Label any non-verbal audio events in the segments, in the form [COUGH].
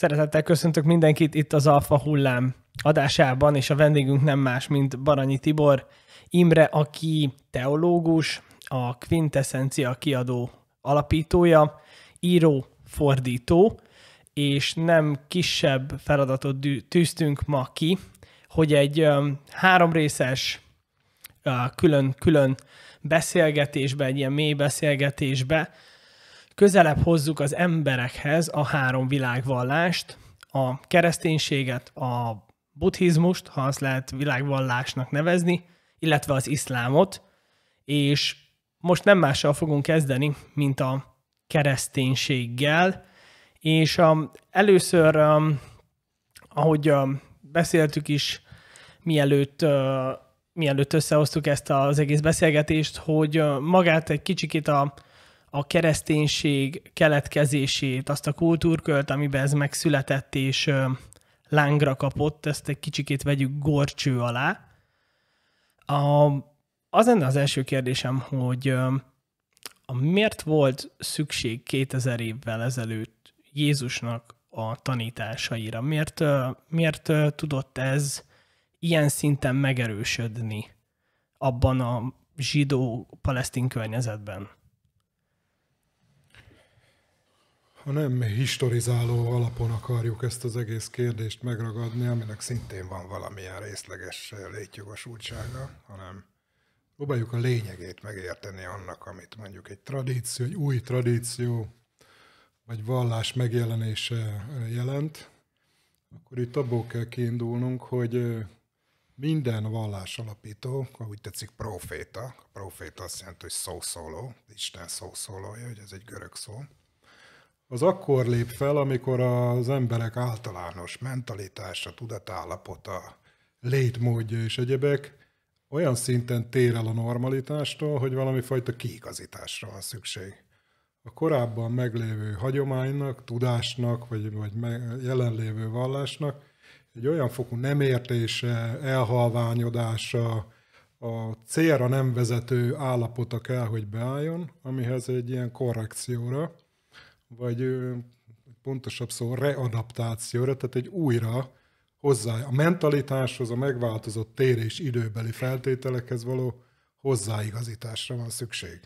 Szeretettel köszöntök mindenkit itt az Alfa Hullám adásában, és a vendégünk nem más, mint Baranyi Tibor Imre, aki teológus, a Quintessencia kiadó alapítója, író, fordító, és nem kisebb feladatot tűztünk ma ki, hogy egy háromrészes külön-külön beszélgetésbe, egy ilyen mély beszélgetésbe közelebb hozzuk az emberekhez a három világvallást, a kereszténységet, a buddhizmust, ha azt lehet világvallásnak nevezni, illetve az iszlámot, és most nem mással fogunk kezdeni, mint a kereszténységgel, és um, először, um, ahogy um, beszéltük is, mielőtt, uh, mielőtt összehoztuk ezt az egész beszélgetést, hogy uh, magát egy kicsikét a a kereszténység keletkezését, azt a kultúrkölt, amiben ez megszületett és lángra kapott, ezt egy kicsikét vegyük gorcső alá. A, az lenne az első kérdésem, hogy a miért volt szükség 2000 évvel ezelőtt Jézusnak a tanításaira? Miért, miért tudott ez ilyen szinten megerősödni abban a zsidó-palesztin környezetben? ha nem historizáló alapon akarjuk ezt az egész kérdést megragadni, aminek szintén van valamilyen részleges létjogosultsága, hanem próbáljuk a lényegét megérteni annak, amit mondjuk egy tradíció, egy új tradíció, vagy vallás megjelenése jelent, akkor itt abból kell kiindulnunk, hogy minden vallás alapító, úgy tetszik proféta, a proféta azt jelenti, hogy szószóló, Isten szószólója, hogy ez egy görög szó, az akkor lép fel, amikor az emberek általános mentalitása, tudatállapota, létmódja és egyebek olyan szinten tér el a normalitástól, hogy valami fajta kiigazításra van szükség. A korábban meglévő hagyománynak, tudásnak, vagy, vagy jelenlévő vallásnak egy olyan fokú nem értése, elhalványodása, a célra nem vezető állapota kell, hogy beálljon, amihez egy ilyen korrekcióra, vagy pontosabb szó readaptációra, tehát egy újra hozzá, a mentalitáshoz, a megváltozott tér és időbeli feltételekhez való hozzáigazításra van szükség.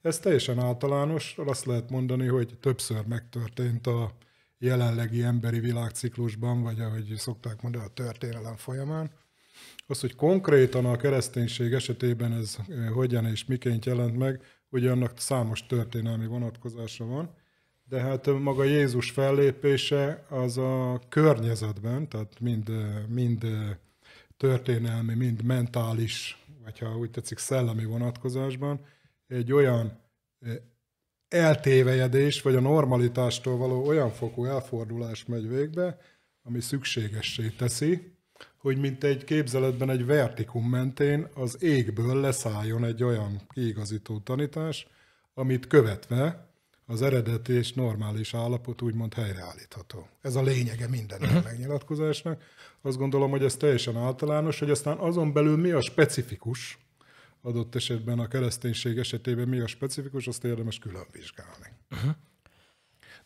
Ez teljesen általános, azt lehet mondani, hogy többször megtörtént a jelenlegi emberi világciklusban, vagy ahogy szokták mondani, a történelem folyamán. Az, hogy konkrétan a kereszténység esetében ez hogyan és miként jelent meg, ugye annak számos történelmi vonatkozása van, de hát maga Jézus fellépése az a környezetben, tehát mind, mind történelmi, mind mentális, vagy ha úgy tetszik, szellemi vonatkozásban, egy olyan eh, eltévejedés, vagy a normalitástól való olyan fokú elfordulás megy végbe, ami szükségessé teszi, hogy mint egy képzeletben egy vertikum mentén az égből leszálljon egy olyan kiigazító tanítás, amit követve az eredeti és normális állapot úgymond helyreállítható. Ez a lényege minden uh-huh. megnyilatkozásnak. Azt gondolom, hogy ez teljesen általános, hogy aztán azon belül mi a specifikus, adott esetben a kereszténység esetében mi a specifikus, azt érdemes külön vizsgálni. Uh-huh.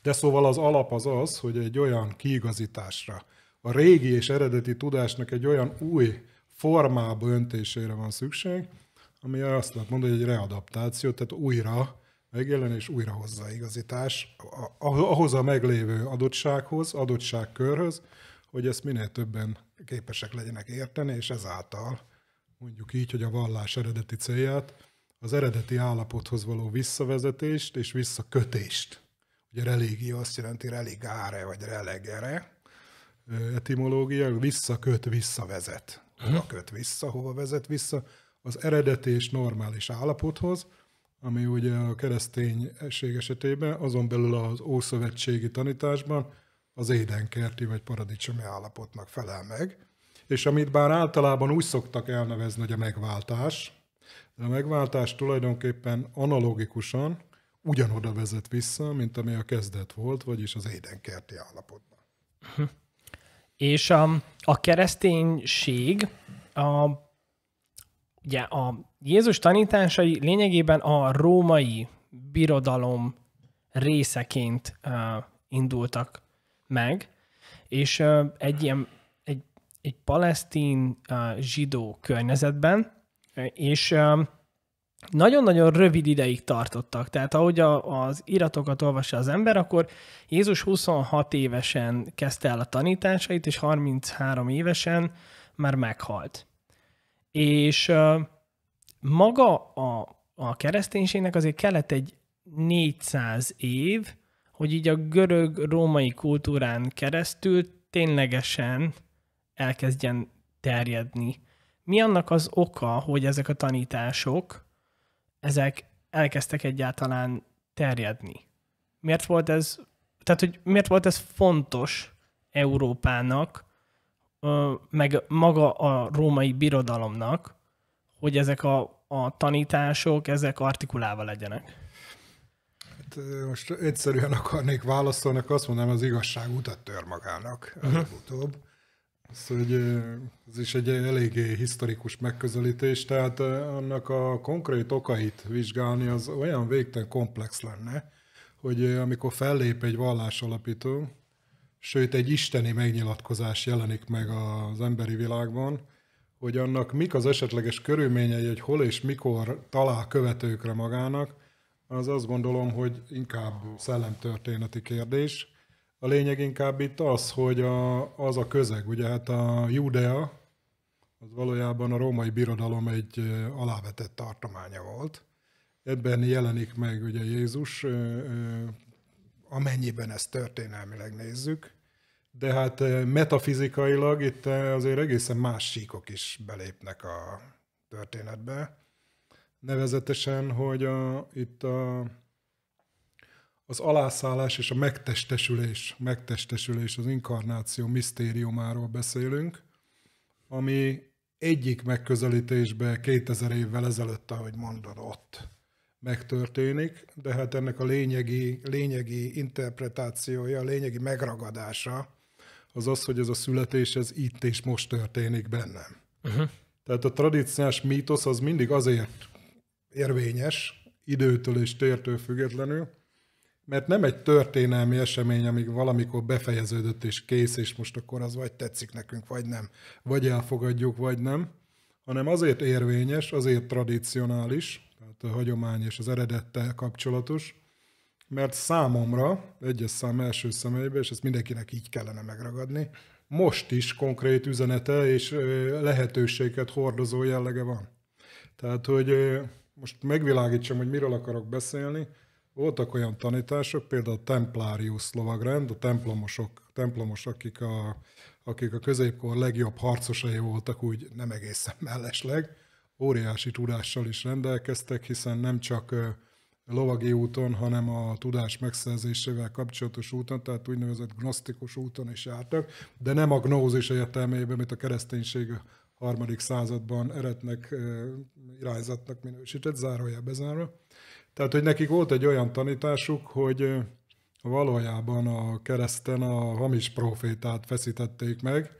De szóval az alap az az, hogy egy olyan kiigazításra, a régi és eredeti tudásnak egy olyan új formába öntésére van szükség, ami azt lehet mondani, hogy egy readaptáció, tehát újra megjelenés, újra hozzáigazítás ahhoz a meglévő adottsághoz, adottságkörhöz, hogy ezt minél többen képesek legyenek érteni, és ezáltal mondjuk így, hogy a vallás eredeti célját, az eredeti állapothoz való visszavezetést és visszakötést. Ugye religió azt jelenti religáre vagy relegere, etimológia, visszaköt, visszavezet. Hova mhm. köt vissza, hova vezet vissza? Az eredeti és normális állapothoz, ami ugye a kereszténység esetében, azon belül az ószövetségi tanításban az édenkerti vagy paradicsomi állapotnak felel meg, és amit bár általában úgy szoktak elnevezni, hogy a megváltás, de a megváltás tulajdonképpen analogikusan ugyanoda vezet vissza, mint ami a kezdet volt, vagyis az édenkerti állapotban. Hm. És a, um, a kereszténység a ugye a Jézus tanításai lényegében a római birodalom részeként uh, indultak meg, és uh, egy ilyen egy, egy palesztin uh, zsidó környezetben, és uh, nagyon-nagyon rövid ideig tartottak. Tehát ahogy a, az iratokat olvassa az ember, akkor Jézus 26 évesen kezdte el a tanításait, és 33 évesen már meghalt. És maga a, a kereszténységnek azért kellett egy 400 év, hogy így a görög-római kultúrán keresztül ténylegesen elkezdjen terjedni. Mi annak az oka, hogy ezek a tanítások, ezek elkezdtek egyáltalán terjedni? Miért volt ez, tehát hogy miért volt ez fontos Európának, meg maga a római birodalomnak, hogy ezek a, a tanítások, ezek artikulálva legyenek? Hát most egyszerűen akarnék válaszolni, akkor azt mondanám, az igazság utat tör magának Uh-huh. Ez, hogy ez is egy eléggé historikus megközelítés, tehát annak a konkrét okait vizsgálni az olyan végtelen komplex lenne, hogy amikor fellép egy alapító, sőt egy isteni megnyilatkozás jelenik meg az emberi világban, hogy annak mik az esetleges körülményei, hogy hol és mikor talál követőkre magának, az azt gondolom, hogy inkább szellemtörténeti kérdés. A lényeg inkább itt az, hogy a, az a közeg, ugye hát a Judea, az valójában a római birodalom egy alávetett tartománya volt. Ebben jelenik meg ugye Jézus, amennyiben ezt történelmileg nézzük, de hát metafizikailag itt azért egészen más síkok is belépnek a történetbe. Nevezetesen, hogy a, itt a, az alászállás és a megtestesülés, megtestesülés, az inkarnáció misztériumáról beszélünk, ami egyik megközelítésbe 2000 évvel ezelőtt, ahogy mondod, ott megtörténik, de hát ennek a lényegi, lényegi interpretációja, a lényegi megragadása az az, hogy ez a születés, ez itt és most történik bennem. Uh-huh. Tehát a tradicionális mítosz az mindig azért érvényes, időtől és tértől függetlenül, mert nem egy történelmi esemény, amíg valamikor befejeződött és kész, és most akkor az vagy tetszik nekünk, vagy nem, vagy elfogadjuk, vagy nem, hanem azért érvényes, azért tradicionális, tehát a hagyomány és az eredettel kapcsolatos, mert számomra, egyes szám első személyben, és ezt mindenkinek így kellene megragadni, most is konkrét üzenete és lehetőséget hordozó jellege van. Tehát, hogy most megvilágítsam, hogy miről akarok beszélni, voltak olyan tanítások, például a Templárius szlovagrend, a templomosok, templomos, akik a, akik a középkor legjobb harcosai voltak, úgy nem egészen mellesleg, óriási tudással is rendelkeztek, hiszen nem csak lovagi úton, hanem a tudás megszerzésével kapcsolatos úton, tehát úgynevezett gnosztikus úton is jártak, de nem a gnózis értelmében, mint a kereszténység harmadik században eretnek irányzatnak minősített, zárója bezárva. Tehát, hogy nekik volt egy olyan tanításuk, hogy valójában a kereszten a hamis profétát feszítették meg,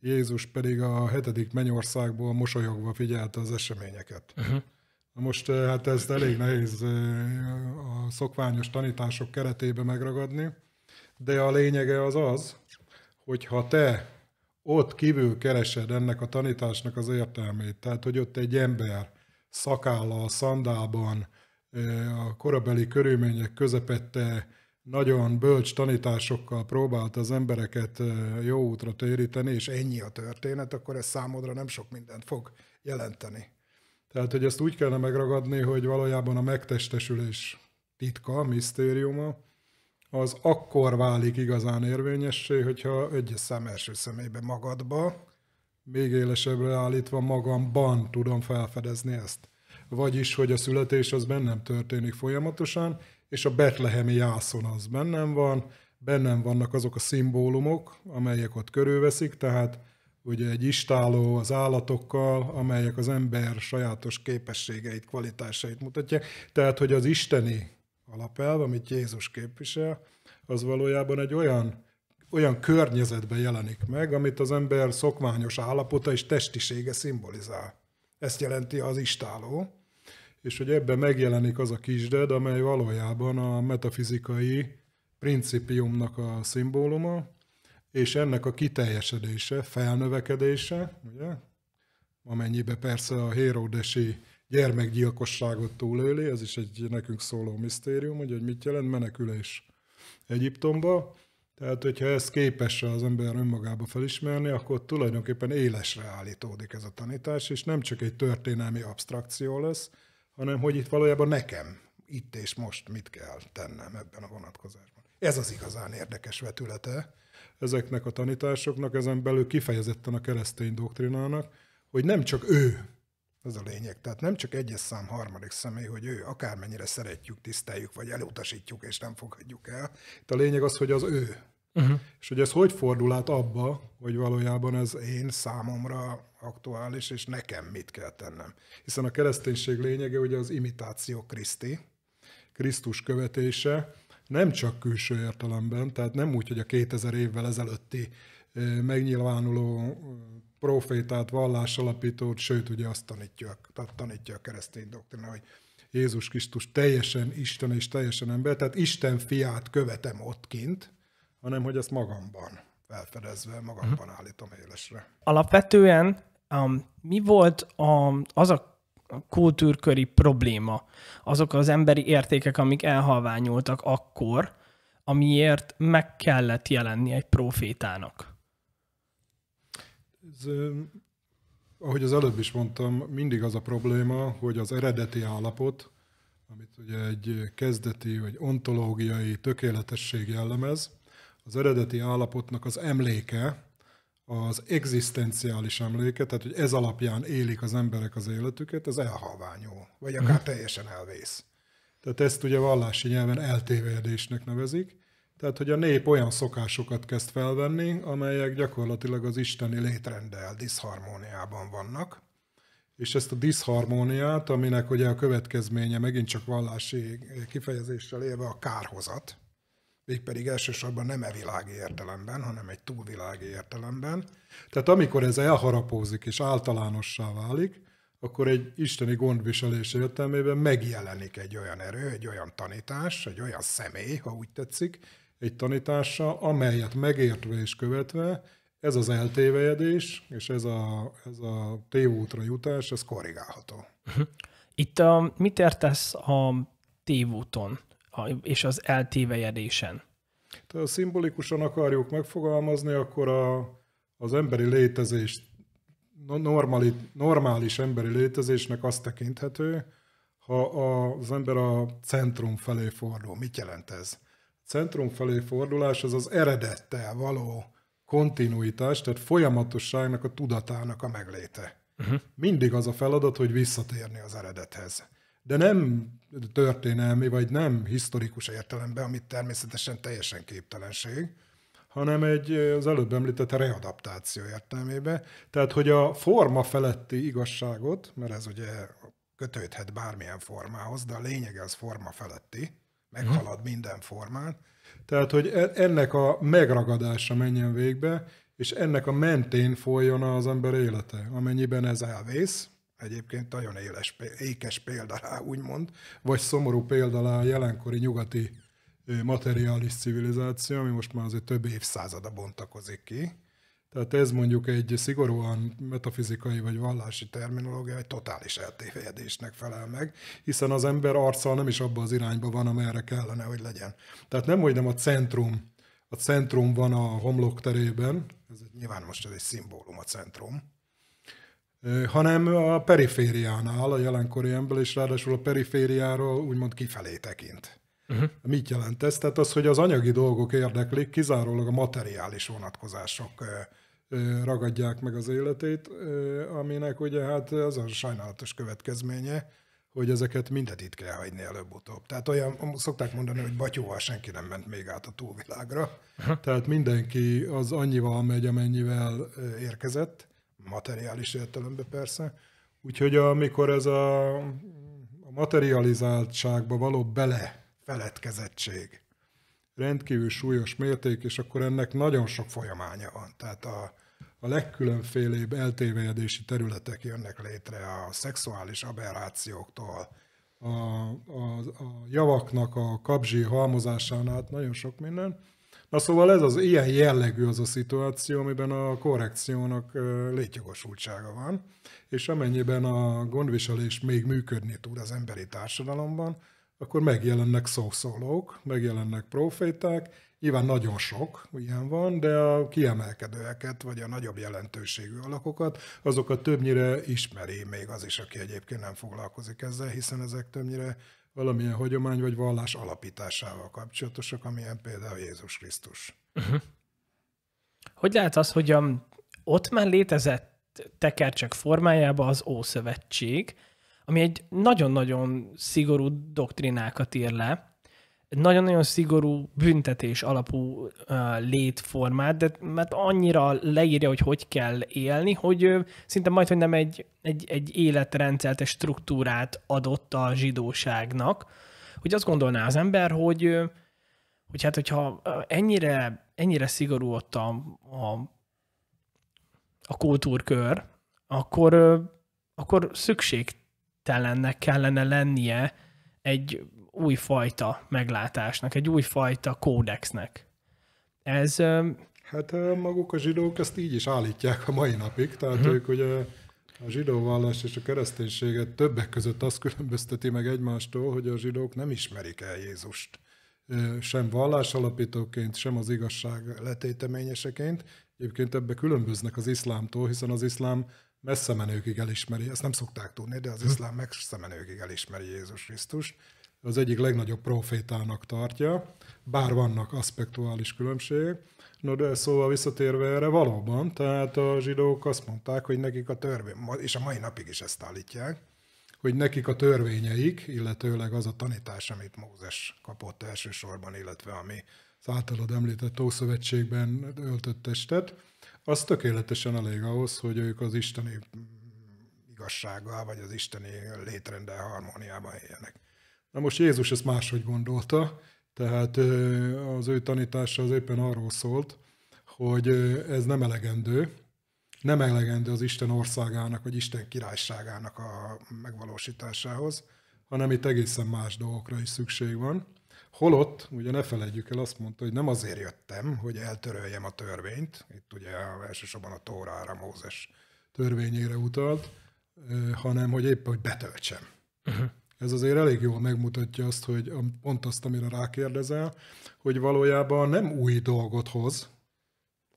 Jézus pedig a hetedik mennyországból mosolyogva figyelte az eseményeket. Uh-huh. Most eh, hát ezt elég nehéz eh, a szokványos tanítások keretében megragadni, de a lényege az az, hogy ha te ott kívül keresed ennek a tanításnak az értelmét, tehát hogy ott egy ember a szandában, eh, a korabeli körülmények közepette nagyon bölcs tanításokkal próbált az embereket jó útra téríteni, és ennyi a történet, akkor ez számodra nem sok mindent fog jelenteni. Tehát, hogy ezt úgy kellene megragadni, hogy valójában a megtestesülés titka, misztériuma, az akkor válik igazán érvényessé, hogyha egyes szem első szemébe magadba, még élesebbre állítva magamban tudom felfedezni ezt. Vagyis, hogy a születés az bennem történik folyamatosan, és a betlehemi jászon az bennem van, bennem vannak azok a szimbólumok, amelyek ott körülveszik, tehát ugye egy istáló az állatokkal, amelyek az ember sajátos képességeit, kvalitásait mutatják. Tehát, hogy az isteni alapelv, amit Jézus képvisel, az valójában egy olyan, olyan környezetben jelenik meg, amit az ember szokványos állapota és testisége szimbolizál. Ezt jelenti az istáló, és hogy ebben megjelenik az a kisded, amely valójában a metafizikai principiumnak a szimbóluma, és ennek a kiteljesedése, felnövekedése, ugye, amennyibe persze a Héródesi gyermekgyilkosságot túléli, ez is egy nekünk szóló misztérium, ugye, hogy mit jelent menekülés Egyiptomba. Tehát, hogyha ezt képes az ember önmagába felismerni, akkor tulajdonképpen élesre állítódik ez a tanítás, és nem csak egy történelmi abstrakció lesz, hanem hogy itt valójában nekem, itt és most mit kell tennem ebben a vonatkozásban. Ez az igazán érdekes vetülete ezeknek a tanításoknak, ezen belül kifejezetten a keresztény doktrinának, hogy nem csak ő, ez a lényeg. Tehát nem csak egyes szám harmadik személy, hogy ő akármennyire szeretjük, tiszteljük, vagy elutasítjuk, és nem fogadjuk el. Itt a lényeg az, hogy az ő. Uh-huh. És hogy ez hogy fordul át abba, hogy valójában ez én számomra aktuális, és nekem mit kell tennem. Hiszen a kereszténység lényege ugye az imitáció Kriszti, Krisztus követése, nem csak külső értelemben, tehát nem úgy, hogy a 2000 évvel ezelőtti megnyilvánuló profétát, vallásalapítót, sőt, ugye azt tanítja, tehát tanítja a keresztény doktrina, hogy Jézus Krisztus teljesen Isten és teljesen ember, tehát Isten fiát követem ott kint, hanem hogy ezt magamban felfedezve, magamban mhm. állítom élesre. Alapvetően um, mi volt a, um, az a kultúrköri probléma. Azok az emberi értékek, amik elhalványultak akkor, amiért meg kellett jelenni egy profétának. Ez, ahogy az előbb is mondtam, mindig az a probléma, hogy az eredeti állapot, amit ugye egy kezdeti vagy ontológiai tökéletesség jellemez, az eredeti állapotnak az emléke, az egzisztenciális emléke, tehát hogy ez alapján élik az emberek az életüket, ez elhalványul, vagy akár hmm. teljesen elvész. Tehát ezt ugye vallási nyelven eltévedésnek nevezik, tehát hogy a nép olyan szokásokat kezd felvenni, amelyek gyakorlatilag az isteni létrenddel diszharmóniában vannak, és ezt a diszharmóniát, aminek ugye a következménye megint csak vallási kifejezéssel élve a kárhozat, mégpedig elsősorban nem e világi értelemben, hanem egy túlvilági értelemben. Tehát amikor ez elharapózik és általánossá válik, akkor egy isteni gondviselés értelmében megjelenik egy olyan erő, egy olyan tanítás, egy olyan személy, ha úgy tetszik, egy tanítása, amelyet megértve és követve ez az eltévejedés és ez a, ez a tévútra jutás, ez korrigálható. Itt a, uh, mit értesz a tévúton? és az eltévejedésen. Tehát ha szimbolikusan akarjuk megfogalmazni, akkor a, az emberi létezés, normali, normális emberi létezésnek azt tekinthető, ha az ember a centrum felé fordul. Mit jelent ez? Centrum felé fordulás az az eredettel való kontinuitás, tehát folyamatosságnak a tudatának a megléte. Uh-huh. Mindig az a feladat, hogy visszatérni az eredethez. De nem történelmi vagy nem historikus értelemben, amit természetesen teljesen képtelenség, hanem egy az előbb említett readaptáció értelmében. Tehát, hogy a forma feletti igazságot, mert ez ugye kötődhet bármilyen formához, de a lényeg az forma feletti, meghalad mm. minden formán. Tehát, hogy e, ennek a megragadása menjen végbe, és ennek a mentén folyjon az ember élete. Amennyiben ez elvész, egyébként nagyon éles, ékes példa rá, úgymond, vagy szomorú példa rá a jelenkori nyugati materiális civilizáció, ami most már azért több évszázada bontakozik ki. Tehát ez mondjuk egy szigorúan metafizikai vagy vallási terminológia egy totális eltévedésnek felel meg, hiszen az ember arccal nem is abba az irányba van, amerre kellene, hogy legyen. Tehát nem, hogy nem a centrum, a centrum van a homlok terében, ez nyilván most ez egy szimbólum a centrum, hanem a perifériánál, a jelenkori ember, és ráadásul a perifériáról úgymond kifelé tekint. Uh-huh. Mit jelent ez? Tehát az, hogy az anyagi dolgok érdeklik, kizárólag a materiális vonatkozások ragadják meg az életét, aminek ugye hát az a sajnálatos következménye, hogy ezeket mindet itt kell hagyni előbb-utóbb. Tehát olyan, szokták mondani, hogy batyóval senki nem ment még át a túlvilágra. Uh-huh. Tehát mindenki az annyival megy, amennyivel érkezett, materiális értelemben persze. Úgyhogy amikor ez a, a materializáltságba való bele feledkezettség rendkívül súlyos mérték, és akkor ennek nagyon sok folyamánya van. Tehát a, a legkülönfélébb eltévejedési területek jönnek létre, a szexuális aberrációktól, a, a, a javaknak a kapzsi halmozásán át nagyon sok minden. Na szóval ez az ilyen jellegű az a szituáció, amiben a korrekciónak létjogosultsága van, és amennyiben a gondviselés még működni tud az emberi társadalomban, akkor megjelennek szószólók, megjelennek proféták, Nyilván nagyon sok ilyen van, de a kiemelkedőeket, vagy a nagyobb jelentőségű alakokat, azokat többnyire ismeri még az is, aki egyébként nem foglalkozik ezzel, hiszen ezek többnyire valamilyen hagyomány vagy vallás alapításával kapcsolatosak, amilyen például Jézus Krisztus. Uh-huh. Hogy lehet az, hogy a, ott már létezett tekercsek formájában az Ószövetség, ami egy nagyon-nagyon szigorú doktrinákat ír le, nagyon-nagyon szigorú büntetés alapú uh, létformát, de mert annyira leírja, hogy hogy kell élni, hogy uh, szinte majd, hogy nem egy, egy, egy egy struktúrát adott a zsidóságnak, hogy azt gondolná az ember, hogy, hogy hát, hogyha ennyire, ennyire szigorú ott a, a, a kultúrkör, akkor, akkor szükségtelennek kellene lennie egy újfajta meglátásnak, egy újfajta kódexnek. Ez... Hát maguk a zsidók ezt így is állítják a mai napig, tehát uh-huh. ők ugye a zsidó és a kereszténységet többek között azt különbözteti meg egymástól, hogy a zsidók nem ismerik el Jézust sem vallásalapítóként, sem az igazság letéteményeseként. Egyébként ebbe különböznek az iszlámtól, hiszen az iszlám messze menőkig elismeri, ezt nem szokták tudni, de az mhm. iszlám messze menőkig elismeri Jézus Krisztust az egyik legnagyobb profétának tartja, bár vannak aspektuális különbségek. No de szóval visszatérve erre, valóban, tehát a zsidók azt mondták, hogy nekik a törvény, és a mai napig is ezt állítják, hogy nekik a törvényeik, illetőleg az a tanítás, amit Mózes kapott elsősorban, illetve ami az általad említett Ószövetségben öltött testet, az tökéletesen elég ahhoz, hogy ők az isteni igazsággal, vagy az isteni létrendel harmóniában éljenek. Na most Jézus ezt máshogy gondolta, tehát az ő tanítása az éppen arról szólt, hogy ez nem elegendő, nem elegendő az Isten országának, vagy Isten királyságának a megvalósításához, hanem itt egészen más dolgokra is szükség van. Holott, ugye ne felejtjük el, azt mondta, hogy nem azért jöttem, hogy eltöröljem a törvényt, itt ugye elsősorban a Tórára, Mózes törvényére utalt, hanem hogy épp, hogy betöltsem. Uh-huh ez azért elég jól megmutatja azt, hogy pont azt, amire rákérdezel, hogy valójában nem új dolgot hoz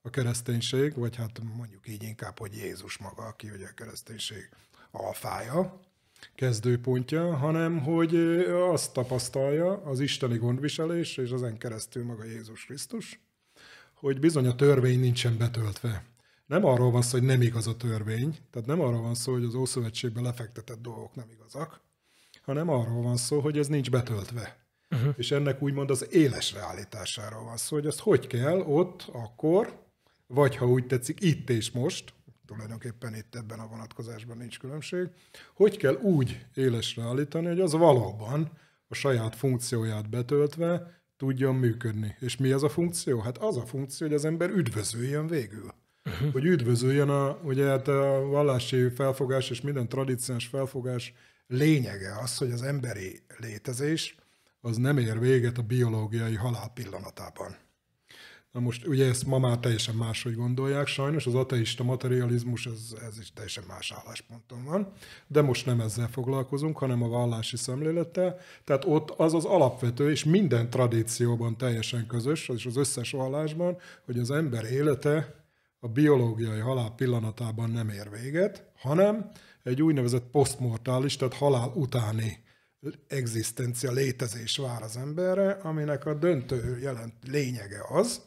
a kereszténység, vagy hát mondjuk így inkább, hogy Jézus maga, aki ugye a kereszténység alfája, kezdőpontja, hanem hogy azt tapasztalja az isteni gondviselés, és ezen keresztül maga Jézus Krisztus, hogy bizony a törvény nincsen betöltve. Nem arról van szó, hogy nem igaz a törvény, tehát nem arról van szó, hogy az Ószövetségben lefektetett dolgok nem igazak, hanem arról van szó, hogy ez nincs betöltve. Uh-huh. És ennek úgymond az éles állításáról van szó, hogy azt hogy kell ott, akkor, vagy ha úgy tetszik, itt és most, tulajdonképpen itt ebben a vonatkozásban nincs különbség, hogy kell úgy élesre állítani, hogy az valóban a saját funkcióját betöltve tudjon működni. És mi az a funkció? Hát az a funkció, hogy az ember üdvözöljön végül. Uh-huh. Hogy üdvözöljön a, ugye hát a vallási felfogás és minden tradicionális felfogás lényege az, hogy az emberi létezés az nem ér véget a biológiai halál pillanatában. Na most ugye ezt ma már teljesen máshogy gondolják, sajnos az ateista materializmus, ez, ez is teljesen más állásponton van, de most nem ezzel foglalkozunk, hanem a vallási szemlélettel, tehát ott az az alapvető, és minden tradícióban teljesen közös, és az összes vallásban, hogy az ember élete a biológiai halál pillanatában nem ér véget, hanem egy úgynevezett posztmortális, tehát halál utáni egzisztencia, létezés vár az emberre, aminek a döntő jelent lényege az,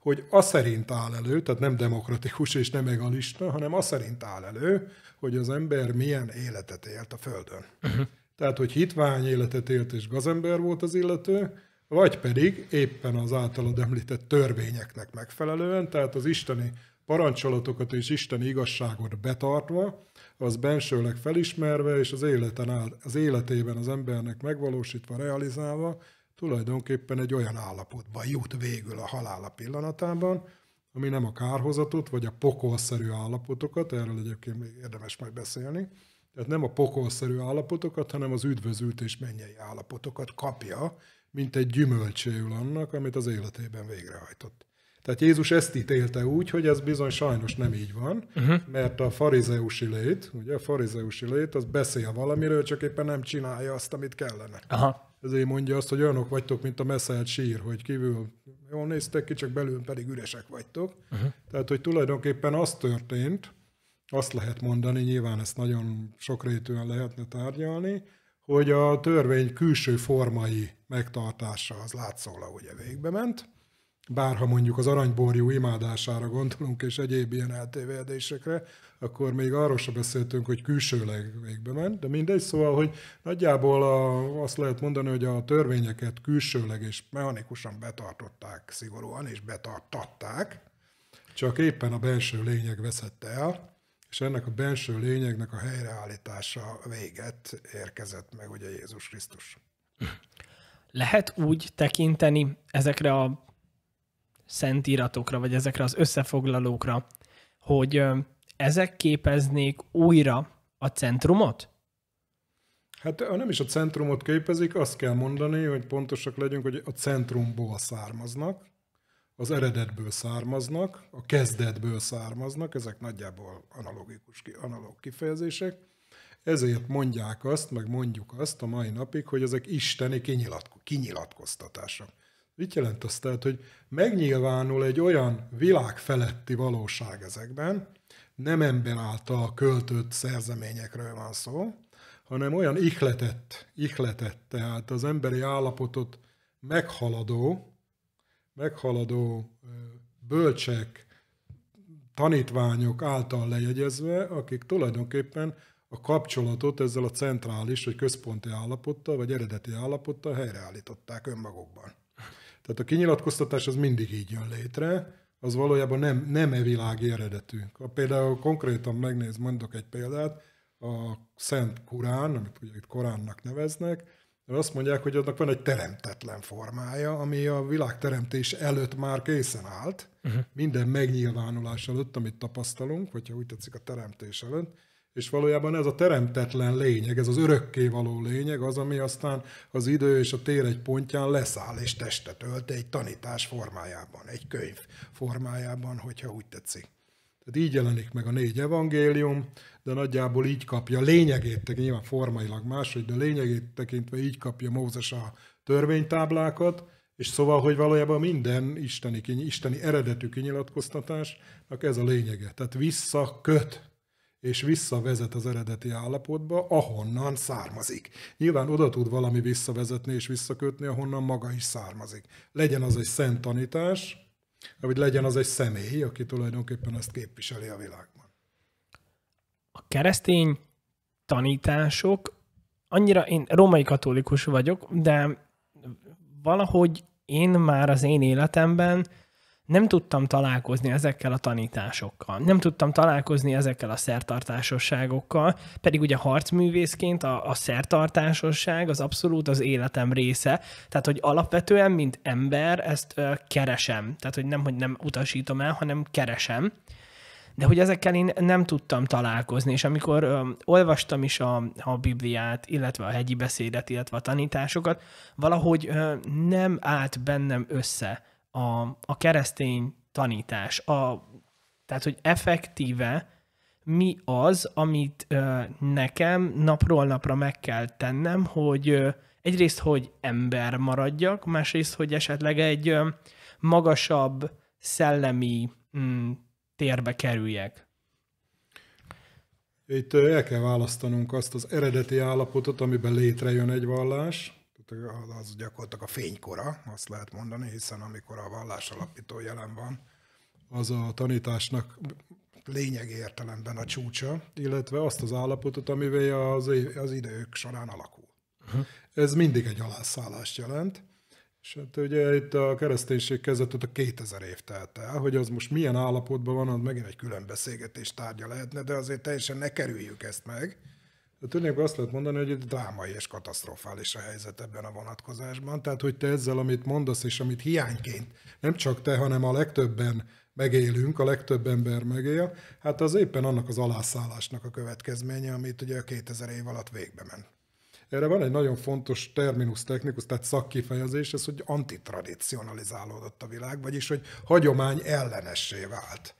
hogy az szerint áll elő, tehát nem demokratikus és nem egalista, hanem az szerint áll elő, hogy az ember milyen életet élt a Földön. Uh-huh. Tehát, hogy hitvány életet élt és gazember volt az illető, vagy pedig éppen az általad említett törvényeknek megfelelően, tehát az isteni parancsolatokat és isteni igazságot betartva, az bensőleg felismerve, és az, életen áll, az életében az embernek megvalósítva, realizálva, tulajdonképpen egy olyan állapotba jut végül a halála pillanatában, ami nem a kárhozatot, vagy a pokolszerű állapotokat, erről egyébként még érdemes majd beszélni, tehát nem a pokolszerű állapotokat, hanem az üdvözült és mennyei állapotokat kapja, mint egy gyümölcséül annak, amit az életében végrehajtott. Tehát Jézus ezt ítélte úgy, hogy ez bizony sajnos nem így van, uh-huh. mert a farizeusi lét, ugye a farizeusi lét, az beszél valamiről, csak éppen nem csinálja azt, amit kellene. Aha. Ezért mondja azt, hogy olyanok vagytok, mint a messzelt sír, hogy kívül jól néztek ki, csak belül pedig üresek vagytok. Uh-huh. Tehát, hogy tulajdonképpen az történt, azt lehet mondani, nyilván ezt nagyon sokrétűen lehetne tárgyalni, hogy a törvény külső formai megtartása az látszóla, ugye végbe ment, bárha mondjuk az aranyborjú imádására gondolunk, és egyéb ilyen eltévedésekre, akkor még arról sem beszéltünk, hogy külsőleg végbe ment, de mindegy, szóval, hogy nagyjából a, azt lehet mondani, hogy a törvényeket külsőleg és mechanikusan betartották szigorúan, és betartatták, csak éppen a belső lényeg veszette el, és ennek a belső lényegnek a helyreállítása véget érkezett meg ugye Jézus Krisztus. Lehet úgy tekinteni ezekre a szent iratokra, vagy ezekre az összefoglalókra, hogy ezek képeznék újra a centrumot? Hát nem is a centrumot képezik, azt kell mondani, hogy pontosak legyünk, hogy a centrumból származnak, az eredetből származnak, a kezdetből származnak, ezek nagyjából analogikus, analóg kifejezések. Ezért mondják azt, meg mondjuk azt a mai napig, hogy ezek isteni kinyilatko- kinyilatkoztatások. Mit jelent az? Tehát, hogy megnyilvánul egy olyan világ feletti valóság ezekben, nem ember által költött szerzeményekről van szó, hanem olyan ihletett, ihletett, tehát az emberi állapotot meghaladó, meghaladó bölcsek, tanítványok által lejegyezve, akik tulajdonképpen a kapcsolatot ezzel a centrális vagy központi állapottal, vagy eredeti állapottal helyreállították önmagukban. Tehát a kinyilatkoztatás az mindig így jön létre, az valójában nem, nem e világ eredetű. Ha például konkrétan megnéz, mondok egy példát, a Szent Kurán, amit ugye itt Koránnak neveznek, mert azt mondják, hogy annak van egy teremtetlen formája, ami a világ előtt már készen állt, uh-huh. minden megnyilvánulás előtt, amit tapasztalunk, hogyha úgy tetszik a teremtés előtt, és valójában ez a teremtetlen lényeg, ez az örökké való lényeg, az, ami aztán az idő és a tér egy pontján leszáll és testet ölt egy tanítás formájában, egy könyv formájában, hogyha úgy tetszik. Tehát így jelenik meg a négy evangélium, de nagyjából így kapja, lényegét tekintve, nyilván formailag máshogy, de lényegét tekintve így kapja Mózes a törvénytáblákat, és szóval, hogy valójában minden isteni, isteni eredetű kinyilatkoztatásnak ez a lényege. Tehát visszaköt és visszavezet az eredeti állapotba, ahonnan származik. Nyilván oda tud valami visszavezetni és visszakötni, ahonnan maga is származik. Legyen az egy szent tanítás, vagy legyen az egy személy, aki tulajdonképpen ezt képviseli a világban. A keresztény tanítások, annyira én római katolikus vagyok, de valahogy én már az én életemben nem tudtam találkozni ezekkel a tanításokkal, nem tudtam találkozni ezekkel a szertartásosságokkal, pedig ugye harcművészként a, a szertartásosság az abszolút az életem része, tehát hogy alapvetően, mint ember, ezt ö, keresem, tehát hogy nem, hogy nem utasítom el, hanem keresem, de hogy ezekkel én nem tudtam találkozni, és amikor ö, olvastam is a, a Bibliát, illetve a hegyi beszédet, illetve a tanításokat, valahogy ö, nem állt bennem össze a, a keresztény tanítás, a, tehát hogy effektíve mi az, amit ö, nekem napról napra meg kell tennem, hogy ö, egyrészt, hogy ember maradjak, másrészt, hogy esetleg egy ö, magasabb szellemi m, mm, térbe kerüljek. Itt el kell választanunk azt az eredeti állapotot, amiben létrejön egy vallás, Hát, az gyakorlatilag a fénykora, azt lehet mondani, hiszen amikor a vallás alapító jelen van, az a tanításnak lényegi értelemben a csúcsa, illetve azt az állapotot, amivel az, az idők során alakul. Uh-huh. Ez mindig egy alászállást jelent, és hát ugye itt a kereszténység kezdetét a 2000 év telt el, hogy az most milyen állapotban van, az megint egy külön beszélgetés tárgya lehetne, de azért teljesen ne kerüljük ezt meg, Tulajdonképpen azt lehet mondani, hogy egy drámai és katasztrofális a helyzet ebben a vonatkozásban. Tehát, hogy te ezzel, amit mondasz, és amit hiányként, nem csak te, hanem a legtöbben megélünk, a legtöbb ember megél, hát az éppen annak az alászállásnak a következménye, amit ugye a 2000 év alatt végbe ment. Erre van egy nagyon fontos terminus technikus, tehát szakkifejezés, ez, hogy antitradicionalizálódott a világ, vagyis, hogy hagyomány ellenessé vált.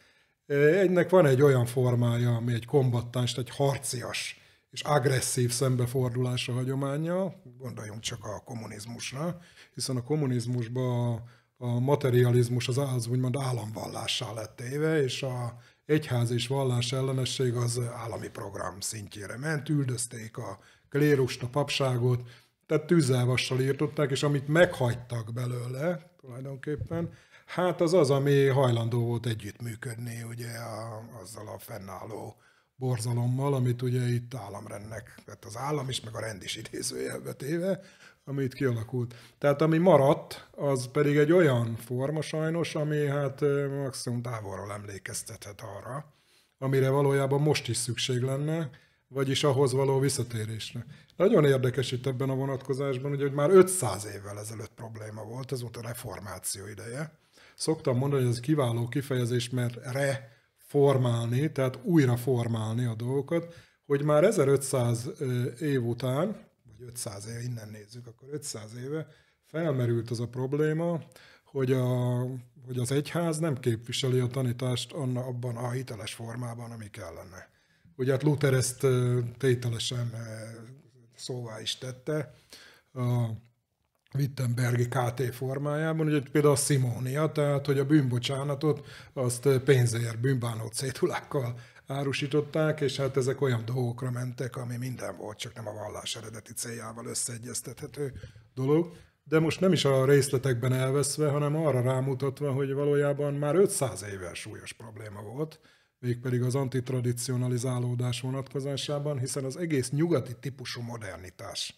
Egynek van egy olyan formája, ami egy kombattáns, egy harcias és agresszív szembefordulása a hagyománya, gondoljunk csak a kommunizmusra, hiszen a kommunizmusban a, a materializmus az, az úgymond államvallássá lett téve, és a egyház és vallás ellenesség az állami program szintjére ment, üldözték a klérust, a papságot, tehát tűzelvassal írtották, és amit meghagytak belőle tulajdonképpen, hát az az, ami hajlandó volt együttműködni ugye a, azzal a fennálló borzalommal, amit ugye itt államrendnek, tehát az állam is, meg a rend is idézőjelbe téve, ami itt kialakult. Tehát ami maradt, az pedig egy olyan forma sajnos, ami hát maximum távolról emlékeztethet arra, amire valójában most is szükség lenne, vagyis ahhoz való visszatérésre. Nagyon érdekes itt ebben a vonatkozásban, ugye, hogy már 500 évvel ezelőtt probléma volt, ez volt a reformáció ideje. Szoktam mondani, hogy ez kiváló kifejezés, mert re formálni, tehát újra formálni a dolgokat, hogy már 1500 év után, vagy 500 éve, innen nézzük, akkor 500 éve felmerült az a probléma, hogy, a, hogy az egyház nem képviseli a tanítást anna, abban a hiteles formában, ami kellene. Ugye hát Luther ezt tételesen szóvá is tette a Wittenbergi KT formájában, ugye például a Simónia, tehát hogy a bűnbocsánatot azt pénzért bűnbánó cédulákkal árusították, és hát ezek olyan dolgokra mentek, ami minden volt, csak nem a vallás eredeti céljával összeegyeztethető dolog. De most nem is a részletekben elveszve, hanem arra rámutatva, hogy valójában már 500 éve súlyos probléma volt, mégpedig az antitradicionalizálódás vonatkozásában, hiszen az egész nyugati típusú modernitás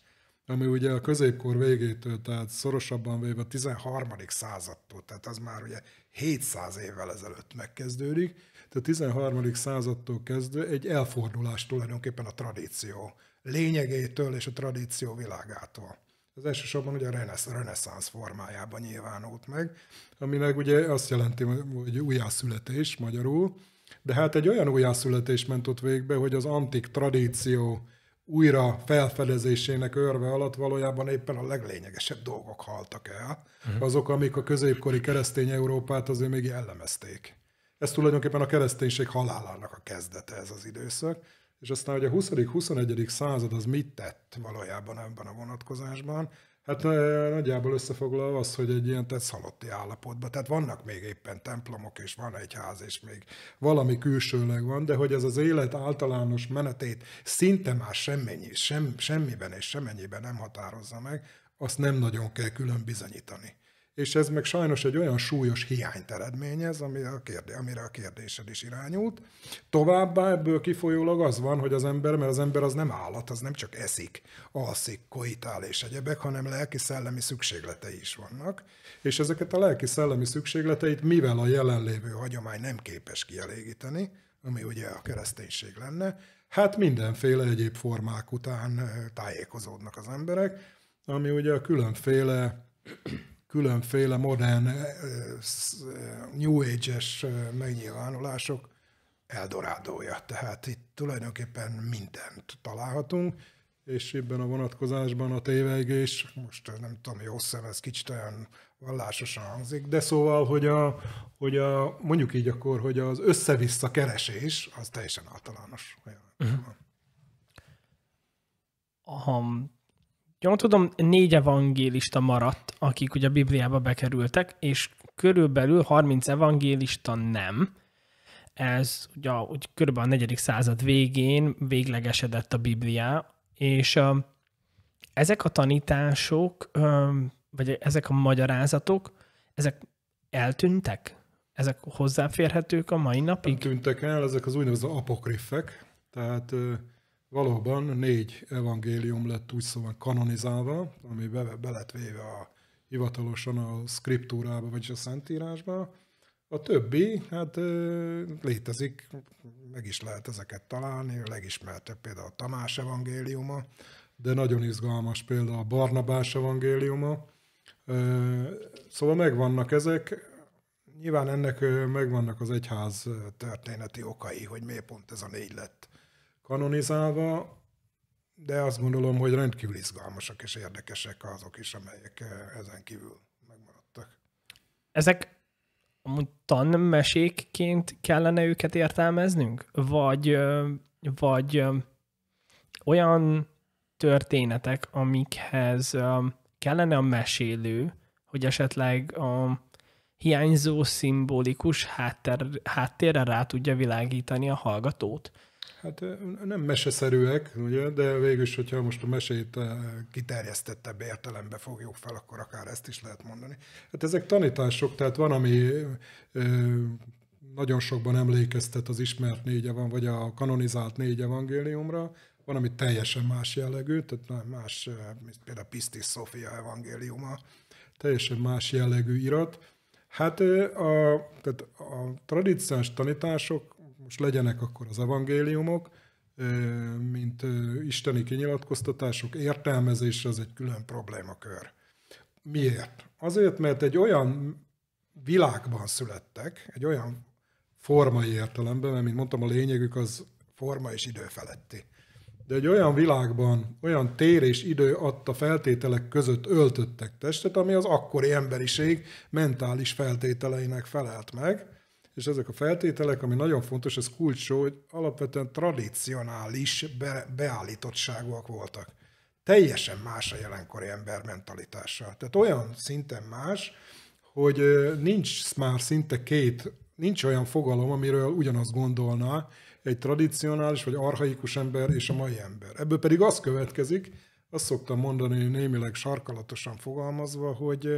ami ugye a középkor végétől, tehát szorosabban véve a 13. századtól, tehát az már ugye 700 évvel ezelőtt megkezdődik, tehát a 13. századtól kezdve egy elfordulás tulajdonképpen a tradíció lényegétől és a tradíció világától. Ez elsősorban ugye a renesz, reneszánsz formájában nyilvánult meg, aminek ugye azt jelenti, hogy újjászületés magyarul, de hát egy olyan újjászületés ment ott végbe, hogy az antik tradíció újra felfedezésének örve alatt valójában éppen a leglényegesebb dolgok haltak el, uh-huh. azok, amik a középkori keresztény Európát azért még jellemezték. Ez tulajdonképpen a kereszténység halálának a kezdete ez az időszak, és aztán, hogy a 20.-21. század az mit tett valójában ebben a vonatkozásban, Hát nagyjából összefoglalva az, hogy egy ilyen tehát szalotti állapotban, tehát vannak még éppen templomok, és van egy ház, és még valami külsőleg van, de hogy ez az élet általános menetét szinte már semmennyi, sem, semmiben és semennyiben nem határozza meg, azt nem nagyon kell külön bizonyítani és ez meg sajnos egy olyan súlyos hiányt eredményez, amire a, kérdé, amire a kérdésed is irányult. Továbbá ebből kifolyólag az van, hogy az ember, mert az ember az nem állat, az nem csak eszik, alszik, koitál és egyebek, hanem lelki-szellemi szükségletei is vannak, és ezeket a lelki-szellemi szükségleteit, mivel a jelenlévő hagyomány nem képes kielégíteni, ami ugye a kereszténység lenne, hát mindenféle egyéb formák után tájékozódnak az emberek, ami ugye a különféle különféle modern eh, eh, New Age-es eh, megnyilvánulások eldorádója. Tehát itt tulajdonképpen mindent találhatunk, és ebben a vonatkozásban a tévegés, most nem tudom, jó szem, ez kicsit olyan vallásosan hangzik, de szóval, hogy, a, hogy a, mondjuk így akkor, hogy az össze-vissza keresés, az teljesen általános. Uh-huh. Um, jól tudom, négy evangélista maradt, akik ugye a Bibliába bekerültek, és körülbelül 30 evangélista nem. Ez ugye úgy körülbelül a negyedik század végén véglegesedett a Bibliá, és uh, ezek a tanítások, uh, vagy ezek a magyarázatok, ezek eltűntek? Ezek hozzáférhetők a mai napig? Nem tűntek el, ezek az úgynevezett apokrifek, tehát valóban négy evangélium lett úgy szóval kanonizálva, ami be, be lett véve a, hivatalosan a skriptúrába, vagyis a szentírásba. A többi, hát létezik, meg is lehet ezeket találni, a legismertebb például a Tamás evangéliuma, de nagyon izgalmas például a Barnabás evangéliuma. Szóval megvannak ezek, nyilván ennek megvannak az egyház történeti okai, hogy miért pont ez a négy lett kanonizálva, de azt gondolom, hogy rendkívül izgalmasak és érdekesek azok is, amelyek eh, ezen kívül megmaradtak. Ezek amúgy tanmesékként kellene őket értelmeznünk? Vagy, vagy olyan történetek, amikhez kellene a mesélő, hogy esetleg a hiányzó szimbolikus háttér, háttérre rá tudja világítani a hallgatót? Hát nem meseszerűek, ugye, de végül is, hogyha most a mesét kiterjesztettebb értelembe fogjuk fel, akkor akár ezt is lehet mondani. Hát ezek tanítások, tehát van, ami nagyon sokban emlékeztet az ismert négy van, vagy a kanonizált négy evangéliumra, van, ami teljesen más jellegű, tehát más, mint például a Pisztis Sofia evangéliuma, teljesen más jellegű irat. Hát a, tehát a tradicionális tanítások most legyenek akkor az evangéliumok, mint isteni kinyilatkoztatások értelmezése az egy külön problémakör. Miért? Azért, mert egy olyan világban születtek, egy olyan formai értelemben, mert mint mondtam, a lényegük az forma és idő feletti. De egy olyan világban, olyan tér és idő adta feltételek között öltöttek testet, ami az akkori emberiség mentális feltételeinek felelt meg, és ezek a feltételek, ami nagyon fontos, ez kulcs, hogy alapvetően tradicionális be, beállítottságúak voltak. Teljesen más a jelenkori ember mentalitása. Tehát olyan szinten más, hogy nincs már szinte két, nincs olyan fogalom, amiről ugyanazt gondolna egy tradicionális vagy arhaikus ember és a mai ember. Ebből pedig az következik, azt szoktam mondani némileg sarkalatosan fogalmazva, hogy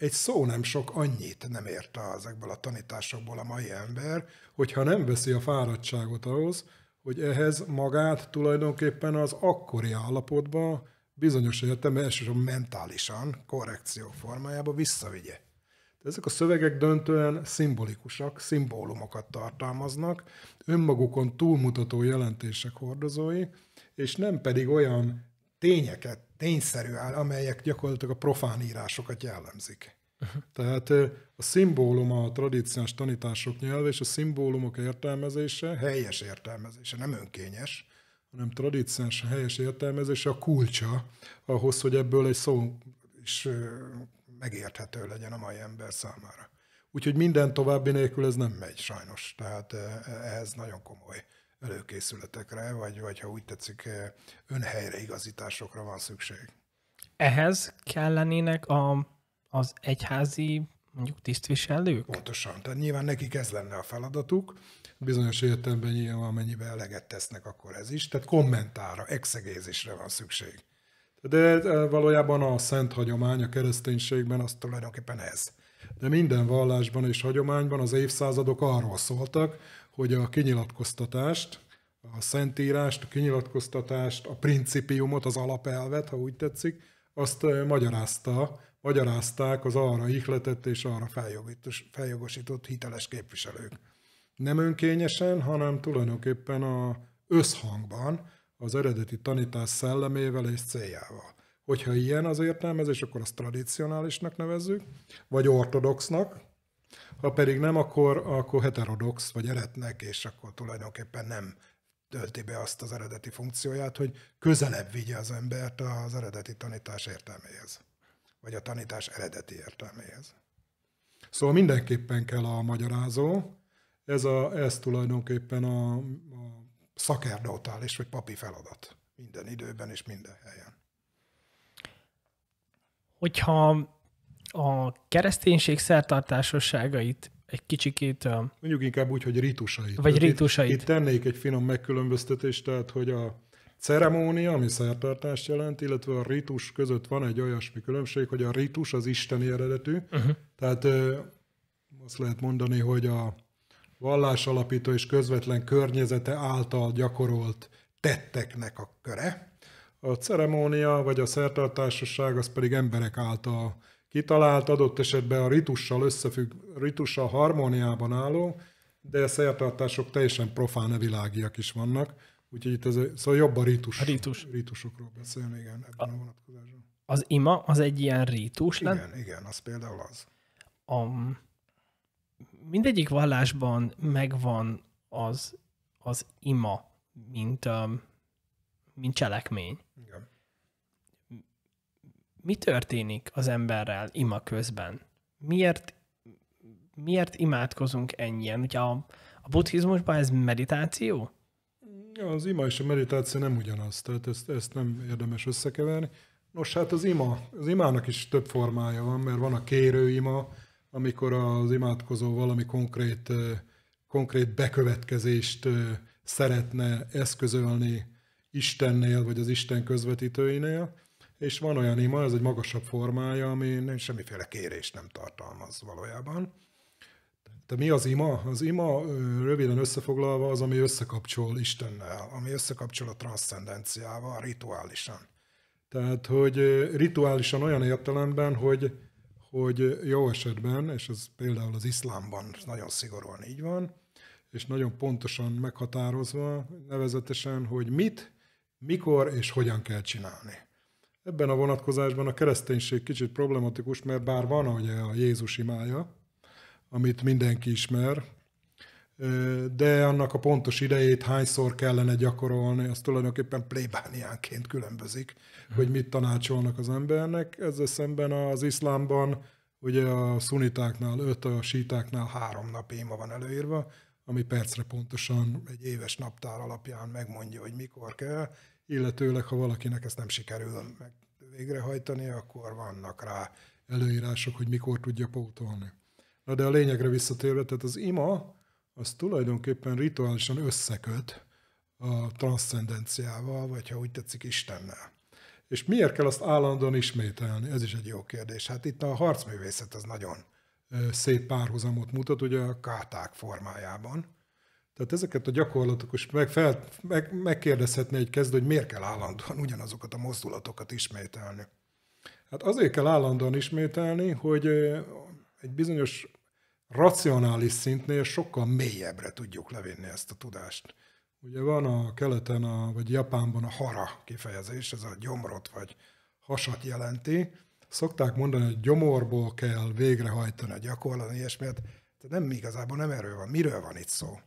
egy szó nem sok annyit nem ért ezekből a tanításokból a mai ember, hogyha nem veszi a fáradtságot ahhoz, hogy ehhez magát tulajdonképpen az akkori állapotba bizonyos értelemben elsősorban mentálisan, korrekció formájába visszavigye. De ezek a szövegek döntően szimbolikusak, szimbólumokat tartalmaznak, önmagukon túlmutató jelentések hordozói, és nem pedig olyan tényeket tényszerű áll, amelyek gyakorlatilag a profán írásokat jellemzik. Uh-huh. Tehát a szimbólum a tradíciós tanítások nyelve és a szimbólumok értelmezése, helyes értelmezése, nem önkényes, hanem tradíciós helyes értelmezése a kulcsa ahhoz, hogy ebből egy szó is megérthető legyen a mai ember számára. Úgyhogy minden további nélkül ez nem megy sajnos, tehát ehhez nagyon komoly előkészületekre, vagy, vagy ha úgy tetszik, eh, önhelyreigazításokra van szükség. Ehhez kellenének a, az egyházi mondjuk tisztviselők? Pontosan. Tehát nyilván nekik ez lenne a feladatuk. Bizonyos értelemben nyilván amennyiben eleget tesznek, akkor ez is. Tehát kommentára, exegézisre van szükség. De eh, valójában a szent hagyomány a kereszténységben az tulajdonképpen ez. De minden vallásban és hagyományban az évszázadok arról szóltak, hogy a kinyilatkoztatást, a szentírást, a kinyilatkoztatást, a principiumot, az alapelvet, ha úgy tetszik, azt magyarázta, magyarázták az arra ihletett és arra feljogosított hiteles képviselők. Nem önkényesen, hanem tulajdonképpen a összhangban az eredeti tanítás szellemével és céljával. Hogyha ilyen az értelmezés, akkor azt tradicionálisnak nevezzük, vagy ortodoxnak, ha pedig nem, akkor, akkor heterodox vagy eretnek, és akkor tulajdonképpen nem tölti be azt az eredeti funkcióját, hogy közelebb vigye az embert az eredeti tanítás értelméhez, vagy a tanítás eredeti értelméhez. Szóval mindenképpen kell a magyarázó, ez, a, ez tulajdonképpen a, a és vagy papi feladat minden időben és minden helyen. Hogyha a kereszténység szertartásosságait egy kicsikét... Mondjuk inkább úgy, hogy ritusait. Vagy Tehát ritusait. Itt, itt tennék egy finom megkülönböztetést, tehát hogy a ceremónia, ami szertartást jelent, illetve a ritus között van egy olyasmi különbség, hogy a ritus az isteni eredetű, uh-huh. tehát azt lehet mondani, hogy a vallás alapító és közvetlen környezete által gyakorolt tetteknek a köre. A ceremónia vagy a szertartásosság az pedig emberek által kitalált, adott esetben a ritussal összefügg, ritussal harmóniában álló, de szertartások teljesen profán világiak is vannak, úgyhogy itt ez, szóval jobb a ritus. A ritus. Ritusokról beszélni, igen, ebben a, a vonatkozásban. Az ima az egy ilyen rítus? Igen, nem? igen, az például az. A, mindegyik vallásban megvan az, az ima, mint, mint cselekmény mi történik az emberrel ima közben? Miért, miért imádkozunk ennyien? Ugye a, a buddhizmusban ez meditáció? Az ima és a meditáció nem ugyanaz, tehát ezt, ezt nem érdemes összekeverni. Nos, hát az ima, az imának is több formája van, mert van a kérő ima, amikor az imádkozó valami konkrét, konkrét bekövetkezést szeretne eszközölni Istennél, vagy az Isten közvetítőinél, és van olyan ima, ez egy magasabb formája, ami semmiféle kérést nem tartalmaz valójában. De mi az ima? Az ima röviden összefoglalva az, ami összekapcsol Istennel, ami összekapcsol a transzcendenciával, rituálisan. Tehát, hogy rituálisan olyan értelemben, hogy, hogy jó esetben, és ez például az iszlámban nagyon szigorúan így van, és nagyon pontosan meghatározva nevezetesen, hogy mit, mikor és hogyan kell csinálni. Ebben a vonatkozásban a kereszténység kicsit problematikus, mert bár van ugye a Jézus imája, amit mindenki ismer, de annak a pontos idejét hányszor kellene gyakorolni, az tulajdonképpen plébániánként különbözik, mhm. hogy mit tanácsolnak az embernek. Ezzel szemben az iszlámban ugye a szunitáknál öt, a sítáknál három nap éma van előírva, ami percre pontosan egy éves naptár alapján megmondja, hogy mikor kell, illetőleg ha valakinek ezt nem sikerül meg végrehajtani, akkor vannak rá előírások, hogy mikor tudja pótolni. Na de a lényegre visszatérve, tehát az ima az tulajdonképpen rituálisan összeköt a transzcendenciával, vagy ha úgy tetszik, Istennel. És miért kell azt állandóan ismételni? Ez is egy jó kérdés. Hát itt a harcművészet az nagyon szép párhuzamot mutat, ugye a káták formájában tehát ezeket a gyakorlatokat is meg, fel, meg, megkérdezhetné egy kezdő, hogy miért kell állandóan ugyanazokat a mozdulatokat ismételni. Hát azért kell állandóan ismételni, hogy egy bizonyos racionális szintnél sokkal mélyebbre tudjuk levinni ezt a tudást. Ugye van a keleten, a, vagy Japánban a hara kifejezés, ez a gyomrot vagy hasat jelenti. Szokták mondani, hogy gyomorból kell végrehajtani a gyakorlani ilyesmiért, de nem igazából nem erről van. Miről van itt szó?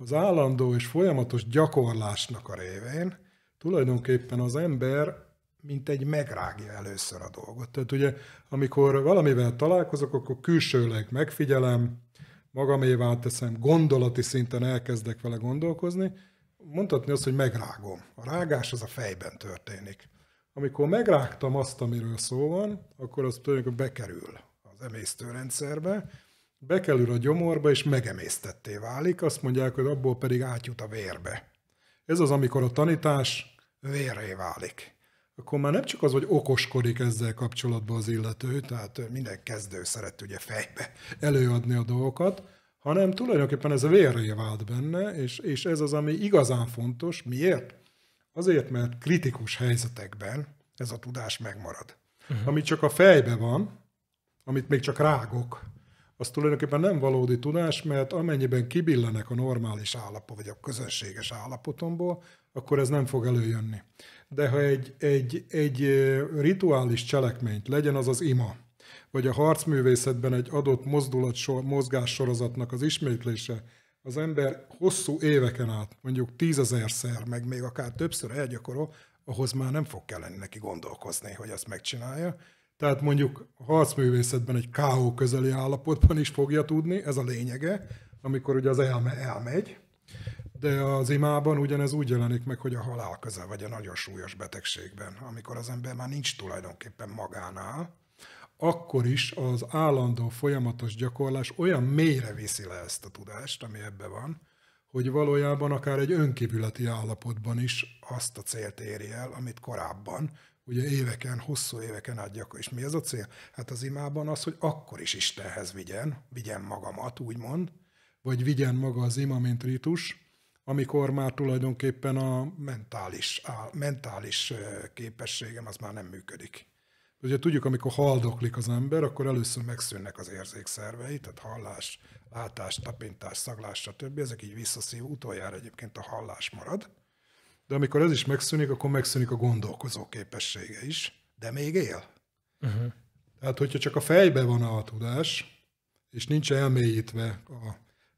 az állandó és folyamatos gyakorlásnak a révén tulajdonképpen az ember mint egy megrágja először a dolgot. Tehát ugye, amikor valamivel találkozok, akkor külsőleg megfigyelem, magamévá teszem, gondolati szinten elkezdek vele gondolkozni, mondhatni azt, hogy megrágom. A rágás az a fejben történik. Amikor megrágtam azt, amiről szó van, akkor az tulajdonképpen bekerül az emésztőrendszerbe, bekelül a gyomorba, és megemésztetté válik, azt mondják, hogy abból pedig átjut a vérbe. Ez az, amikor a tanítás vérré válik. Akkor már nem csak az, hogy okoskodik ezzel kapcsolatban az illető, tehát minden kezdő szeret ugye fejbe előadni a dolgokat, hanem tulajdonképpen ez a vérré vált benne, és, és ez az, ami igazán fontos. Miért? Azért, mert kritikus helyzetekben ez a tudás megmarad. Uh-huh. Ami csak a fejbe van, amit még csak rágok, az tulajdonképpen nem valódi tudás, mert amennyiben kibillenek a normális állapot, vagy a közönséges állapotomból, akkor ez nem fog előjönni. De ha egy, egy, egy rituális cselekményt, legyen az az ima, vagy a harcművészetben egy adott mozdulat, mozgássorozatnak az ismétlése, az ember hosszú éveken át, mondjuk tízezerszer, meg még akár többször elgyakorol, ahhoz már nem fog kelleni neki gondolkozni, hogy azt megcsinálja, tehát mondjuk a harcművészetben egy K.O. közeli állapotban is fogja tudni, ez a lényege, amikor ugye az elme elmegy, de az imában ugyanez úgy jelenik meg, hogy a halál közel vagy a nagyon súlyos betegségben, amikor az ember már nincs tulajdonképpen magánál, akkor is az állandó folyamatos gyakorlás olyan mélyre viszi le ezt a tudást, ami ebbe van, hogy valójában akár egy önkívületi állapotban is azt a célt éri el, amit korábban, ugye éveken, hosszú éveken át gyakor. És mi az a cél? Hát az imában az, hogy akkor is Istenhez vigyen, vigyen magamat, úgymond, vagy vigyen maga az ima, mint ritus, amikor már tulajdonképpen a mentális, a mentális képességem az már nem működik. Ugye tudjuk, amikor haldoklik az ember, akkor először megszűnnek az érzékszervei, tehát hallás, látás, tapintás, szaglás, stb. Ezek így visszaszív, utoljára egyébként a hallás marad de amikor ez is megszűnik, akkor megszűnik a gondolkozó képessége is, de még él. Uh-huh. Tehát, hogyha csak a fejbe van a tudás, és nincs elmélyítve a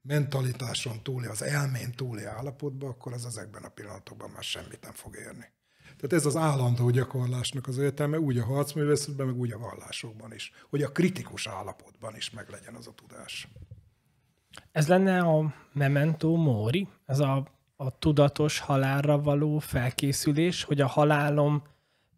mentalitáson túli, az elmén túli állapotba, akkor az ezekben a pillanatokban már semmit nem fog érni. Tehát ez az állandó gyakorlásnak az értelme úgy a harcművészetben, meg úgy a vallásokban is, hogy a kritikus állapotban is meglegyen az a tudás. Ez lenne a memento mori, ez a a tudatos halálra való felkészülés, hogy a halálom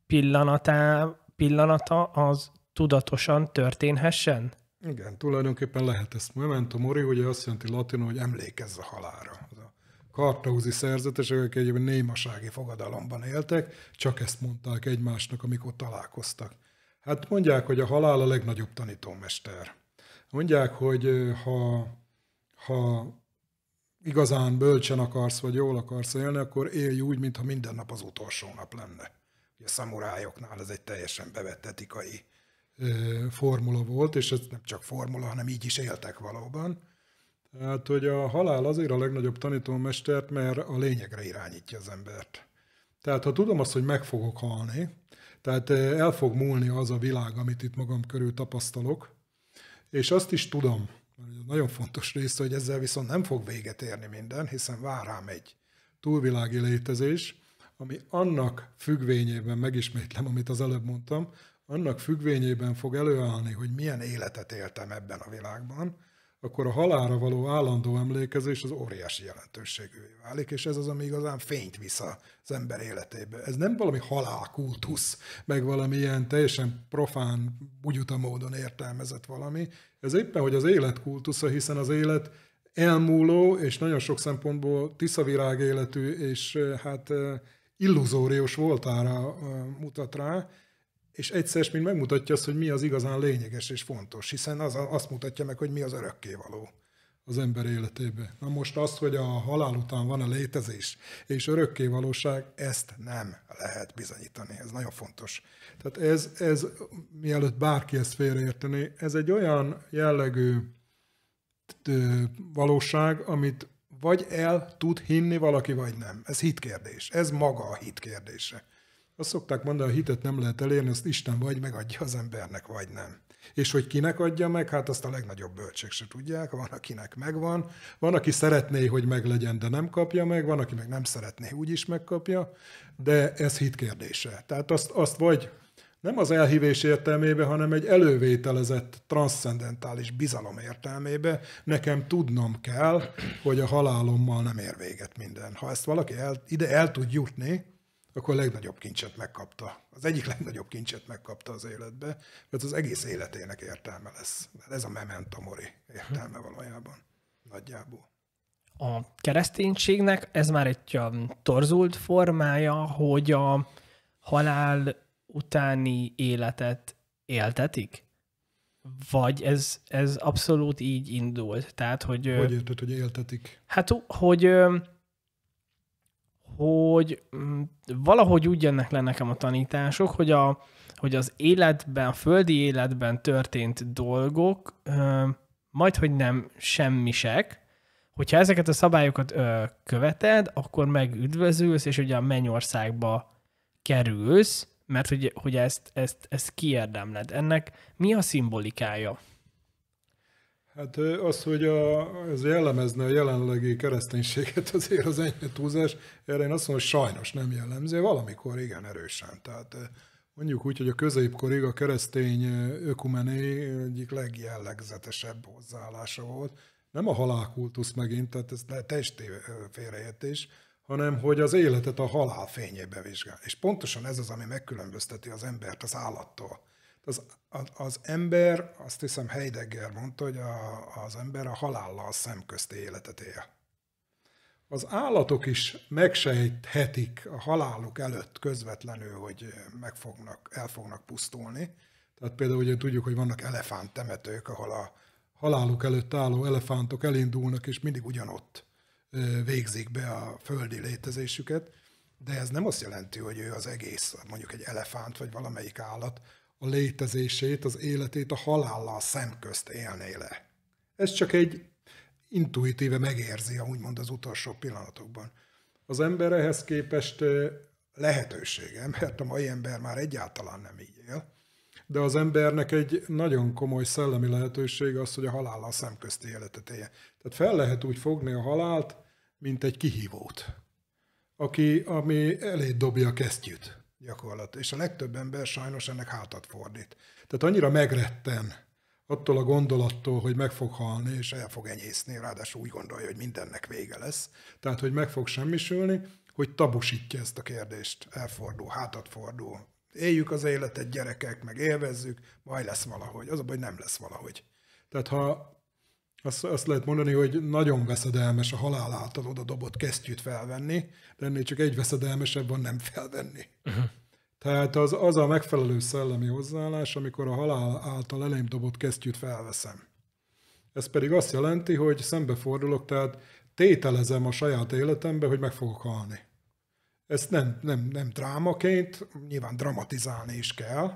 pillanatá, pillanata az tudatosan történhessen? Igen, tulajdonképpen lehet ezt memento mori, ugye azt jelenti latinul, hogy emlékezz a halálra. a kartózi szerzetesek, akik egyébként némasági fogadalomban éltek, csak ezt mondták egymásnak, amikor találkoztak. Hát mondják, hogy a halál a legnagyobb tanítómester. Mondják, hogy ha, ha igazán bölcsen akarsz, vagy jól akarsz élni, akkor élj úgy, mintha minden nap az utolsó nap lenne. a szamurájoknál ez egy teljesen bevett etikai formula volt, és ez nem csak formula, hanem így is éltek valóban. Tehát, hogy a halál azért a legnagyobb tanítómestert, mert a lényegre irányítja az embert. Tehát, ha tudom azt, hogy meg fogok halni, tehát el fog múlni az a világ, amit itt magam körül tapasztalok, és azt is tudom, nagyon fontos rész, hogy ezzel viszont nem fog véget érni minden, hiszen vár rám egy túlvilági létezés, ami annak függvényében, megismétlem, amit az előbb mondtam, annak függvényében fog előállni, hogy milyen életet éltem ebben a világban, akkor a halára való állandó emlékezés az óriási jelentőségűvé válik, és ez az, ami igazán fényt visz az ember életébe. Ez nem valami halálkultusz, meg valami ilyen teljesen profán, bugyuta módon értelmezett valami. Ez éppen, hogy az élet kultusza, hiszen az élet elmúló, és nagyon sok szempontból tiszavirág életű, és eh, hát eh, illuzóriós voltára eh, mutat rá, és egyszer mint megmutatja azt, hogy mi az igazán lényeges és fontos, hiszen az azt mutatja meg, hogy mi az örökkévaló az ember életében. Na most azt, hogy a halál után van a létezés és örökké valóság, ezt nem lehet bizonyítani. Ez nagyon fontos. Tehát ez, ez mielőtt bárki ezt félreérteni, ez egy olyan jellegű valóság, amit vagy el tud hinni valaki, vagy nem. Ez hitkérdés. Ez maga a hitkérdése. Azt szokták mondani, a hitet nem lehet elérni, azt Isten vagy megadja az embernek, vagy nem. És hogy kinek adja meg, hát azt a legnagyobb bölcsek se tudják, van, akinek megvan, van, aki szeretné, hogy meglegyen, de nem kapja meg, van, aki meg nem szeretné, úgyis megkapja, de ez hit kérdése. Tehát azt, azt vagy nem az elhívés értelmébe, hanem egy elővételezett, transzcendentális bizalom értelmébe nekem tudnom kell, hogy a halálommal nem ér véget minden. Ha ezt valaki el, ide el tud jutni, akkor a legnagyobb kincset megkapta. Az egyik legnagyobb kincset megkapta az életbe, mert az egész életének értelme lesz. Ez a memento mori értelme valójában, nagyjából. A kereszténységnek ez már egy um, torzult formája, hogy a halál utáni életet éltetik? Vagy ez, ez abszolút így indult? Tehát, hogy... Hogy érted, hogy éltetik? Hát, hogy hogy mm, valahogy úgy jönnek le nekem a tanítások, hogy, a, hogy az életben, a földi életben történt dolgok majd, hogy nem semmisek, hogyha ezeket a szabályokat ö, követed, akkor megüdvözülsz, és ugye a mennyországba kerülsz, mert hogy, hogy ezt, ezt, ezt kiérdemled. Ennek mi a szimbolikája? Hát az, hogy a, ez jellemezne a jelenlegi kereszténységet, [LAUGHS] azért az ennyi túlzás, erre én azt mondom, hogy sajnos nem jellemző, valamikor igen erősen. Tehát mondjuk úgy, hogy a középkorig a keresztény ökumené egyik legjellegzetesebb hozzáállása volt. Nem a halálkultusz megint, tehát ez ne testi félreértés, hanem hogy az életet a halál fényébe vizsgál. És pontosan ez az, ami megkülönbözteti az embert az állattól. Az, az ember, azt hiszem Heidegger mondta, hogy a, az ember a halállal szemközti életet él. Az állatok is megsejthetik a haláluk előtt közvetlenül, hogy meg fognak, el fognak pusztulni. Tehát például ugye tudjuk, hogy vannak elefánt temetők, ahol a haláluk előtt álló elefántok elindulnak, és mindig ugyanott végzik be a földi létezésüket. De ez nem azt jelenti, hogy ő az egész, mondjuk egy elefánt vagy valamelyik állat, a létezését, az életét a halállal szemközt élné le. Ez csak egy intuitíve megérzi, úgymond az utolsó pillanatokban. Az ember ehhez képest lehetősége, mert a mai ember már egyáltalán nem így él, de az embernek egy nagyon komoly szellemi lehetőség az, hogy a halállal szemközti életet élje. Tehát fel lehet úgy fogni a halált, mint egy kihívót, aki, ami elé dobja a kesztyűt gyakorlat. És a legtöbb ember sajnos ennek hátat fordít. Tehát annyira megretten attól a gondolattól, hogy meg fog halni, és el fog enyészni, ráadásul úgy gondolja, hogy mindennek vége lesz. Tehát, hogy meg fog semmisülni, hogy tabusítja ezt a kérdést, elfordul, hátat fordul. Éljük az életet, gyerekek, meg élvezzük, majd lesz valahogy. Az a baj, nem lesz valahogy. Tehát ha azt, azt lehet mondani, hogy nagyon veszedelmes a halál által oda dobott kesztyűt felvenni, de ennél csak egy veszedelmesebb van nem felvenni. Uh-huh. Tehát az, az a megfelelő szellemi hozzáállás, amikor a halál által elém dobott kesztyűt felveszem. Ez pedig azt jelenti, hogy szembefordulok, tehát tételezem a saját életembe, hogy meg fogok halni. Ezt nem, nem, nem drámaként, nyilván dramatizálni is kell.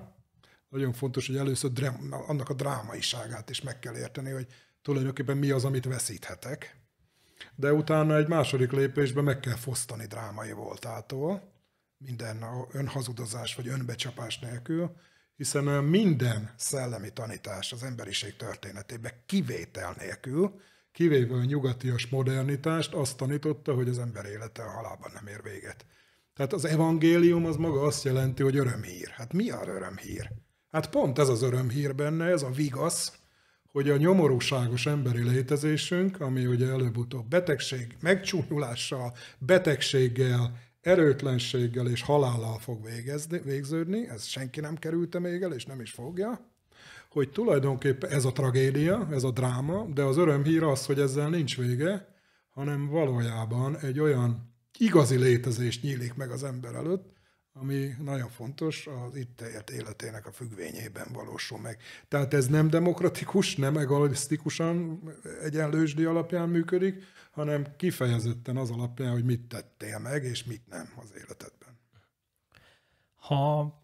Nagyon fontos, hogy először drám, annak a drámaiságát is meg kell érteni, hogy tulajdonképpen mi az, amit veszíthetek. De utána egy második lépésben meg kell fosztani drámai voltától, minden önhazudozás vagy önbecsapás nélkül, hiszen minden szellemi tanítás az emberiség történetében kivétel nélkül, kivéve a nyugatias modernitást, azt tanította, hogy az ember élete a halában nem ér véget. Tehát az evangélium az maga azt jelenti, hogy örömhír. Hát mi a örömhír? Hát pont ez az örömhír benne, ez a vigasz, hogy a nyomorúságos emberi létezésünk, ami ugye előbb-utóbb betegség, megcsúnyulással, betegséggel, erőtlenséggel és halállal fog végezni, végződni, ez senki nem kerülte még el, és nem is fogja, hogy tulajdonképpen ez a tragédia, ez a dráma, de az örömhír az, hogy ezzel nincs vége, hanem valójában egy olyan igazi létezés nyílik meg az ember előtt, ami nagyon fontos, az itt élt életének a függvényében valósul meg. Tehát ez nem demokratikus, nem egalisztikusan egyenlősdi alapján működik, hanem kifejezetten az alapján, hogy mit tettél meg, és mit nem az életedben. Ha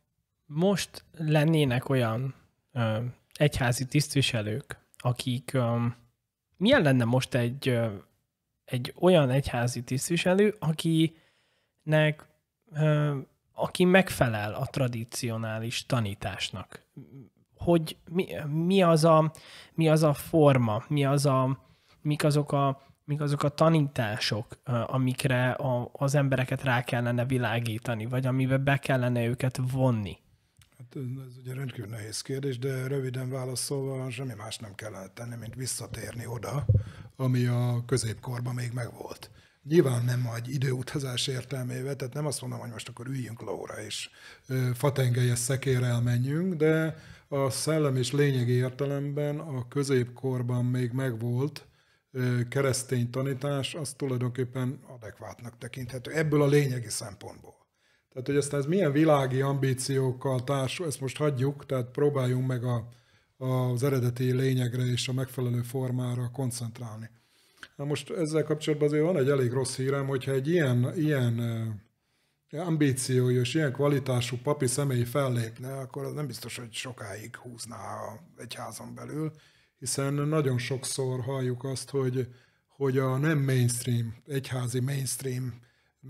most lennének olyan ö, egyházi tisztviselők, akik... Ö, milyen lenne most egy, ö, egy olyan egyházi tisztviselő, akinek ö, aki megfelel a tradicionális tanításnak. Hogy mi, mi, az, a, mi az a forma, mi az a, mik azok a mik azok a tanítások, amikre a, az embereket rá kellene világítani, vagy amibe be kellene őket vonni? Hát ez ugye rendkívül nehéz kérdés, de röviden válaszolva semmi más nem kellett, tenni, mint visszatérni oda, ami a középkorban még megvolt. Nyilván nem egy időutazás értelmével, tehát nem azt mondom, hogy most akkor üljünk lóra és fatengelyes szekére elmenjünk, de a szellem és lényegi értelemben a középkorban még megvolt keresztény tanítás, az tulajdonképpen adekvátnak tekinthető ebből a lényegi szempontból. Tehát, hogy aztán ez milyen világi ambíciókkal társul, ezt most hagyjuk, tehát próbáljunk meg a, az eredeti lényegre és a megfelelő formára koncentrálni. Na most ezzel kapcsolatban azért van egy elég rossz hírem, hogyha egy ilyen, ilyen ambíciói és ilyen kvalitású papi személy fellépne, akkor az nem biztos, hogy sokáig húzná egy házon belül, hiszen nagyon sokszor halljuk azt, hogy, hogy a nem mainstream, egyházi mainstream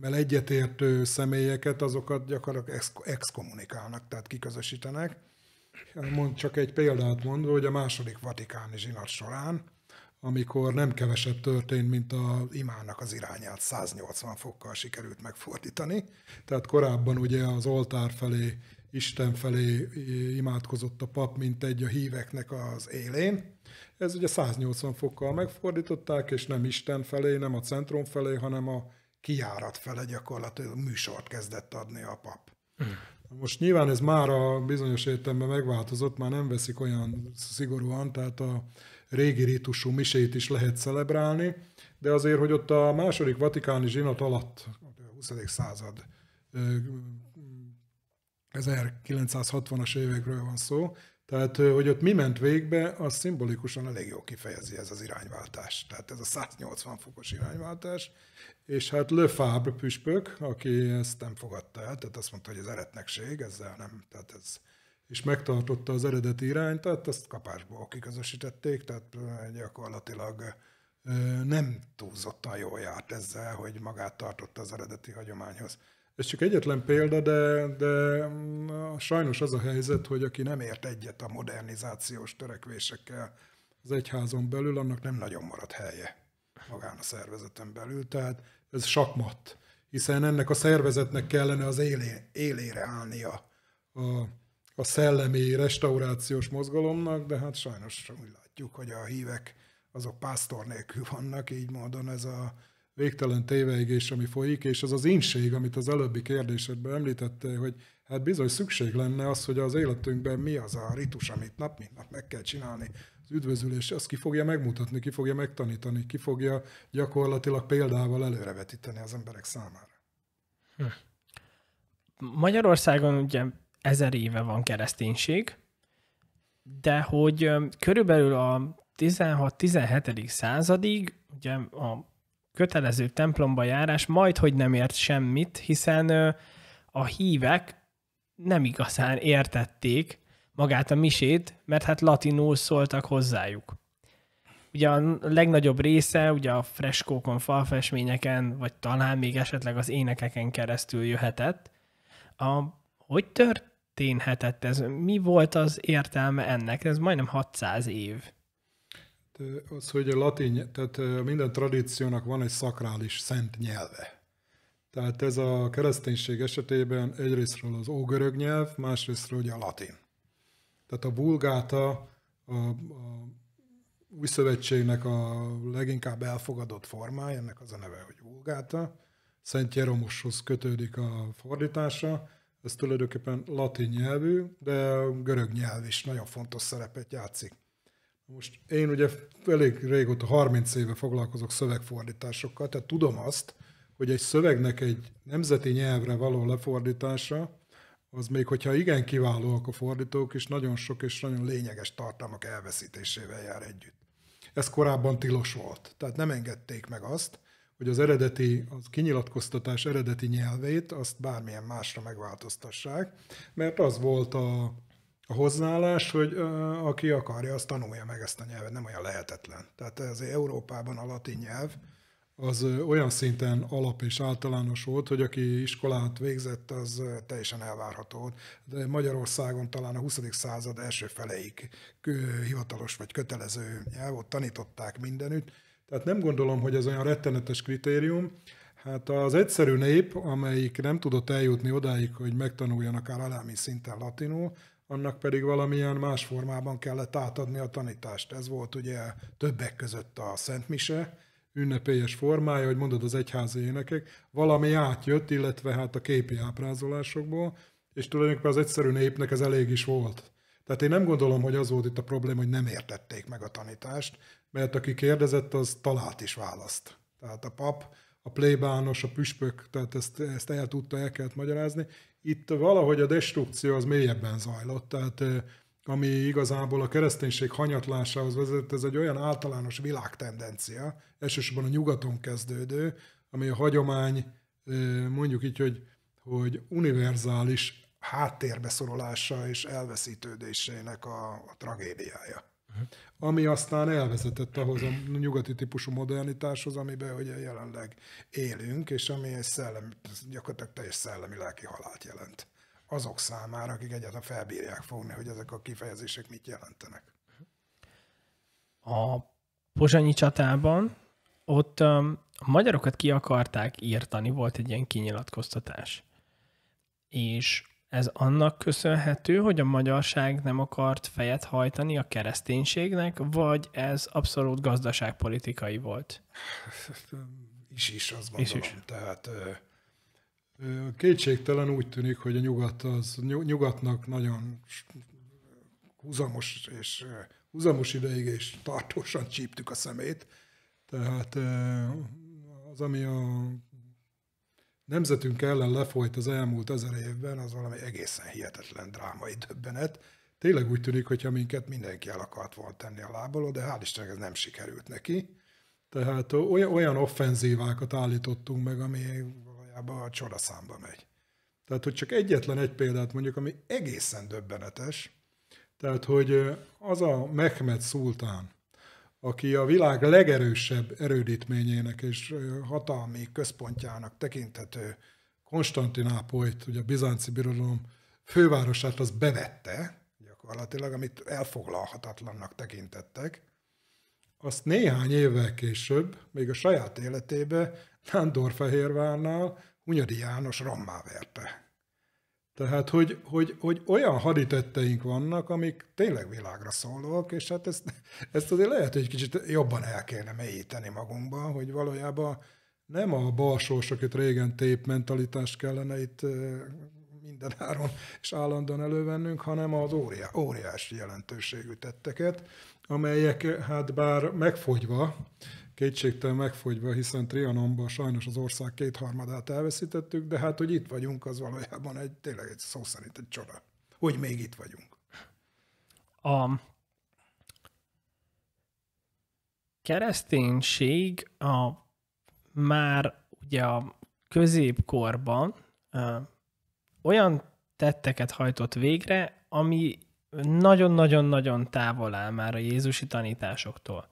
mert egyetértő személyeket, azokat gyakorlatilag exkommunikálnak, tehát kiközösítenek. Mond csak egy példát mondva, hogy a második vatikáni zsinat során amikor nem kevesebb történt, mint a imának az irányát 180 fokkal sikerült megfordítani. Tehát korábban ugye az oltár felé, Isten felé imádkozott a pap, mint egy a híveknek az élén. Ez ugye 180 fokkal megfordították, és nem Isten felé, nem a centrum felé, hanem a kiárat felé gyakorlatilag műsort kezdett adni a pap. Hmm. Most nyilván ez már a bizonyos értelemben megváltozott, már nem veszik olyan szigorúan, tehát a, régi rítusú misét is lehet celebrálni, de azért, hogy ott a második vatikáni zsinat alatt, a 20. század 1960-as évekről van szó, tehát, hogy ott mi ment végbe, az szimbolikusan elég jó kifejezi ez az irányváltás. Tehát ez a 180 fokos irányváltás. És hát Le Fabre püspök, aki ezt nem fogadta el, tehát azt mondta, hogy ez eretnekség, ezzel nem, tehát ez és megtartotta az eredeti irányt, tehát azt kapásból kiközösítették, tehát eh, gyakorlatilag eh, nem túlzottan jól járt ezzel, hogy magát tartotta az eredeti hagyományhoz. Ez csak egyetlen példa, de, de mm, sajnos az a helyzet, hogy aki nem ért egyet a modernizációs törekvésekkel az egyházon belül, annak nem nagyon marad helye magán a szervezeten belül. Tehát ez sakmat, hiszen ennek a szervezetnek kellene az élé, élére állnia a a szellemi restaurációs mozgalomnak, de hát sajnos úgy látjuk, hogy a hívek azok pásztor nélkül vannak, így módon ez a végtelen téveigés, ami folyik, és az az ínség, amit az előbbi kérdésedben említette, hogy hát bizony szükség lenne az, hogy az életünkben mi az a ritus, amit nap mint nap meg kell csinálni. Az üdvözülés, azt ki fogja megmutatni, ki fogja megtanítani, ki fogja gyakorlatilag példával előrevetíteni az emberek számára. Hm. Magyarországon ugye ezer éve van kereszténység, de hogy körülbelül a 16-17. századig ugye a kötelező templomba járás majd, hogy nem ért semmit, hiszen a hívek nem igazán értették magát a misét, mert hát latinul szóltak hozzájuk. Ugye a legnagyobb része ugye a freskókon, falfesményeken, vagy talán még esetleg az énekeken keresztül jöhetett. A, hogy tört történhetett ez? Mi volt az értelme ennek? Ez majdnem 600 év. Az, hogy a latin, tehát minden tradíciónak van egy szakrális szent nyelve. Tehát ez a kereszténység esetében egyrésztről az ógörög nyelv, másrésztről ugye a latin. Tehát a vulgáta a, a új szövetségnek a leginkább elfogadott formája, ennek az a neve, hogy vulgáta. Szent Jeromoshoz kötődik a fordítása, ez tulajdonképpen latin nyelvű, de görög nyelv is nagyon fontos szerepet játszik. Most én ugye elég régóta, 30 éve foglalkozok szövegfordításokkal, tehát tudom azt, hogy egy szövegnek egy nemzeti nyelvre való lefordítása, az még hogyha igen kiválóak a fordítók is, nagyon sok és nagyon lényeges tartalmak elveszítésével jár együtt. Ez korábban tilos volt, tehát nem engedték meg azt, hogy az eredeti, az kinyilatkoztatás eredeti nyelvét azt bármilyen másra megváltoztassák, mert az volt a, a hozzáállás, hogy uh, aki akarja, az tanulja meg ezt a nyelvet, nem olyan lehetetlen. Tehát ez Európában a latin nyelv, az olyan szinten alap és általános volt, hogy aki iskolát végzett, az teljesen elvárható De Magyarországon talán a 20. század első feleig hivatalos vagy kötelező nyelv, ott tanították mindenütt, tehát nem gondolom, hogy ez olyan rettenetes kritérium. Hát az egyszerű nép, amelyik nem tudott eljutni odáig, hogy megtanuljon akár alámi szinten latinul, annak pedig valamilyen más formában kellett átadni a tanítást. Ez volt ugye többek között a Szent Mise, ünnepélyes formája, hogy mondod az egyházi énekek, valami átjött, illetve hát a képi ábrázolásokból, és tulajdonképpen az egyszerű népnek ez elég is volt. Tehát én nem gondolom, hogy az volt itt a probléma, hogy nem értették meg a tanítást, mert aki kérdezett, az talált is választ. Tehát a pap, a plébános, a püspök, tehát ezt, ezt el tudta, el kellett magyarázni. Itt valahogy a destrukció az mélyebben zajlott, tehát ami igazából a kereszténység hanyatlásához vezet, ez egy olyan általános világtendencia, elsősorban a nyugaton kezdődő, ami a hagyomány, mondjuk így, hogy, hogy univerzális háttérbeszorolása és elveszítődésének a, a tragédiája ami aztán elvezetett ahhoz a nyugati típusú modernitáshoz, amiben ugye jelenleg élünk, és ami egy szellem, gyakorlatilag teljes szellemi lelki halált jelent. Azok számára, akik egyáltalán felbírják fogni, hogy ezek a kifejezések mit jelentenek. A pozsonyi csatában ott a magyarokat ki akarták írtani, volt egy ilyen kinyilatkoztatás. És ez annak köszönhető, hogy a magyarság nem akart fejet hajtani a kereszténységnek, vagy ez abszolút gazdaságpolitikai volt? [LAUGHS] Is is, azt gondolom. Is is. Tehát kétségtelen úgy tűnik, hogy a nyugat az, nyugatnak nagyon húzamos és húzamos ideig és tartósan csíptük a szemét. Tehát az, ami a nemzetünk ellen lefolyt az elmúlt ezer évben, az valami egészen hihetetlen drámai döbbenet. Tényleg úgy tűnik, hogyha minket mindenki el akart volna tenni a lábaló, de hál' Istennek ez nem sikerült neki. Tehát olyan, olyan offenzívákat állítottunk meg, ami valójában a csodaszámba megy. Tehát, hogy csak egyetlen egy példát mondjuk, ami egészen döbbenetes, tehát, hogy az a Mehmed szultán, aki a világ legerősebb erődítményének és hatalmi központjának tekinthető Konstantinápolyt, ugye a bizánci birodalom fővárosát az bevette, gyakorlatilag, amit elfoglalhatatlannak tekintettek, azt néhány évvel később, még a saját életébe Nándorfehérvárnál Hunyadi János rommá verte. Tehát, hogy, hogy, hogy olyan haditette,ink vannak, amik tényleg világra szólók, és hát ezt, ezt azért lehet, hogy kicsit jobban el kéne mélyíteni magunkban, hogy valójában nem a balsósok itt régen tép mentalitást kellene itt mindenáron és állandóan elővennünk, hanem az óriá, óriási jelentőségű tetteket, amelyek hát bár megfogyva, kétségtelen megfogyva, hiszen Trianonban sajnos az ország kétharmadát elveszítettük, de hát, hogy itt vagyunk, az valójában egy, tényleg egy szó szerint egy csoda, hogy még itt vagyunk. A kereszténység a, már ugye a középkorban olyan tetteket hajtott végre, ami nagyon-nagyon-nagyon távol áll már a Jézusi tanításoktól.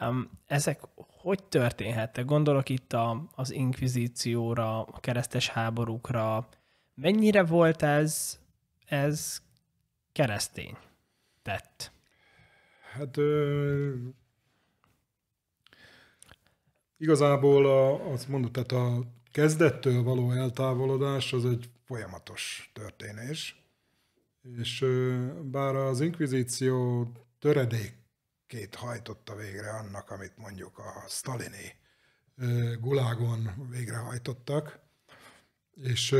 Um, ezek hogy történhettek? Gondolok itt a, az inkvizícióra, a keresztes háborúkra. Mennyire volt ez, ez keresztény tett? Hát ö, igazából a, azt mondod, tehát a kezdettől való eltávolodás az egy folyamatos történés. És ö, bár az inkvizíció töredék két hajtotta végre annak, amit mondjuk a sztalini gulágon végrehajtottak, és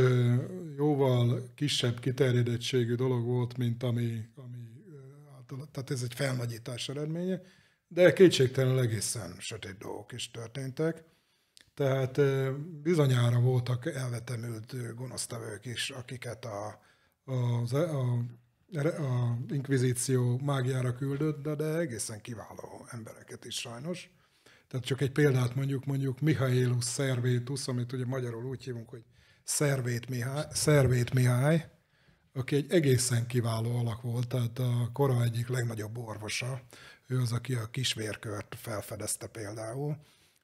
jóval kisebb kiterjedettségű dolog volt, mint ami, ami által, tehát ez egy felnagyítás eredménye, de kétségtelenül egészen sötét dolgok is történtek. Tehát bizonyára voltak elvetemült gonosztevők is, akiket a, a, a a inkvizíció mágiára küldött, de, de egészen kiváló embereket is sajnos. Tehát csak egy példát mondjuk, mondjuk Mihailus Szervétus, amit ugye magyarul úgy hívunk, hogy Szervét Mihály, Szervét Mihály aki egy egészen kiváló alak volt, tehát a kora egyik legnagyobb orvosa. Ő az, aki a kisvérkört felfedezte például.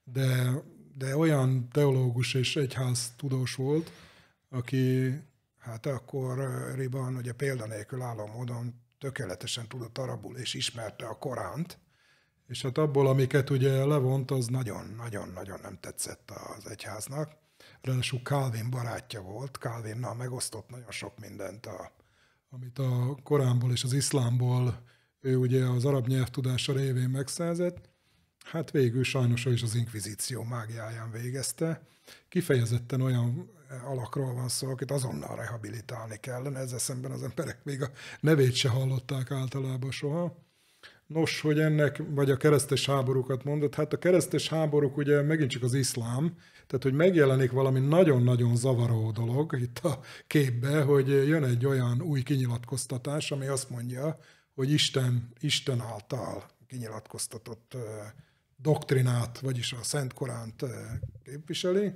De, de olyan teológus és egyház tudós volt, aki hát akkor Riban ugye példanélkül álló módon tökéletesen tudott arabul és ismerte a Koránt, és hát abból, amiket ugye levont, az nagyon-nagyon-nagyon nem tetszett az egyháznak. Ráadásul Calvin barátja volt, Calvinnal megosztott nagyon sok mindent, a, amit a Koránból és az iszlámból ő ugye az arab nyelvtudása révén megszerzett, Hát végül sajnos ő is az inkvizíció mágiáján végezte. Kifejezetten olyan eh, alakról van szó, akit azonnal rehabilitálni kellene, ezzel szemben az emberek még a nevét se hallották általában soha. Nos, hogy ennek, vagy a keresztes háborúkat mondott, hát a keresztes háborúk ugye megint csak az iszlám, tehát hogy megjelenik valami nagyon-nagyon zavaró dolog itt a képbe, hogy jön egy olyan új kinyilatkoztatás, ami azt mondja, hogy Isten, Isten által kinyilatkoztatott eh, doktrinát, vagyis a Szent Koránt eh, képviseli,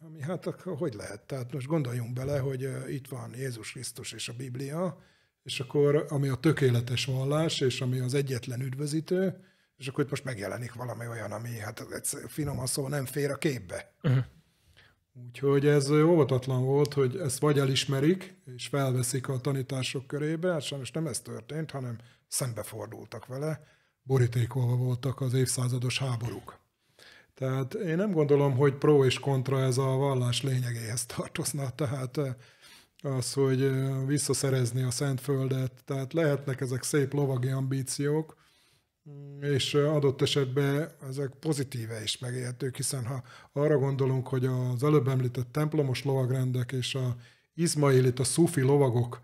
ami hát akkor hogy lehet? Tehát most gondoljunk bele, hogy eh, itt van Jézus Krisztus és a Biblia, és akkor ami a tökéletes vallás, és ami az egyetlen üdvözítő, és akkor itt most megjelenik valami olyan, ami hát finom a szó nem fér a képbe. Uh-huh. Úgyhogy ez óvatatlan volt, hogy ezt vagy elismerik, és felveszik a tanítások körébe, hát sajnos nem ez történt, hanem szembefordultak vele, borítékolva voltak az évszázados háborúk. Tehát én nem gondolom, hogy pro és kontra ez a vallás lényegéhez tartozna, tehát eh, az, hogy eh, visszaszerezni a Szentföldet, tehát lehetnek ezek szép lovagi ambíciók, és eh, adott esetben ezek pozitíve is megélhetők, hiszen ha arra gondolunk, hogy az előbb említett templomos lovagrendek és a a szufi lovagok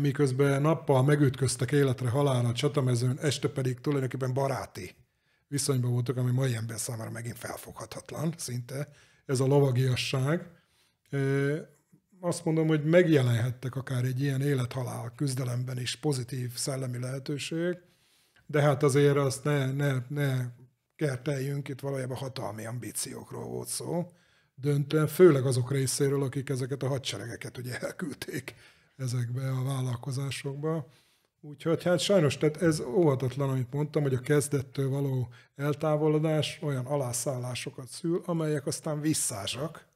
miközben nappal megütköztek életre, a csatamezőn, este pedig tulajdonképpen baráti viszonyban voltak, ami mai ember számára megint felfoghatatlan szinte, ez a lovagiasság. Azt mondom, hogy megjelenhettek akár egy ilyen élethalál küzdelemben is pozitív szellemi lehetőség, de hát azért azt ne, ne, ne kerteljünk, itt valójában hatalmi ambíciókról volt szó, döntően, főleg azok részéről, akik ezeket a hadseregeket ugye elküldték ezekbe a vállalkozásokba. Úgyhogy hát sajnos, tehát ez óvatatlan, amit mondtam, hogy a kezdettől való eltávolodás olyan alászállásokat szül, amelyek aztán visszásak,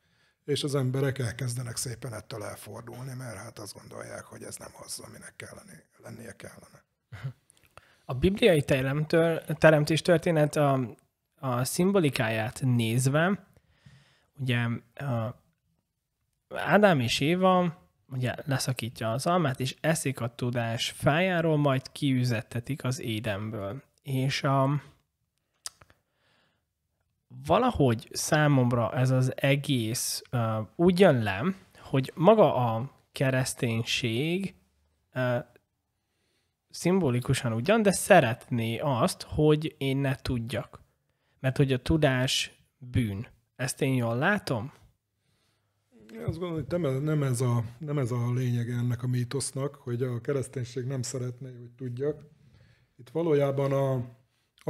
és az emberek elkezdenek szépen ettől elfordulni, mert hát azt gondolják, hogy ez nem az, aminek kellene, lennie kellene. A bibliai teremtől, teremtés történet a, a szimbolikáját nézve, ugye a Ádám és Éva ugye leszakítja az almát, és eszik a tudás fájáról, majd kiüzettetik az édenből. És a, um, valahogy számomra ez az egész uh, úgy jön le, hogy maga a kereszténység uh, szimbolikusan ugyan, de szeretné azt, hogy én ne tudjak. Mert hogy a tudás bűn. Ezt én jól látom? Én azt gondolom, hogy nem, nem, ez a, nem ez a lényeg ennek a mítosznak, hogy a kereszténység nem szeretné, hogy tudjak. Itt valójában a,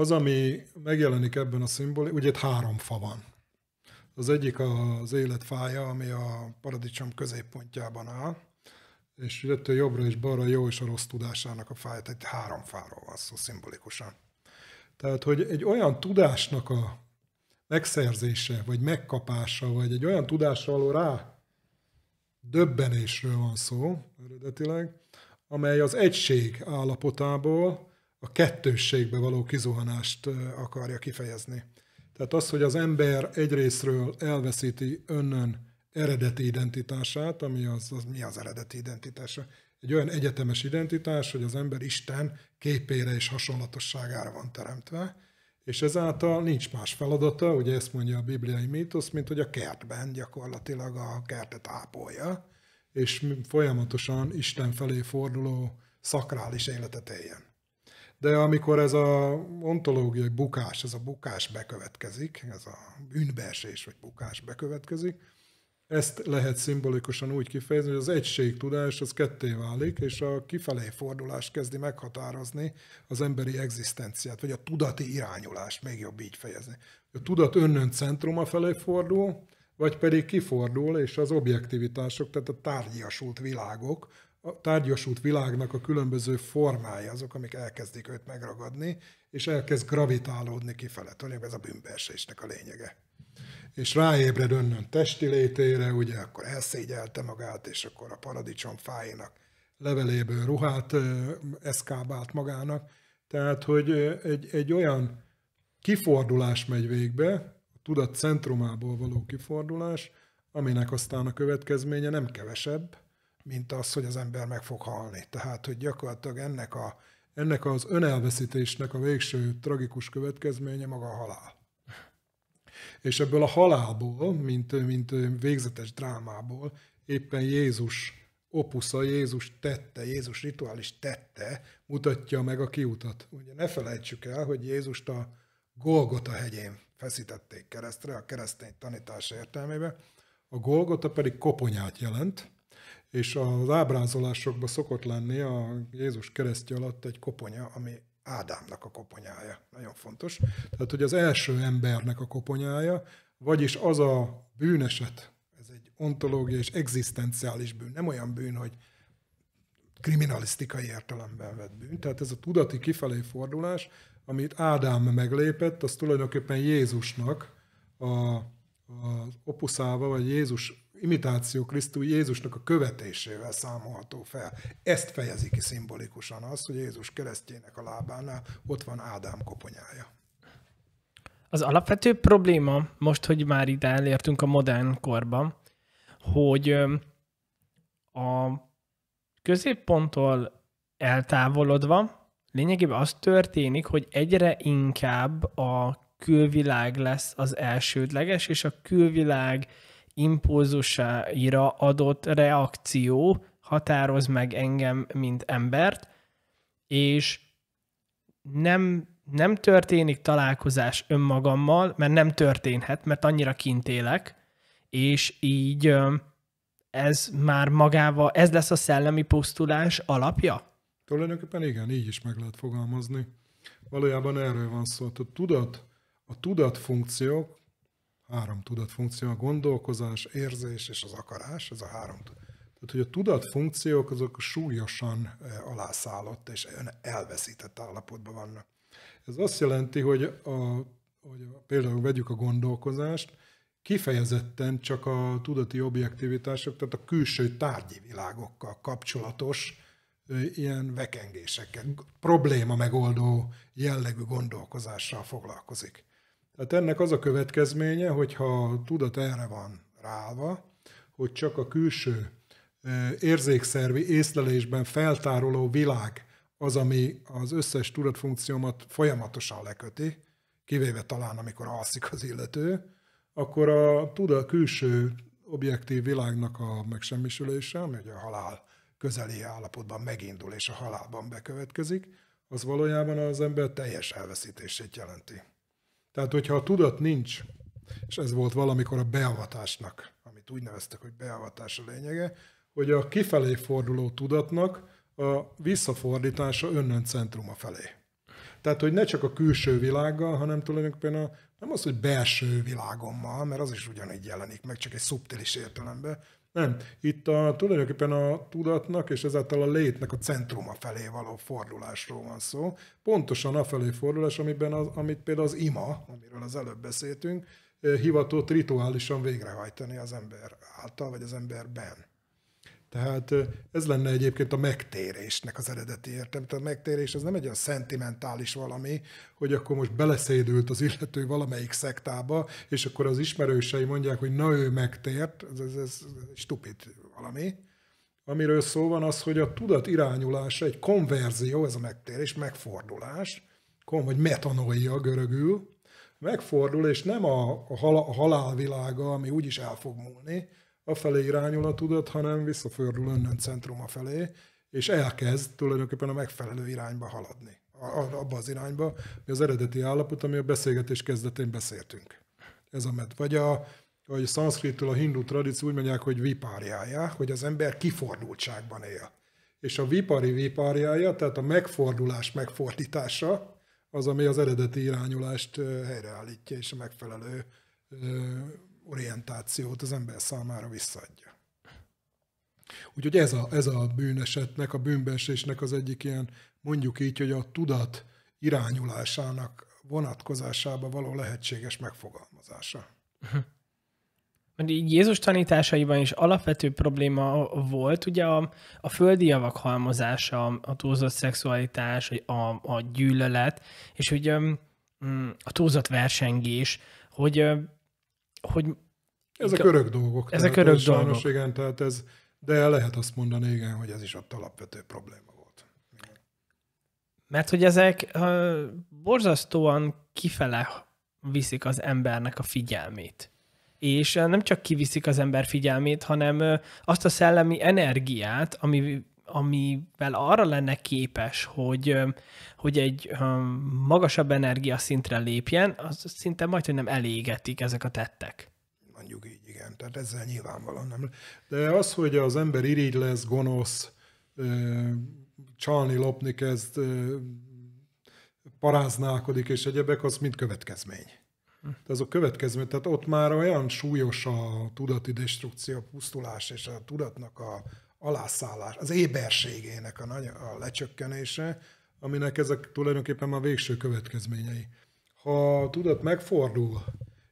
az, ami megjelenik ebben a szimbolikus, ugye itt három fa van. Az egyik az életfája, ami a paradicsom középpontjában áll, és illetve jobbra és balra jó és a rossz tudásának a fája, tehát három fáról van szó szimbolikusan. Tehát, hogy egy olyan tudásnak a megszerzése, vagy megkapása, vagy egy olyan tudásra való rá döbbenésről van szó eredetileg, amely az egység állapotából a kettősségbe való kizuhanást akarja kifejezni. Tehát az, hogy az ember egyrésztről elveszíti önön eredeti identitását, ami az, az mi az eredeti identitása? Egy olyan egyetemes identitás, hogy az ember Isten képére és hasonlatosságára van teremtve, és ezáltal nincs más feladata, ugye ezt mondja a bibliai mítosz, mint hogy a kertben gyakorlatilag a kertet ápolja, és folyamatosan Isten felé forduló szakrális életet éljen. De amikor ez a ontológiai bukás, ez a bukás bekövetkezik, ez a bűnbeesés vagy bukás bekövetkezik, ezt lehet szimbolikusan úgy kifejezni, hogy az egységtudás az ketté válik, és a kifelé fordulás kezdi meghatározni az emberi egzisztenciát, vagy a tudati irányulást, még jobb így fejezni. A tudat önnön centruma felé fordul, vagy pedig kifordul, és az objektivitások, tehát a tárgyasult világok, a tárgyasult világnak a különböző formái azok, amik elkezdik őt megragadni, és elkezd gravitálódni kifele. Tulajdonképpen ez a bűnbeesésnek a lényege és ráébred önnön testi létére, ugye akkor elszégyelte magát, és akkor a paradicsom fájnak leveléből ruhát eszkábált magának. Tehát, hogy egy, egy olyan kifordulás megy végbe, a tudat centrumából való kifordulás, aminek aztán a következménye nem kevesebb, mint az, hogy az ember meg fog halni. Tehát, hogy gyakorlatilag ennek, a, ennek az önelveszítésnek a végső tragikus következménye maga a halál. És ebből a halálból, mint, mint végzetes drámából éppen Jézus opusza, Jézus tette, Jézus rituális tette mutatja meg a kiutat. Ugye ne felejtsük el, hogy Jézust a Golgota hegyén feszítették keresztre, a keresztény tanítás értelmében. A Golgota pedig koponyát jelent, és az ábrázolásokban szokott lenni a Jézus keresztje alatt egy koponya, ami Ádámnak a koponyája. Nagyon fontos. Tehát, hogy az első embernek a koponyája, vagyis az a bűneset, ez egy ontológia és egzisztenciális bűn, nem olyan bűn, hogy kriminalisztikai értelemben vett bűn. Tehát ez a tudati kifelé fordulás, amit Ádám meglépett, az tulajdonképpen Jézusnak a, a opuszával, vagy Jézus imitáció Krisztus Jézusnak a követésével számolható fel. Ezt fejezi ki szimbolikusan az, hogy Jézus keresztjének a lábánál ott van Ádám koponyája. Az alapvető probléma, most, hogy már ide elértünk a modern korban, hogy a középponttól eltávolodva lényegében az történik, hogy egyre inkább a külvilág lesz az elsődleges, és a külvilág impulzusaira adott reakció határoz meg engem, mint embert, és nem, nem történik találkozás önmagammal, mert nem történhet, mert annyira kint élek, és így ez már magával, ez lesz a szellemi pusztulás alapja? Tulajdonképpen igen, így is meg lehet fogalmazni. Valójában erről van szó. A tudat, a tudat funkciók három tudatfunkció, a gondolkozás, érzés és az akarás, ez a három tehát, hogy a tudatfunkciók azok súlyosan eh, alászállott és elveszített állapotban vannak. Ez azt jelenti, hogy, a, hogy a, például vegyük a gondolkozást, kifejezetten csak a tudati objektivitások, tehát a külső tárgyi világokkal kapcsolatos ilyen vekengéseket, probléma megoldó jellegű gondolkozással foglalkozik. Hát ennek az a következménye, hogyha a tudat erre van ráva, hogy csak a külső érzékszervi észlelésben feltároló világ az, ami az összes tudatfunkciómat folyamatosan leköti, kivéve talán, amikor alszik az illető, akkor a tudat külső objektív világnak a megsemmisülése, ami ugye a halál közeli állapotban megindul és a halálban bekövetkezik, az valójában az ember teljes elveszítését jelenti. Tehát, hogyha a tudat nincs, és ez volt valamikor a beavatásnak, amit úgy neveztek, hogy beavatás a lényege, hogy a kifelé forduló tudatnak a visszafordítása önön centruma felé. Tehát, hogy ne csak a külső világgal, hanem tulajdonképpen a, nem az, hogy belső világommal, mert az is ugyanígy jelenik meg, csak egy szubtilis értelemben, nem, itt a, tulajdonképpen a tudatnak és ezáltal a létnek a centruma felé való fordulásról van szó. Pontosan felé fordulás, amiben az, amit például az ima, amiről az előbb beszéltünk, eh, hivatott rituálisan végrehajtani az ember által, vagy az emberben. Tehát ez lenne egyébként a megtérésnek az eredeti értelme. Tehát a megtérés az nem egy olyan szentimentális valami, hogy akkor most beleszédült az illető valamelyik szektába, és akkor az ismerősei mondják, hogy na ő megtért, ez, ez, ez stupid valami. Amiről szó van az, hogy a tudat irányulása, egy konverzió, ez a megtérés, megfordulás, kon, vagy metanoia görögül, megfordul, és nem a, a, hal, a halálvilága, ami úgyis el fog múlni, afelé irányul a tudat, hanem visszafordul önnön centruma felé, és elkezd tulajdonképpen a megfelelő irányba haladni. Abba az irányba, mi az eredeti állapot, ami a beszélgetés kezdetén beszéltünk. Ez a med. Vagy a, vagy a szanszkrittől a hindu tradíció úgy mondják, hogy vipárjája, hogy az ember kifordultságban él. És a vipari vipárjája, tehát a megfordulás megfordítása, az, ami az eredeti irányulást helyreállítja, és a megfelelő orientációt az ember számára visszaadja. Úgyhogy ez a, ez a bűnesetnek, a bűnbensésnek az egyik ilyen, mondjuk így, hogy a tudat irányulásának vonatkozásába való lehetséges megfogalmazása. Jézus tanításaiban is alapvető probléma volt ugye a, a földi javak halmozása, a túlzott szexualitás, a, a gyűlölet, és hogy mm, a túlzott versengés, hogy hogy ezek inkább, örök dolgok. Ezek örök ez dolgok. Sajnos igen, tehát ez, de lehet azt mondani, igen, hogy ez is ott alapvető probléma volt. Mert hogy ezek uh, borzasztóan kifele viszik az embernek a figyelmét. És nem csak kiviszik az ember figyelmét, hanem azt a szellemi energiát, ami amivel arra lenne képes, hogy, hogy egy magasabb energiaszintre lépjen, az szinte majd, hogy nem elégetik ezek a tettek. Mondjuk így, igen. Tehát ezzel nyilvánvalóan nem. De az, hogy az ember irigy lesz, gonosz, csalni, lopni kezd, paráználkodik és egyebek, az mind következmény. Hm. Tehát az a következmény, tehát ott már olyan súlyos a tudati destrukció, a pusztulás és a tudatnak a alászállás, az éberségének a, nagy, a lecsökkenése, aminek ezek tulajdonképpen a végső következményei. Ha a tudat megfordul,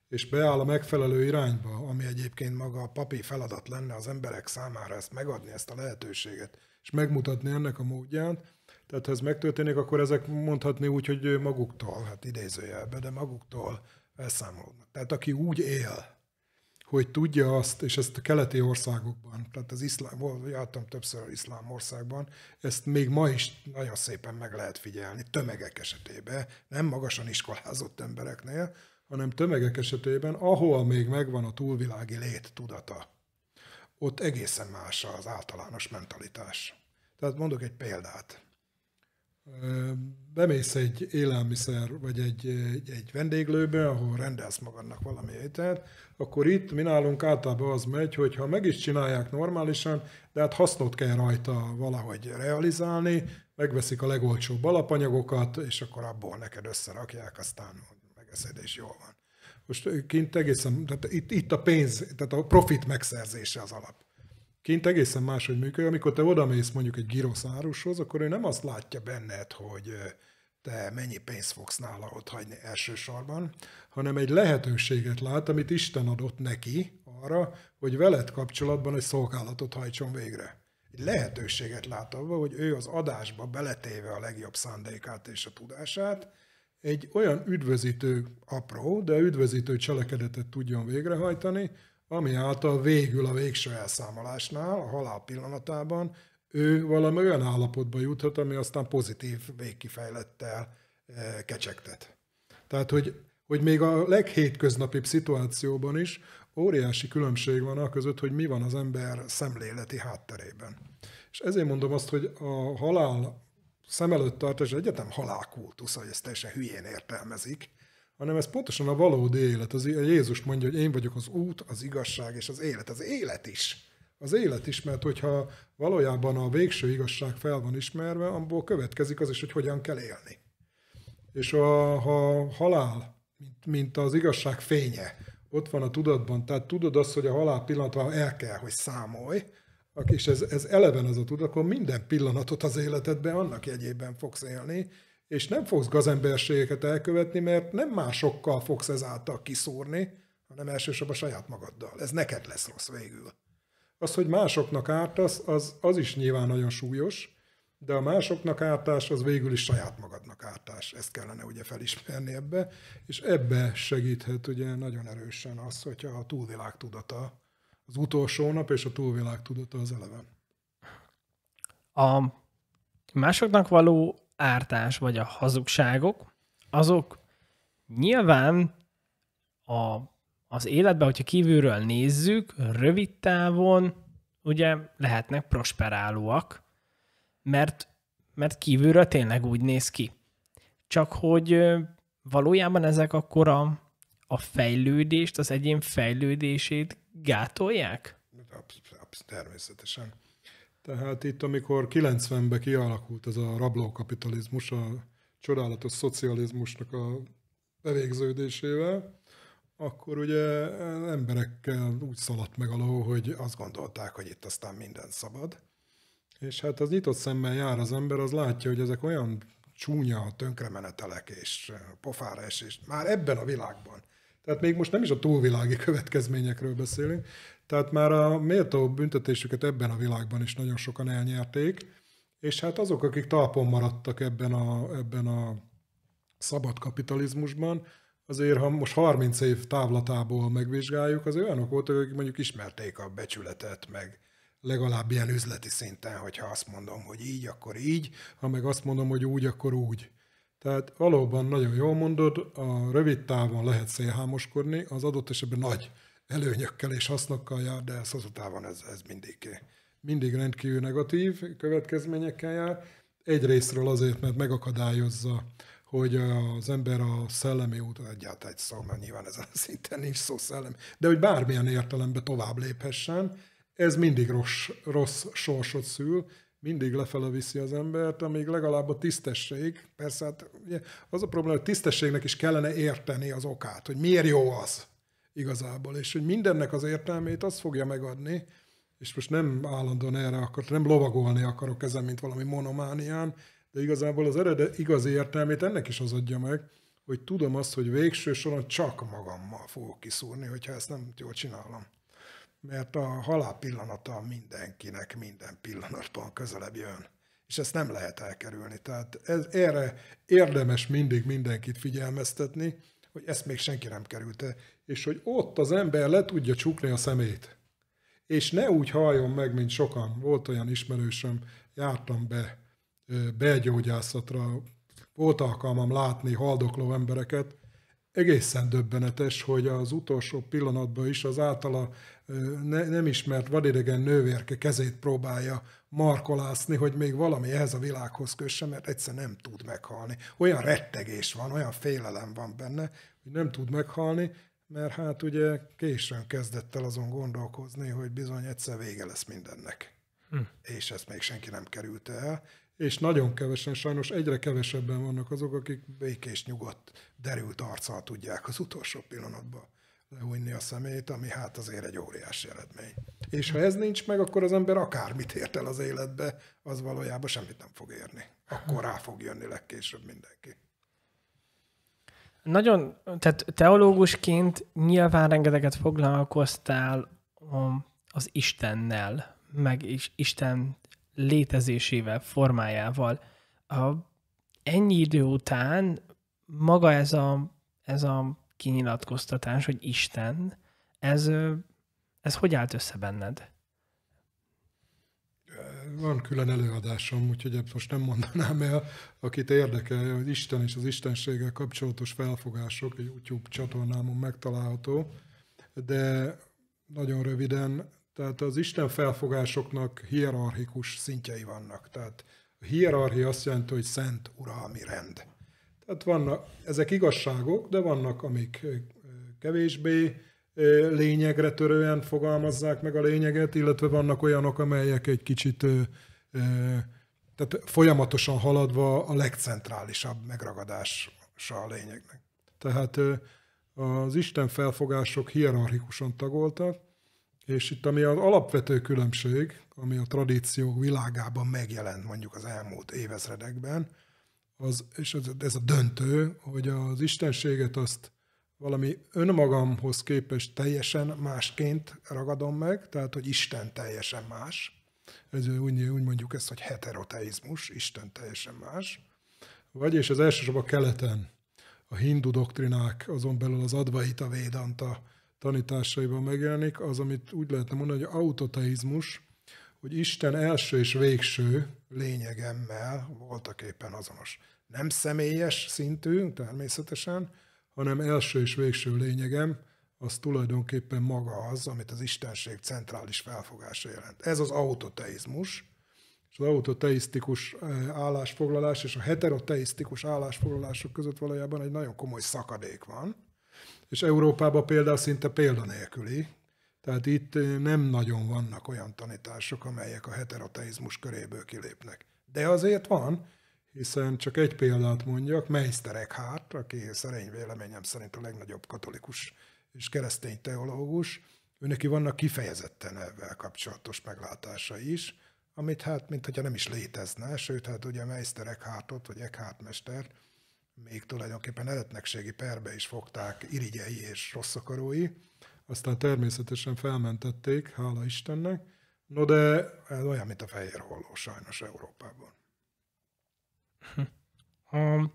és beáll a megfelelő irányba, ami egyébként maga a papi feladat lenne az emberek számára ezt megadni, ezt a lehetőséget, és megmutatni ennek a módját, tehát ha ez megtörténik, akkor ezek mondhatni úgy, hogy maguktól, hát idézőjelbe, de maguktól elszámolnak. Tehát aki úgy él, hogy tudja azt, és ezt a keleti országokban, tehát az iszlám, jártam többször az iszlám országban, ezt még ma is nagyon szépen meg lehet figyelni tömegek esetében, nem magasan iskolázott embereknél, hanem tömegek esetében, ahol még megvan a túlvilági lét tudata, ott egészen más az általános mentalitás. Tehát mondok egy példát bemész egy élelmiszer, vagy egy, egy, egy vendéglőbe, ahol rendelsz magadnak valami ételt, akkor itt mi nálunk általában az megy, hogy ha meg is csinálják normálisan, de hát hasznot kell rajta valahogy realizálni, megveszik a legolcsóbb alapanyagokat, és akkor abból neked összerakják, aztán megeszed, és jól van. Most kint egészen, tehát itt, itt a pénz, tehát a profit megszerzése az alap kint egészen máshogy működik. Amikor te odamész mondjuk egy giroszárushoz, akkor ő nem azt látja benned, hogy te mennyi pénzt fogsz nála ott hagyni elsősorban, hanem egy lehetőséget lát, amit Isten adott neki arra, hogy veled kapcsolatban egy szolgálatot hajtson végre. Egy lehetőséget lát abba, hogy ő az adásba beletéve a legjobb szándékát és a tudását, egy olyan üdvözítő, apró, de üdvözítő cselekedetet tudjon végrehajtani, ami által végül a végső elszámolásnál, a halál pillanatában ő valami olyan állapotba juthat, ami aztán pozitív végkifejlettel eh, kecsegtet. Tehát, hogy, hogy még a leghétköznapibb szituációban is óriási különbség van a között, hogy mi van az ember szemléleti hátterében. És ezért mondom azt, hogy a halál szem előtt tartás egyetem halálkultusz, hogy ezt teljesen hülyén értelmezik, hanem ez pontosan a valódi élet. Az, Jézus mondja, hogy én vagyok az út, az igazság és az élet. Az élet is. Az élet is, mert hogyha valójában a végső igazság fel van ismerve, abból következik az is, hogy hogyan kell élni. És a, ha halál, mint, mint az igazság fénye, ott van a tudatban, tehát tudod azt, hogy a halál pillanatban el kell, hogy számolj, és ez, ez eleven az a tudat, akkor minden pillanatot az életedben annak jegyében fogsz élni, és nem fogsz gazemberségeket elkövetni, mert nem másokkal fogsz ezáltal kiszúrni, hanem elsősorban saját magaddal. Ez neked lesz rossz végül. Az, hogy másoknak ártasz, az, az is nyilván nagyon súlyos, de a másoknak ártás az végül is saját magadnak ártás. Ezt kellene ugye felismerni ebbe, és ebbe segíthet ugye nagyon erősen az, hogyha a túlvilág tudata az utolsó nap, és a túlvilág tudata az eleve. A másoknak való ártás vagy a hazugságok, azok nyilván a, az életben, hogyha kívülről nézzük, rövid távon ugye lehetnek prosperálóak, mert, mert kívülről tényleg úgy néz ki. Csak hogy valójában ezek akkor a, a fejlődést, az egyén fejlődését gátolják? Abszolút természetesen. Tehát itt, amikor 90-ben kialakult ez a rablókapitalizmus, a csodálatos szocializmusnak a bevégződésével, akkor ugye emberekkel úgy szaladt meg a ló, hogy azt gondolták, hogy itt aztán minden szabad. És hát az nyitott szemmel jár az ember, az látja, hogy ezek olyan csúnya tönkremenetelek és pofára esés, már ebben a világban. Tehát még most nem is a túlvilági következményekről beszélünk, tehát már a méltó büntetésüket ebben a világban is nagyon sokan elnyerték, és hát azok, akik talpon maradtak ebben a, ebben a szabad kapitalizmusban, azért, ha most 30 év távlatából megvizsgáljuk, az olyanok voltak, akik mondjuk ismerték a becsületet, meg legalább ilyen üzleti szinten, hogyha azt mondom, hogy így, akkor így, ha meg azt mondom, hogy úgy, akkor úgy. Tehát valóban nagyon jól mondod, a rövid távon lehet szélhámoskodni, az adott esetben nagy előnyökkel és hasznokkal jár, de ez távon ez, ez mindig, mindig rendkívül negatív következményekkel jár. Egyrésztről azért, mert megakadályozza, hogy az ember a szellemi úton egyáltalán egy szó, mert nyilván ezen a szinten nincs szó szellem, de hogy bármilyen értelemben tovább léphessen, ez mindig rossz, rossz sorsot szül, mindig lefele viszi az embert, amíg legalább a tisztesség, persze hát ugye, az a probléma, hogy a tisztességnek is kellene érteni az okát, hogy miért jó az igazából, és hogy mindennek az értelmét az fogja megadni, és most nem állandóan erre akar, nem lovagolni akarok ezen, mint valami monománián, de igazából az eredet igazi értelmét ennek is az adja meg, hogy tudom azt, hogy végső soron csak magammal fogok kiszúrni, hogyha ezt nem jól csinálom. Mert a halál pillanata mindenkinek minden pillanatban közelebb jön. És ezt nem lehet elkerülni. Tehát ez, erre érdemes mindig mindenkit figyelmeztetni, hogy ezt még senki nem került, és hogy ott az ember le tudja csukni a szemét. És ne úgy halljon meg, mint sokan. Volt olyan ismerősöm, jártam be belgyógyászatra, volt alkalmam látni haldokló embereket, egészen döbbenetes, hogy az utolsó pillanatban is az általa ne, nem ismert vadidegen nővérke kezét próbálja markolászni, hogy még valami ehhez a világhoz kösse, mert egyszer nem tud meghalni. Olyan rettegés van, olyan félelem van benne, hogy nem tud meghalni, mert hát ugye későn kezdett el azon gondolkozni, hogy bizony egyszer vége lesz mindennek. Hm. És ezt még senki nem került el. És nagyon kevesen, sajnos egyre kevesebben vannak azok, akik békés, nyugodt, derült arccal tudják az utolsó pillanatban lehújni a szemét, ami hát azért egy óriási eredmény. És ha ez nincs meg, akkor az ember akármit ért el az életbe, az valójában semmit nem fog érni. Akkor rá fog jönni legkésőbb mindenki. Nagyon, tehát teológusként nyilván rengeteget foglalkoztál um, az Istennel, meg is Isten létezésével, formájával. A, ennyi idő után maga ez a, ez a kinyilatkoztatás, hogy Isten, ez, ez hogy állt össze benned? Van külön előadásom, úgyhogy ezt most nem mondanám el, akit érdekel, hogy Isten és az Istenséggel kapcsolatos felfogások egy YouTube csatornámon megtalálható, de nagyon röviden, tehát az Isten felfogásoknak hierarchikus szintjei vannak. Tehát a hierarchia azt jelenti, hogy szent uralmi rend. Tehát vannak, ezek igazságok, de vannak, amik kevésbé lényegre törően fogalmazzák meg a lényeget, illetve vannak olyanok, amelyek egy kicsit tehát folyamatosan haladva a legcentrálisabb megragadása a lényegnek. Tehát az Isten felfogások hierarchikusan tagoltak, és itt ami az alapvető különbség, ami a tradíciók világában megjelent mondjuk az elmúlt évezredekben, az, és ez, ez a döntő, hogy az istenséget azt valami önmagamhoz képest teljesen másként ragadom meg, tehát, hogy Isten teljesen más. Ez úgy, úgy mondjuk ezt, hogy heteroteizmus, Isten teljesen más. vagy és az elsősorban keleten a hindu doktrinák, azon belül az Advaita Védanta tanításaiban megjelenik, az, amit úgy lehetne mondani, hogy autoteizmus, hogy Isten első és végső lényegemmel voltak éppen azonos. Nem személyes szintű, természetesen, hanem első és végső lényegem, az tulajdonképpen maga az, amit az Istenség centrális felfogása jelent. Ez az autoteizmus, és az autoteisztikus eh, állásfoglalás és a heteroteisztikus állásfoglalások között valójában egy nagyon komoly szakadék van, és Európában például szinte példanélküli, tehát itt eh, nem nagyon vannak olyan tanítások, amelyek a heterateizmus köréből kilépnek. De azért van, hiszen csak egy példát mondjak, Meister Eckhart, aki szerény véleményem szerint a legnagyobb katolikus és keresztény teológus, őneki vannak kifejezetten ebben kapcsolatos meglátása is, amit hát, mint hogyha nem is létezne, sőt, hát ugye Meister Eckhartot, vagy Eckhart mestert, még tulajdonképpen eretnekségi perbe is fogták irigyei és rosszakarói, aztán természetesen felmentették, hála Istennek, no de ez olyan, mint a fehér holló sajnos Európában. Um,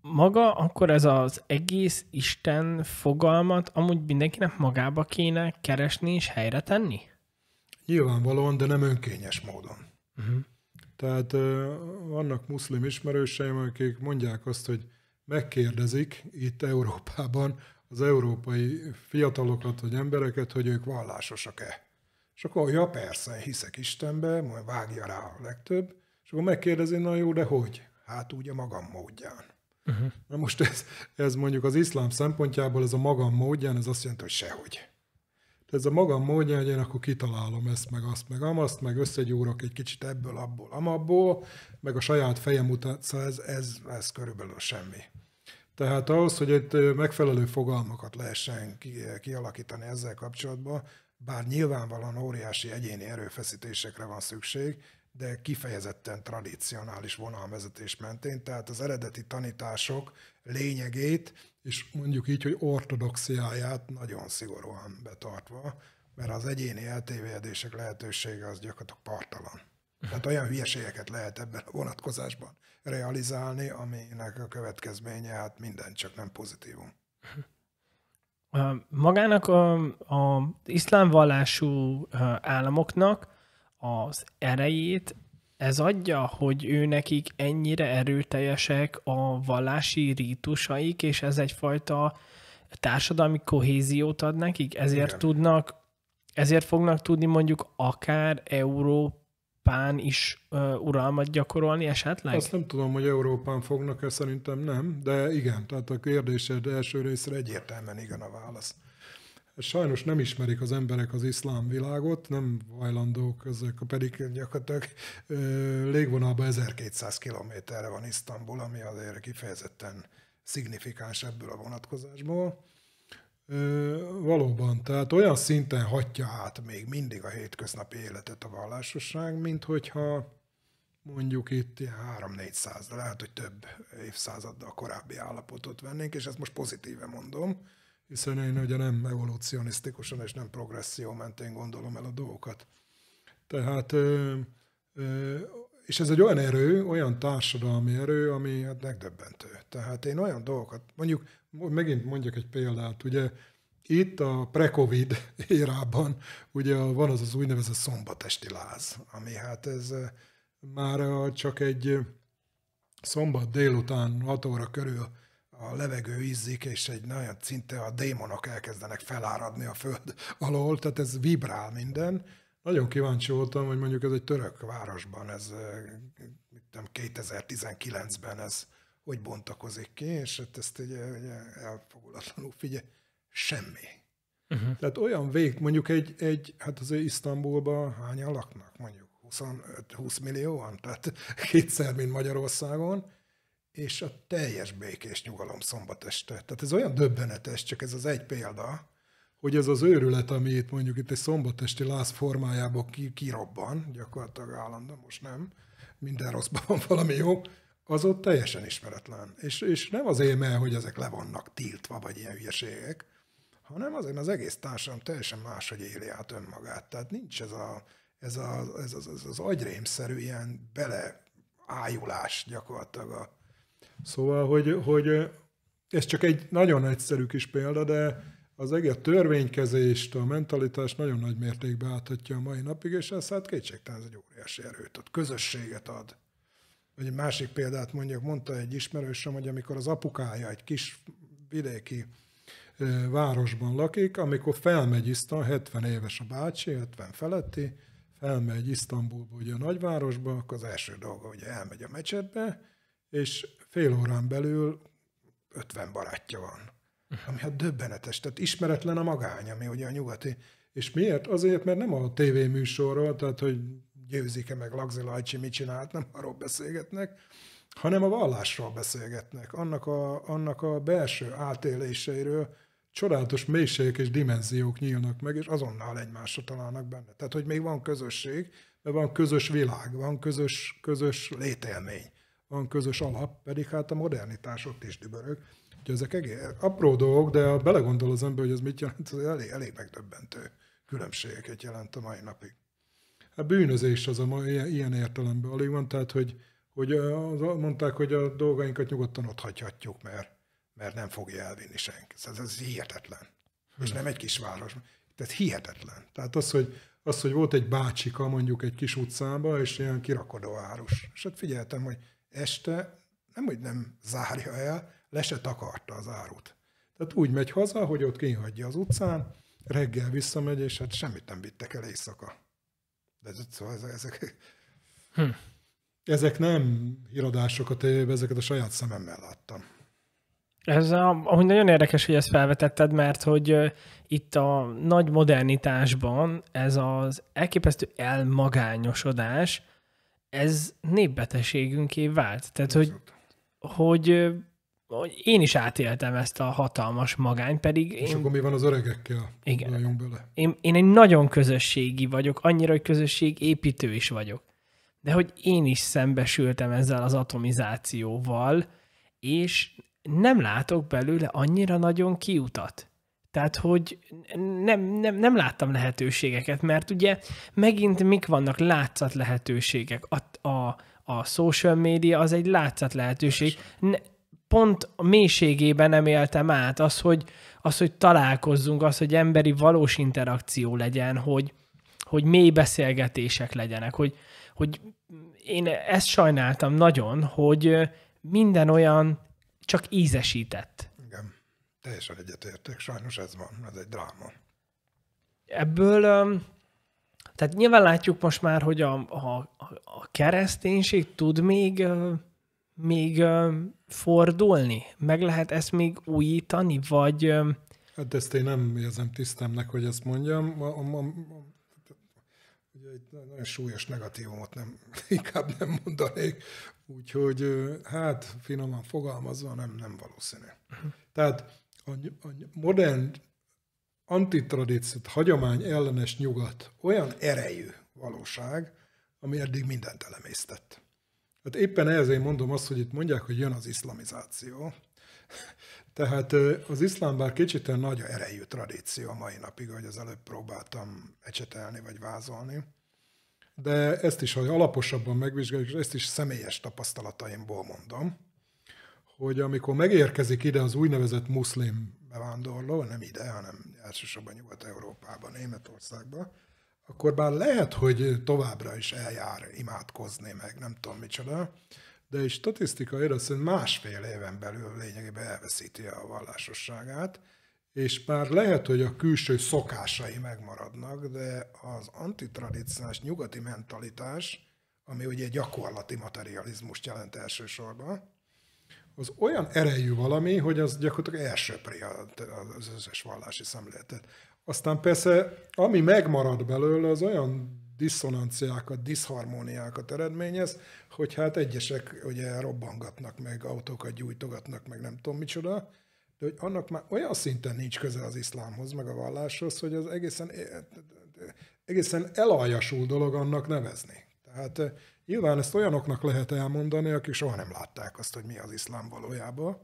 maga akkor ez az egész Isten fogalmat amúgy mindenkinek magába kéne keresni és helyre tenni? Nyilvánvalóan, de nem önkényes módon. Uh-huh. Tehát vannak muszlim ismerőseim, akik mondják azt, hogy megkérdezik itt Európában az európai fiatalokat vagy embereket, hogy ők vallásosak-e. És akkor, ja persze, hiszek Istenbe, majd vágja rá a legtöbb, és akkor megkérdezi, na jó, de hogy? Hát úgy a magam módján. Uh-huh. Na most ez, ez mondjuk az iszlám szempontjából, ez a magam módján, ez azt jelenti, hogy sehogy ez a magam módja, hogy én akkor kitalálom ezt, meg azt, meg amazt, meg összegyúrok egy kicsit ebből, abból, amabból, meg a saját fejem után, szóval ez, ez, ez körülbelül semmi. Tehát ahhoz, hogy itt megfelelő fogalmakat lehessen kialakítani ezzel kapcsolatban, bár nyilvánvalóan óriási egyéni erőfeszítésekre van szükség, de kifejezetten tradicionális vonalvezetés mentén, tehát az eredeti tanítások lényegét, és mondjuk így, hogy ortodoxiáját nagyon szigorúan betartva, mert az egyéni eltévedések lehetősége az gyakorlatilag partalan. Tehát olyan hülyeségeket lehet ebben a vonatkozásban realizálni, aminek a következménye hát minden, csak nem pozitívum. Magának a, a vallású államoknak az erejét ez adja, hogy ő nekik ennyire erőteljesek a vallási rítusaik, és ez egyfajta társadalmi kohéziót ad nekik, ezért Igen. tudnak, ezért fognak tudni mondjuk akár Európán is ö, uralmat gyakorolni esetleg? Azt nem tudom, hogy Európán fognak-e, szerintem nem, de igen, tehát a kérdésed első részre egyértelműen igen a válasz sajnos nem ismerik az emberek az iszlám világot, nem hajlandók, ezek pedig gyakorlatilag légvonalban 1200 kilométerre van Isztambul, ami azért kifejezetten szignifikáns ebből a vonatkozásból. Ö, valóban, tehát olyan szinten hatja hát még mindig a hétköznapi életet a vallásosság, mint hogyha mondjuk itt 3-400, de lehet, hogy több évszázaddal korábbi állapotot vennénk, és ezt most pozitíve mondom, hiszen én ugye nem evolúcionisztikusan és nem progresszió mentén gondolom el a dolgokat. Tehát, és ez egy olyan erő, olyan társadalmi erő, ami hát megdöbbentő. Tehát én olyan dolgokat, mondjuk, megint mondjak egy példát, ugye itt a pre-covid érában ugye van az az úgynevezett szombatesti láz, ami hát ez már csak egy szombat délután 6 óra körül a levegő izzik, és egy nagyon szinte a démonok elkezdenek feláradni a föld [LAUGHS] alól, tehát ez vibrál minden. Nagyon kíváncsi voltam, hogy mondjuk ez egy török városban, ez mit 2019-ben ez hogy bontakozik ki, és hát ezt ugye, ugye elfogulatlanul figyel, semmi. Uh-huh. Tehát olyan vég, mondjuk egy, egy hát azért Isztambulban hányan laknak, mondjuk 25, 20 millióan, tehát [LAUGHS] kétszer, mint Magyarországon, és a teljes békés nyugalom szombat este. Tehát ez olyan döbbenetes, csak ez az egy példa, hogy ez az őrület, ami itt mondjuk itt egy szombatesti láz formájában, ki, kirobban, gyakorlatilag állandóan, most nem, minden rosszban van valami jó, az ott teljesen ismeretlen. És, és nem az éme, hogy ezek le vannak tiltva, vagy ilyen hülyeségek, hanem azért az egész társadalom teljesen máshogy éli át önmagát. Tehát nincs ez, a, ez, a, ez, az, ez az agyrémszerű ilyen beleájulás gyakorlatilag a Szóval, hogy, hogy ez csak egy nagyon egyszerű kis példa, de az egész törvénykezést, a mentalitás nagyon nagy mértékben áthatja a mai napig, és ez hát kétségtelen egy óriási erőt ad, közösséget ad. Vagy egy másik példát mondjak, mondta egy ismerősöm, hogy amikor az apukája egy kis vidéki városban lakik, amikor felmegy Isztan, 70 éves a bácsi, 50 feletti, felmegy Isztambulba, ugye a nagyvárosba, akkor az első dolga, hogy elmegy a mecsetbe, és fél órán belül 50 barátja van. Ami hát döbbenetes, tehát ismeretlen a magány, ami ugye a nyugati. És miért? Azért, mert nem a tévéműsorról, tehát hogy győzik-e meg Lagzi Lajcsi mit csinált, nem arról beszélgetnek, hanem a vallásról beszélgetnek, annak a, annak a belső átéléseiről, csodálatos mélységek és dimenziók nyílnak meg, és azonnal egymásra találnak benne. Tehát, hogy még van közösség, mert van közös világ, van közös, közös létélmény van közös alap, pedig hát a modernitás ott is dübörög. Úgyhogy ezek egész, apró dolgok, de ha belegondol az ember, hogy ez mit jelent, az elég, elég megdöbbentő különbségeket jelent a mai napig. A bűnözés az a mai, ilyen, értelemben alig van, tehát hogy, hogy mondták, hogy a dolgainkat nyugodtan ott hagyhatjuk, mert, mert nem fogja elvinni senki. Ez, ez hihetetlen. Hmm. És nem egy kis város. Tehát hihetetlen. Tehát az, hogy, az, hogy volt egy bácsika mondjuk egy kis utcába, és ilyen kirakodó árus. És hát figyeltem, hogy este nem, hogy nem zárja el, le se takarta az árut. Tehát úgy megy haza, hogy ott kinyhagyja az utcán, reggel visszamegy, és hát semmit nem vittek el éjszaka. De ez, szóval ezek, hm. ezek nem híradások a tévében, ezeket a saját szememmel láttam. Ez a, ahogy nagyon érdekes, hogy ezt felvetetted, mert hogy itt a nagy modernitásban ez az elképesztő elmagányosodás, ez népbetegségünké vált. Tehát, hogy, hogy, hogy én is átéltem ezt a hatalmas magány, pedig... És én... akkor mi van az öregekkel? Igen. Én, én egy nagyon közösségi vagyok, annyira, hogy közösségépítő is vagyok. De hogy én is szembesültem ezzel az atomizációval, és nem látok belőle annyira nagyon kiutat. Tehát, hogy nem, nem, nem láttam lehetőségeket, mert ugye megint mik vannak látszat lehetőségek. A, a, a social media az egy látszat lehetőség. Ne, pont a mélységében nem éltem át az, hogy, az, hogy találkozzunk, az, hogy emberi valós interakció legyen, hogy, hogy mély beszélgetések legyenek, hogy, hogy én ezt sajnáltam nagyon, hogy minden olyan csak ízesített. Teljesen egyetértek, sajnos ez van, ez egy dráma. Ebből, tehát nyilván látjuk most már, hogy a, a, a kereszténység tud még, még fordulni? Meg lehet ezt még újítani, vagy... Hát ezt én nem érzem tisztemnek, hogy ezt mondjam. A, a, a, ugye egy nagyon súlyos negatívumot nem, [LAUGHS] inkább nem mondanék, úgyhogy hát finoman fogalmazva nem, nem valószínű. Tehát a, a modern antitradíciót, hagyomány ellenes nyugat olyan erejű valóság, ami eddig mindent elemésztett. Hát éppen ezért mondom azt, hogy itt mondják, hogy jön az iszlamizáció. [LAUGHS] Tehát az iszlám bár kicsit olyan nagy erejű tradíció a mai napig, ahogy az előbb próbáltam ecsetelni vagy vázolni. De ezt is, hogy alaposabban megvizsgáljuk, és ezt is személyes tapasztalataimból mondom hogy amikor megérkezik ide az úgynevezett muszlim bevándorló, nem ide, hanem elsősorban Nyugat-Európában, Németországban, akkor bár lehet, hogy továbbra is eljár imádkozni, meg nem tudom micsoda, de egy statisztika ér, szerint másfél éven belül lényegében elveszíti a vallásosságát, és már lehet, hogy a külső szokásai megmaradnak, de az antitradicionális nyugati mentalitás, ami ugye gyakorlati materializmust jelent elsősorban, az olyan erejű valami, hogy az gyakorlatilag elsöpri az összes vallási szemléletet. Aztán persze, ami megmarad belőle, az olyan diszonanciákat, diszharmóniákat eredményez, hogy hát egyesek ugye robbangatnak meg, autókat gyújtogatnak meg, nem tudom micsoda, de hogy annak már olyan szinten nincs köze az iszlámhoz, meg a valláshoz, hogy az egészen, egészen elajasú dolog annak nevezni. Tehát Nyilván ezt olyanoknak lehet elmondani, akik soha nem látták azt, hogy mi az iszlám valójában.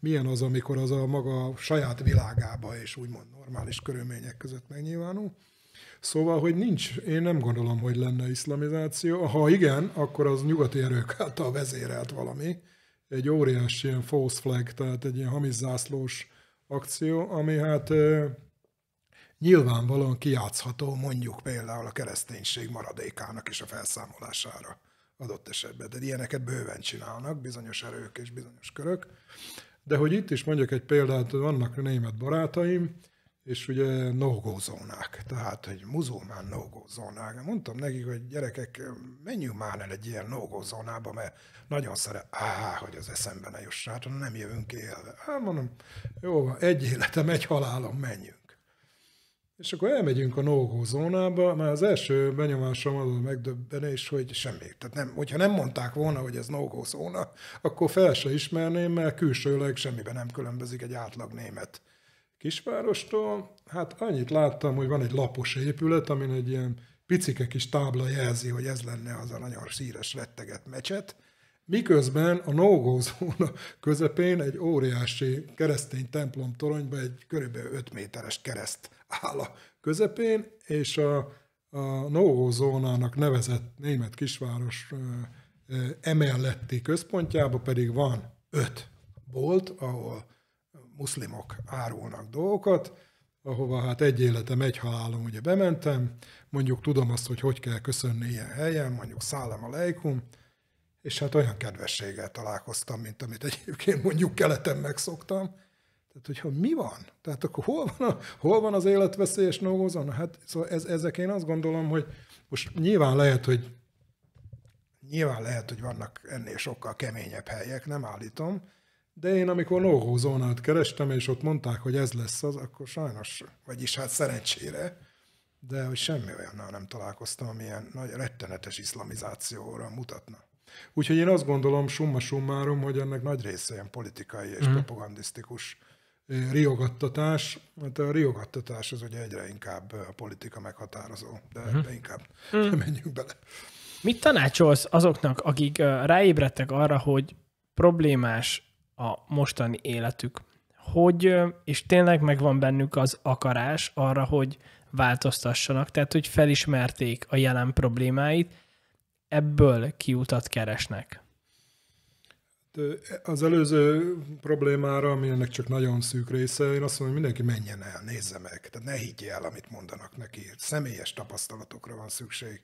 Milyen az, amikor az a maga saját világába és úgymond normális körülmények között megnyilvánul. Szóval, hogy nincs, én nem gondolom, hogy lenne iszlamizáció. Ha igen, akkor az nyugati erők által vezérelt valami. Egy óriási ilyen false flag, tehát egy ilyen hamis zászlós akció, ami hát nyilvánvalóan kiátszható mondjuk például a kereszténység maradékának is a felszámolására adott esetben. De ilyeneket bőven csinálnak bizonyos erők és bizonyos körök. De hogy itt is mondjak egy példát, vannak német barátaim, és ugye no zónák, tehát egy muzulmán no zónák. Mondtam nekik, hogy gyerekek, menjünk már el egy ilyen no zónába, mert nagyon szeret, áh, hogy az eszembe ne juss át, nem jövünk élve. Hát mondom, jó, egy életem, egy halálom, menjünk. És akkor elmegyünk a no zónába, mert az első benyomásom az a megdöbbenés, hogy semmi. Tehát nem, hogyha nem mondták volna, hogy ez no zóna, akkor fel se ismerném, mert külsőleg semmiben nem különbözik egy átlag német kisvárostól. Hát annyit láttam, hogy van egy lapos épület, amin egy ilyen picike kis tábla jelzi, hogy ez lenne az a nagyon szíres retteget mecset, Miközben a no zóna közepén egy óriási keresztény templom toronyba egy kb. 5 méteres kereszt áll a közepén, és a, a no zónának nevezett német kisváros emelletti központjában pedig van öt bolt, ahol muszlimok árulnak dolgokat, ahova hát egy életem, egy halálom ugye bementem, mondjuk tudom azt, hogy hogy kell köszönni ilyen helyen, mondjuk szállam a lejkum, és hát olyan kedvességgel találkoztam, mint amit egyébként mondjuk keleten megszoktam. Tehát, hogyha mi van? Tehát akkor hol van, a, hol van az életveszélyes nógozon? Hát szóval ez, ezek én azt gondolom, hogy most nyilván lehet, hogy nyilván lehet, hogy vannak ennél sokkal keményebb helyek, nem állítom, de én amikor no kerestem, és ott mondták, hogy ez lesz az, akkor sajnos, vagyis hát szerencsére, de hogy semmi olyannal nem találkoztam, amilyen nagy rettenetes iszlamizációra mutatna. Úgyhogy én azt gondolom, summa summarum, hogy ennek nagy része ilyen politikai és mm. propagandisztikus riogattatás. mert hát a riogattatás az ugye egyre inkább a politika meghatározó, de mm. inkább mm. nem menjünk bele. Mit tanácsolsz azoknak, akik ráébredtek arra, hogy problémás a mostani életük, hogy, és tényleg megvan bennük az akarás arra, hogy változtassanak, tehát hogy felismerték a jelen problémáit, ebből kiutat keresnek? Hát, az előző problémára, ami ennek csak nagyon szűk része, én azt mondom, hogy mindenki menjen el, nézze meg. Tehát ne higgye el, amit mondanak neki. Személyes tapasztalatokra van szükség.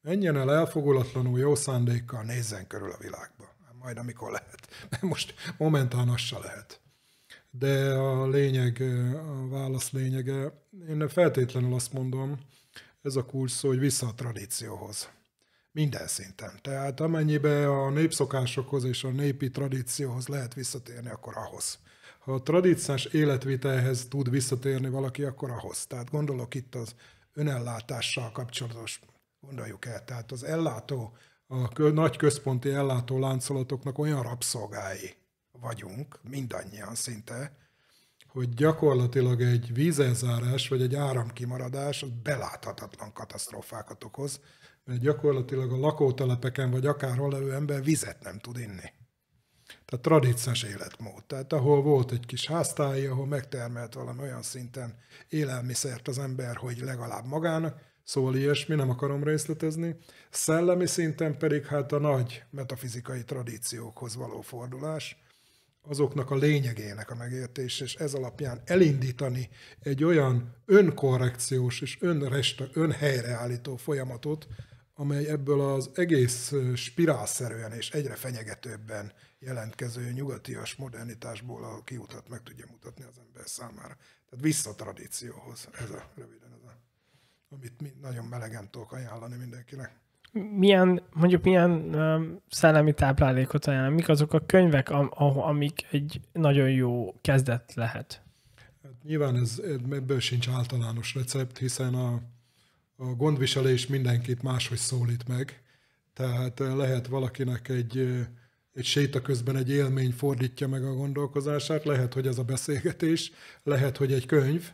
Menjen el elfogulatlanul, jó szándékkal, nézzen körül a világba. Hát majd amikor lehet. Mert [LAUGHS] most momentán az se lehet. De a lényeg, a válasz lényege, én feltétlenül azt mondom, ez a kursz, hogy vissza a tradícióhoz minden szinten. Tehát amennyiben a népszokásokhoz és a népi tradícióhoz lehet visszatérni, akkor ahhoz. Ha a tradíciós életvitelhez tud visszatérni valaki, akkor ahhoz. Tehát gondolok itt az önellátással kapcsolatos, gondoljuk el, tehát az ellátó, a nagy központi ellátó láncolatoknak olyan rabszolgái vagyunk, mindannyian szinte, hogy gyakorlatilag egy vízelzárás vagy egy áramkimaradás az beláthatatlan katasztrófákat okoz, mert gyakorlatilag a lakótelepeken vagy akárhol elő ember vizet nem tud inni. Tehát tradíciós életmód. Tehát ahol volt egy kis háztály, ahol megtermelt valami olyan szinten élelmiszert az ember, hogy legalább magának, szóval ilyesmi, nem akarom részletezni. Szellemi szinten pedig hát a nagy metafizikai tradíciókhoz való fordulás, azoknak a lényegének a megértés, és ez alapján elindítani egy olyan önkorrekciós és önresta, önhelyreállító folyamatot, amely ebből az egész spirálszerűen és egyre fenyegetőbben jelentkező nyugatias modernitásból a kiutat meg tudja mutatni az ember számára. Tehát vissza a tradícióhoz, ez a röviden ez a, amit mi nagyon melegen tudok ajánlani mindenkinek. Milyen, mondjuk milyen szellemi táplálékot ajánl? Mik azok a könyvek, amik egy nagyon jó kezdet lehet? Hát nyilván ez, ebből sincs általános recept, hiszen a, a gondviselés mindenkit máshogy szólít meg. Tehát eh, lehet valakinek egy, eh, egy séta közben egy élmény fordítja meg a gondolkozását, lehet, hogy ez a beszélgetés, lehet, hogy egy könyv.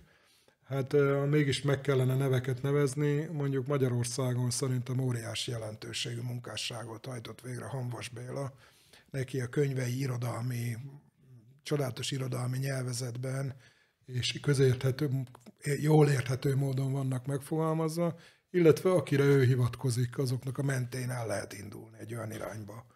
Hát eh, mégis meg kellene neveket nevezni, mondjuk Magyarországon szerintem óriási jelentőségű munkásságot hajtott végre Hambas Béla. Neki a könyvei irodalmi, csodálatos irodalmi nyelvezetben és közérthető, jól érthető módon vannak megfogalmazva, illetve akire ő hivatkozik, azoknak a mentén el lehet indulni egy olyan irányba,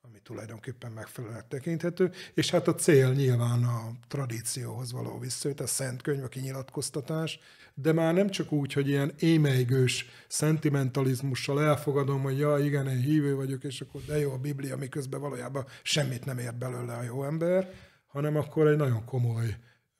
ami tulajdonképpen megfelelően tekinthető, és hát a cél nyilván a tradícióhoz való vissza, a szent könyv, a kinyilatkoztatás, de már nem csak úgy, hogy ilyen émeigős szentimentalizmussal elfogadom, hogy ja, igen, én hívő vagyok, és akkor de jó a Biblia, miközben valójában semmit nem ért belőle a jó ember, hanem akkor egy nagyon komoly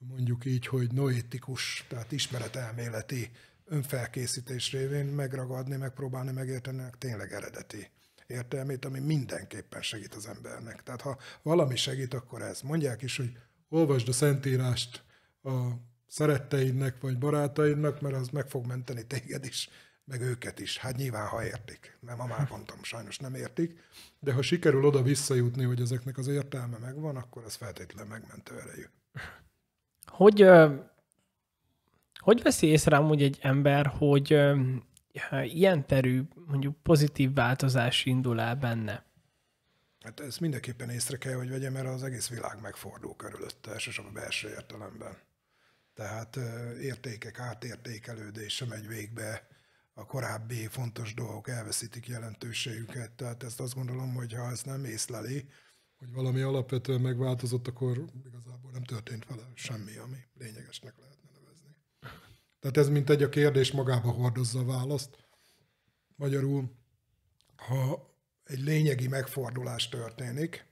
mondjuk így, hogy noétikus, tehát ismeretelméleti önfelkészítés révén megragadni, megpróbálni megérteni tényleg eredeti értelmét, ami mindenképpen segít az embernek. Tehát ha valami segít, akkor ez. Mondják is, hogy olvasd a Szentírást a szeretteidnek vagy barátaidnak, mert az meg fog menteni téged is, meg őket is. Hát nyilván, ha értik. Mert ma már mondtam, sajnos nem értik. De ha sikerül oda visszajutni, hogy ezeknek az értelme megvan, akkor az feltétlenül megmentő erejű. Hogy, hogy veszi észre amúgy egy ember, hogy ilyen terű, mondjuk pozitív változás indul el benne? Hát ezt mindenképpen észre kell, hogy vegye, mert az egész világ megfordul körülötte, elsősorban a belső értelemben. Tehát értékek átértékelődése megy végbe, a korábbi fontos dolgok elveszítik jelentőségüket. Tehát ezt azt gondolom, hogy ha ezt nem észleli, hogy valami alapvetően megváltozott, akkor igazából nem történt vele semmi, ami lényegesnek lehetne nevezni. Tehát ez mint egy a kérdés magába hordozza a választ. Magyarul, ha egy lényegi megfordulás történik,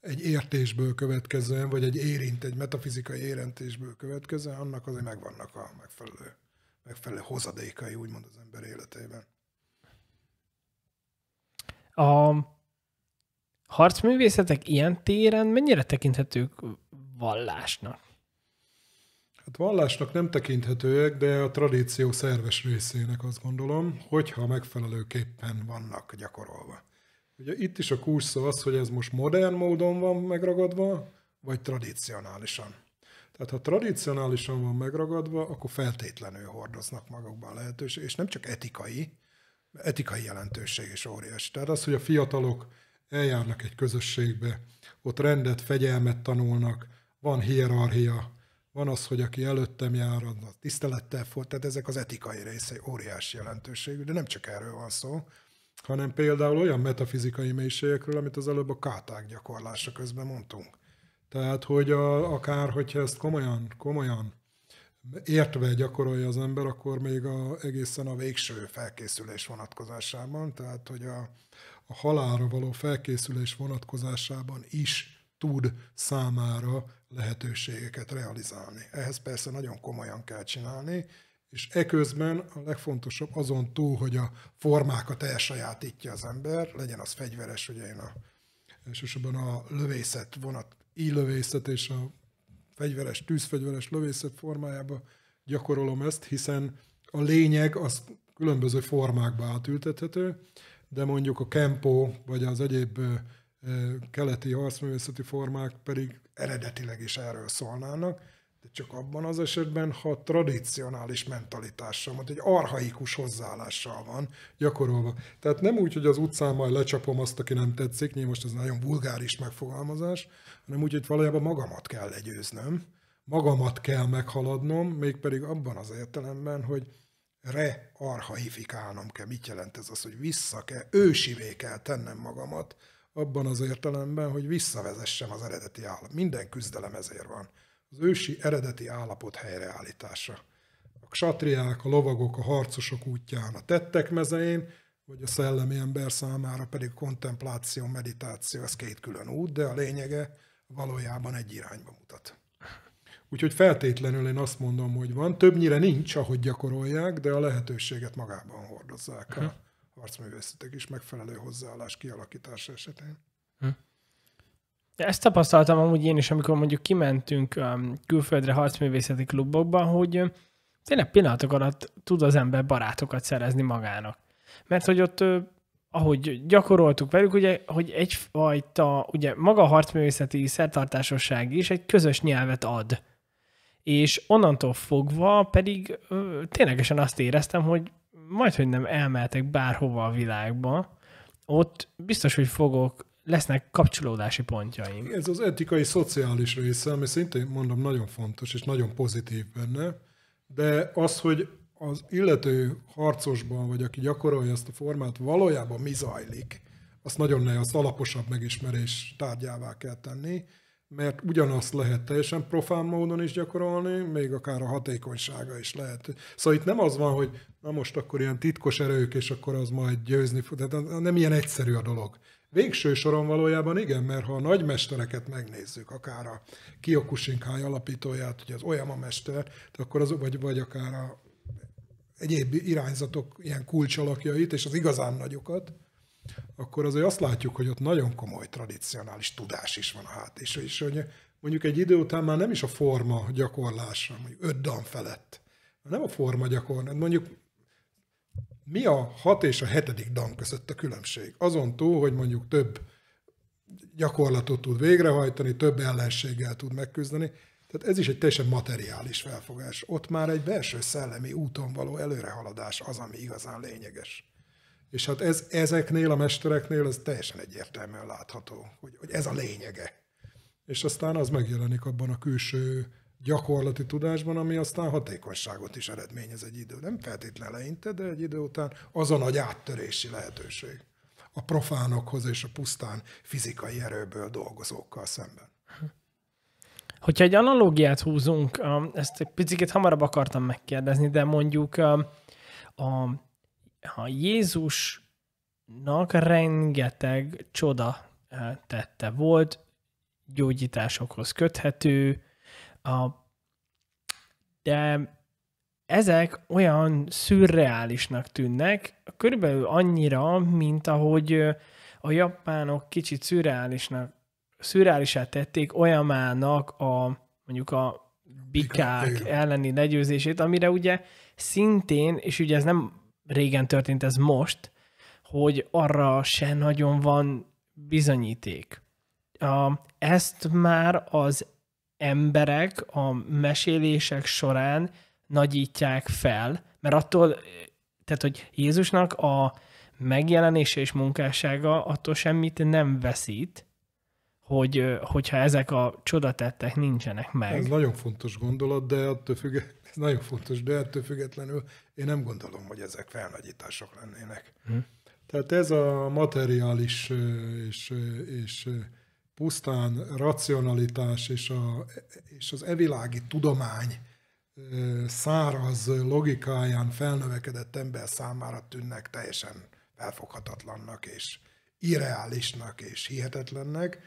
egy értésből következően, vagy egy érint, egy metafizikai érintésből következően, annak azért megvannak a megfelelő, megfelelő hozadékai, úgymond az ember életében. A, harcművészetek ilyen téren mennyire tekinthetők vallásnak? Hát vallásnak nem tekinthetőek, de a tradíció szerves részének azt gondolom, hogyha megfelelőképpen vannak gyakorolva. Ugye itt is a kursza az, hogy ez most modern módon van megragadva, vagy tradicionálisan. Tehát ha tradicionálisan van megragadva, akkor feltétlenül hordoznak magukban lehetőség, és nem csak etikai, etikai jelentőség is óriási. Tehát az, hogy a fiatalok eljárnak egy közösségbe, ott rendet, fegyelmet tanulnak, van hierarchia, van az, hogy aki előttem jár, a tisztelettel fog, tehát ezek az etikai részei óriási jelentőségű, de nem csak erről van szó, hanem például olyan metafizikai mélységekről, amit az előbb a káták gyakorlása közben mondtunk. Tehát, hogy a, akár, hogyha ezt komolyan, komolyan értve gyakorolja az ember, akkor még a, egészen a végső felkészülés vonatkozásában, tehát, hogy a, a halára való felkészülés vonatkozásában is tud számára lehetőségeket realizálni. Ehhez persze nagyon komolyan kell csinálni, és eközben a legfontosabb azon túl, hogy a formákat elsajátítja az ember, legyen az fegyveres, ugye én a, elsősorban a lövészet vonat, így lövészet és a fegyveres, tűzfegyveres lövészet formájába gyakorolom ezt, hiszen a lényeg az különböző formákba átültethető, de mondjuk a kempó vagy az egyéb keleti harcművészeti formák pedig eredetileg is erről szólnának, de csak abban az esetben, ha tradicionális mentalitással, vagy egy arhaikus hozzáállással van gyakorolva. Tehát nem úgy, hogy az utcán majd lecsapom azt, aki nem tetszik, nyilván most ez nagyon vulgáris megfogalmazás, hanem úgy, hogy valójában magamat kell legyőznöm, magamat kell meghaladnom, mégpedig abban az értelemben, hogy rearhaifikálnom kell. Mit jelent ez az, hogy vissza kell, ősivé kell tennem magamat, abban az értelemben, hogy visszavezessem az eredeti állapot. Minden küzdelem ezért van. Az ősi eredeti állapot helyreállítása. A satriák, a lovagok, a harcosok útján a tettek mezein, vagy a szellemi ember számára pedig kontempláció, meditáció, ez két külön út, de a lényege valójában egy irányba mutat. Úgyhogy feltétlenül én azt mondom, hogy van. Többnyire nincs, ahogy gyakorolják, de a lehetőséget magában hordozzák uh-huh. a harcművészetek is megfelelő hozzáállás kialakítása esetén. Uh-huh. Ezt tapasztaltam amúgy én is, amikor mondjuk kimentünk um, külföldre harcművészeti klubokba, hogy um, tényleg pillanatok alatt tud az ember barátokat szerezni magának. Mert hogy ott ahogy gyakoroltuk velük, ugye, hogy egyfajta, ugye maga a harcművészeti szertartásosság is egy közös nyelvet ad és onnantól fogva pedig ö, ténylegesen azt éreztem, hogy majd, hogy nem elmehetek bárhova a világba, ott biztos, hogy fogok, lesznek kapcsolódási pontjaim. Ez az etikai, szociális része, ami szintén mondom nagyon fontos, és nagyon pozitív benne, de az, hogy az illető harcosban, vagy aki gyakorolja ezt a formát, valójában mi zajlik, azt nagyon ne, az alaposabb megismerés tárgyává kell tenni, mert ugyanazt lehet teljesen profán módon is gyakorolni, még akár a hatékonysága is lehet. Szóval itt nem az van, hogy na most akkor ilyen titkos erők, és akkor az majd győzni fog. Tehát nem ilyen egyszerű a dolog. Végső soron valójában igen, mert ha a nagymestereket megnézzük, akár a Kiyokushinkai alapítóját, hogy az olyan a mester, akkor az, vagy, vagy akár a egyéb irányzatok ilyen kulcsalakjait, és az igazán nagyokat, akkor azért azt látjuk, hogy ott nagyon komoly tradicionális tudás is van a hátés, és hogy mondjuk egy idő után már nem is a forma gyakorlásra, mondjuk öt dan felett, nem a forma gyakorlás, mondjuk mi a hat és a hetedik dan között a különbség? Azon túl, hogy mondjuk több gyakorlatot tud végrehajtani, több ellenséggel tud megküzdeni, tehát ez is egy teljesen materiális felfogás. Ott már egy belső szellemi úton való előrehaladás az, ami igazán lényeges. És hát ez, ezeknél a mestereknél ez teljesen egyértelműen látható, hogy, hogy ez a lényege. És aztán az megjelenik abban a külső gyakorlati tudásban, ami aztán hatékonyságot is eredményez egy idő. Nem feltétlenül leinte, de egy idő után az a nagy áttörési lehetőség a profánokhoz és a pusztán fizikai erőből dolgozókkal szemben. Hogyha egy analógiát húzunk, um, ezt egy picit hamarabb akartam megkérdezni, de mondjuk um, a ha Jézusnak rengeteg csoda eh, tette volt, gyógyításokhoz köthető, a, de ezek olyan szürreálisnak tűnnek, körülbelül annyira, mint ahogy eh, a japánok kicsit szürreálisnak, szürreálisá tették olyamának a mondjuk a bikák elleni legyőzését, amire ugye szintén, és ugye ez nem régen történt ez most, hogy arra se nagyon van bizonyíték. Ezt már az emberek a mesélések során nagyítják fel, mert attól, tehát hogy Jézusnak a megjelenése és munkássága attól semmit nem veszít, hogy, hogyha ezek a csodatettek nincsenek meg. Ez nagyon fontos gondolat, de attól függ, ez nagyon fontos, de ettől függetlenül én nem gondolom, hogy ezek felnagyítások lennének. Hm. Tehát ez a materiális és, és pusztán racionalitás és, a, és az evilági tudomány száraz logikáján felnövekedett ember számára tűnnek teljesen felfoghatatlannak és irreálisnak és hihetetlennek.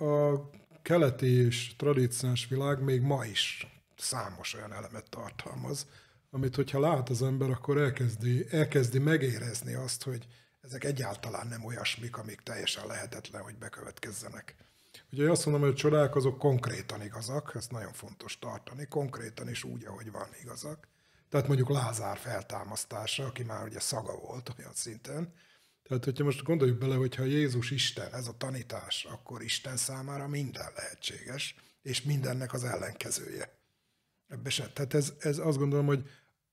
A keleti és tradíciós világ még ma is számos olyan elemet tartalmaz, amit hogyha lát az ember, akkor elkezdi, elkezdi megérezni azt, hogy ezek egyáltalán nem olyasmik, amik teljesen lehetetlen, hogy bekövetkezzenek. Ugye azt mondom, hogy a csodák azok konkrétan igazak, ezt nagyon fontos tartani, konkrétan is úgy, ahogy van igazak. Tehát mondjuk Lázár feltámasztása, aki már ugye szaga volt olyan szinten. Tehát, hogyha most gondoljuk bele, hogy ha Jézus Isten, ez a tanítás, akkor Isten számára minden lehetséges, és mindennek az ellenkezője. Ebbe se. Tehát ez, ez azt gondolom, hogy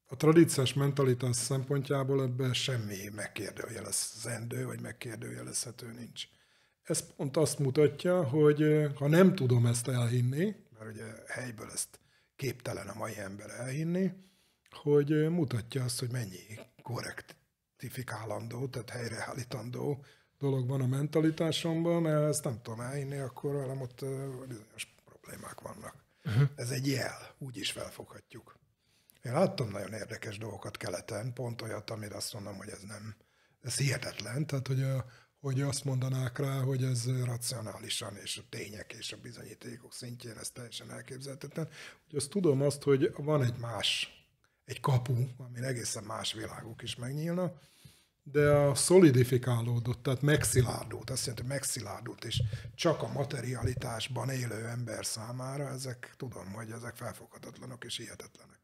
a tradíciós mentalitás szempontjából ebben semmi megkérdőjelezendő, vagy megkérdőjelezhető nincs. Ez pont azt mutatja, hogy ha nem tudom ezt elhinni, mert ugye helyből ezt képtelen a mai ember elhinni, hogy mutatja azt, hogy mennyi korrektifikálandó, tehát helyreállítandó dolog van a mentalitásomban, mert ezt nem tudom elhinni, akkor velem ott bizonyos problémák vannak. Uh-huh. Ez egy jel, úgy is felfoghatjuk. Én láttam nagyon érdekes dolgokat keleten, pont olyat, amire azt mondom, hogy ez nem, ez hihetetlen, tehát hogy, a, hogy azt mondanák rá, hogy ez racionálisan és a tények és a bizonyítékok szintjén ez teljesen elképzelhetetlen. Hogy azt tudom azt, hogy van egy más, egy kapu, ami egészen más világok is megnyílnak, de a szolidifikálódott, tehát megszilárdult, azt jelenti, hogy megszilárdult, és csak a materialitásban élő ember számára ezek, tudom, hogy ezek felfoghatatlanok és hihetetlenek.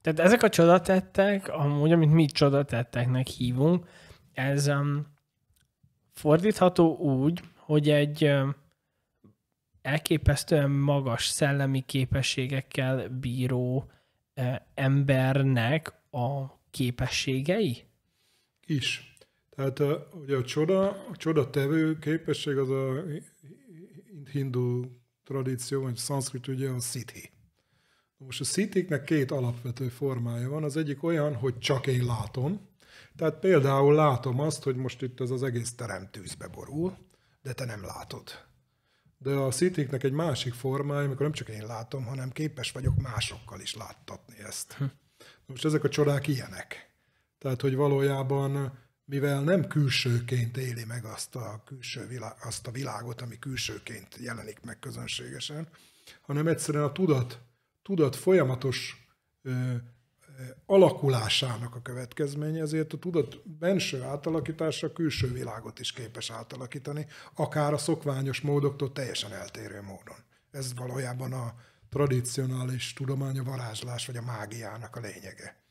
Tehát ezek a csodatettek, amúgy, amit mi csodatetteknek hívunk, ez um, fordítható úgy, hogy egy um, elképesztően magas szellemi képességekkel bíró uh, embernek a képességei? is. Tehát a, ugye a csoda, a csoda tevő képesség az a hindu tradíció, vagy szanszkrit ugye a szithi. Most a szitiknek két alapvető formája van. Az egyik olyan, hogy csak én látom. Tehát például látom azt, hogy most itt ez az egész terem tűzbe borul, de te nem látod. De a szitiknek egy másik formája, amikor nem csak én látom, hanem képes vagyok másokkal is láttatni ezt. Most ezek a csodák ilyenek. Tehát, hogy valójában mivel nem külsőként éli meg azt a, külső világ, azt a világot, ami külsőként jelenik meg közönségesen, hanem egyszerűen a tudat, tudat folyamatos ö, ö, alakulásának a következménye, ezért a tudat benső átalakítása külső világot is képes átalakítani, akár a szokványos módoktól teljesen eltérő módon. Ez valójában a tradicionális tudomány, a varázslás vagy a mágiának a lényege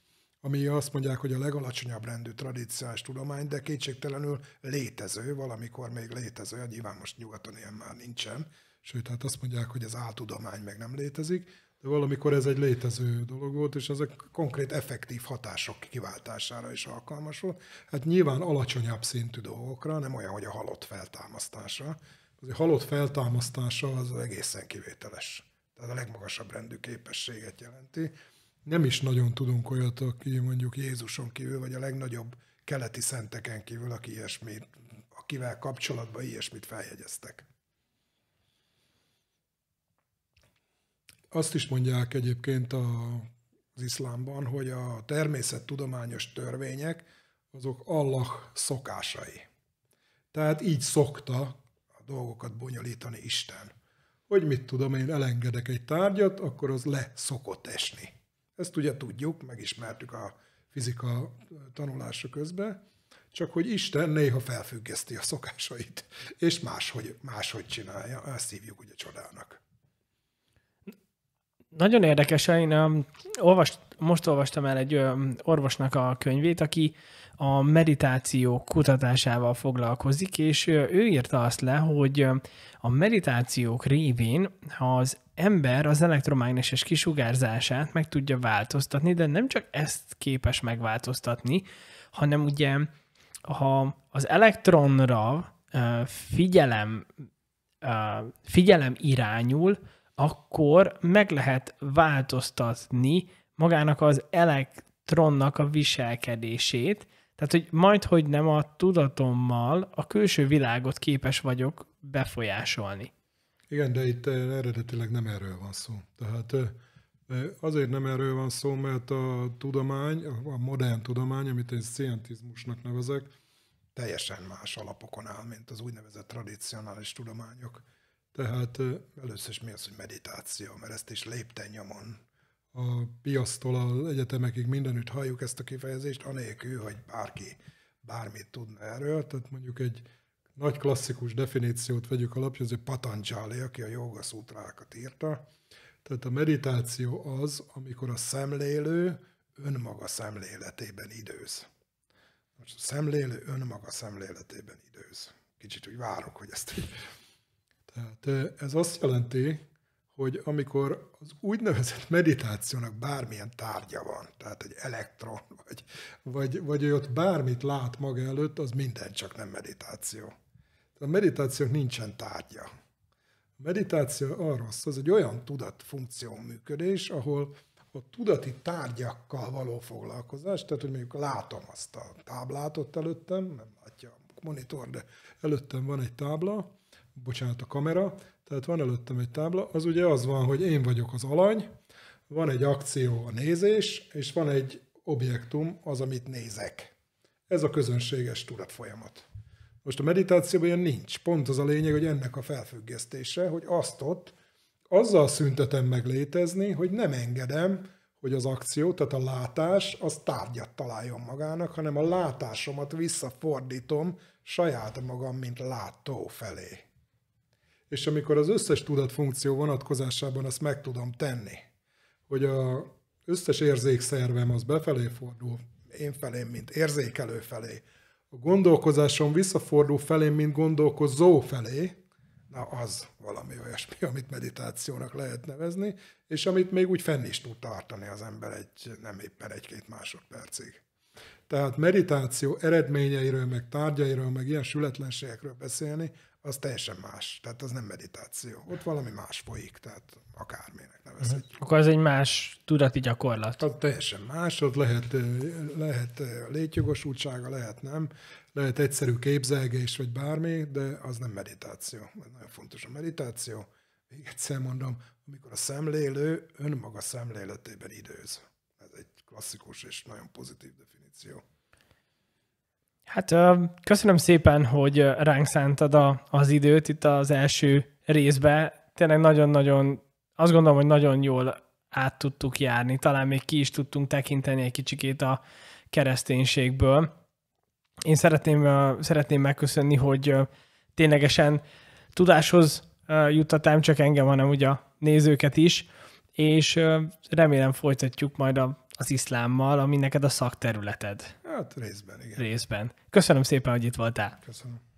ami azt mondják, hogy a legalacsonyabb rendű tradíciás tudomány, de kétségtelenül létező, valamikor még létező, hát nyilván most nyugaton ilyen már nincsen, sőt, hát azt mondják, hogy az áltudomány meg nem létezik, de valamikor ez egy létező dolog volt, és ezek konkrét effektív hatások kiváltására is alkalmas volt. Hát nyilván alacsonyabb szintű dolgokra, nem olyan, hogy a halott feltámasztása. Az a halott feltámasztása az egészen kivételes. Tehát a legmagasabb rendű képességet jelenti nem is nagyon tudunk olyat, aki mondjuk Jézuson kívül, vagy a legnagyobb keleti szenteken kívül, aki ilyesmit, akivel kapcsolatban ilyesmit feljegyeztek. Azt is mondják egyébként a, az iszlámban, hogy a természettudományos törvények azok Allah szokásai. Tehát így szokta a dolgokat bonyolítani Isten. Hogy mit tudom én, elengedek egy tárgyat, akkor az le szokott esni ezt ugye tudjuk, megismertük a fizika tanulása közben, csak hogy Isten néha felfüggeszti a szokásait, és máshogy, máshogy csinálja, ezt hívjuk ugye csodának. Nagyon érdekes, én um, olvast, most olvastam el egy um, orvosnak a könyvét, aki a meditáció kutatásával foglalkozik, és uh, ő írta azt le, hogy um, a meditációk révén az ember az elektromágneses kisugárzását meg tudja változtatni, de nem csak ezt képes megváltoztatni, hanem ugye ha az elektronra figyelem, figyelem irányul, akkor meg lehet változtatni magának az elektronnak a viselkedését, tehát, hogy majd, hogy nem a tudatommal a külső világot képes vagyok befolyásolni. Igen, de itt eh, eredetileg nem erről van szó. Tehát eh, eh, azért nem erről van szó, mert a tudomány, a modern tudomány, amit én szientizmusnak nevezek, teljesen más alapokon áll, mint az úgynevezett tradicionális tudományok. Tehát először is mi az, hogy meditáció, mert ezt is lépten nyomon a piasztól az egyetemekig mindenütt halljuk ezt a kifejezést, anélkül, hogy bárki bármit tudna erről. Tehát mondjuk egy nagy klasszikus definíciót vegyük alapja, hogy Patanjali, aki a joga szútrákat írta. Tehát a meditáció az, amikor a szemlélő önmaga szemléletében időz. Most a szemlélő önmaga szemléletében időz. Kicsit úgy várok, hogy ezt így. Tehát ez azt jelenti, hogy amikor az úgynevezett meditációnak bármilyen tárgya van, tehát egy elektron, vagy, vagy, vagy ott bármit lát maga előtt, az minden csak nem meditáció. A meditációk nincsen tárgya. A meditáció arról szól, hogy egy olyan tudatfunkció működés, ahol a tudati tárgyakkal való foglalkozás, tehát hogy mondjuk látom azt a táblát ott előttem, nem látja a monitor, de előttem van egy tábla, bocsánat, a kamera, tehát van előttem egy tábla, az ugye az van, hogy én vagyok az alany, van egy akció, a nézés, és van egy objektum, az, amit nézek. Ez a közönséges tudatfolyamat. Most a meditációban ilyen nincs. Pont az a lényeg, hogy ennek a felfüggesztése, hogy azt ott azzal szüntetem meg létezni, hogy nem engedem, hogy az akció, tehát a látás, az tárgyat találjon magának, hanem a látásomat visszafordítom saját magam, mint látó felé. És amikor az összes tudatfunkció vonatkozásában azt meg tudom tenni, hogy a összes érzékszervem az befelé fordul, én felém, mint érzékelő felé, a gondolkozásom visszafordul felé, mint gondolkozó felé, na az valami olyasmi, amit meditációnak lehet nevezni, és amit még úgy fenn is tud tartani az ember egy, nem éppen egy-két másodpercig. Tehát meditáció eredményeiről, meg tárgyairól, meg ilyen sületlenségekről beszélni, az teljesen más. Tehát az nem meditáció. Ott valami más folyik, tehát akárminek nevezhetjük. Uh-huh. Akkor az egy más tudati gyakorlat. Tehát teljesen más, ott lehet, lehet létjogosultsága, lehet nem, lehet egyszerű képzelgés, vagy bármi, de az nem meditáció. Ez nagyon fontos a meditáció. Még egyszer mondom, amikor a szemlélő önmaga szemléletében időz. Ez egy klasszikus és nagyon pozitív definíció. Hát köszönöm szépen, hogy ránk szántad a, az időt itt az első részbe. Tényleg nagyon-nagyon, azt gondolom, hogy nagyon jól át tudtuk járni, talán még ki is tudtunk tekinteni egy kicsikét a kereszténységből. Én szeretném, szeretném megköszönni, hogy ténylegesen tudáshoz juttatám csak engem, hanem ugye a nézőket is, és remélem folytatjuk majd a az iszlámmal, ami neked a szakterületed. Hát részben, igen. Részben. Köszönöm szépen, hogy itt voltál. Köszönöm.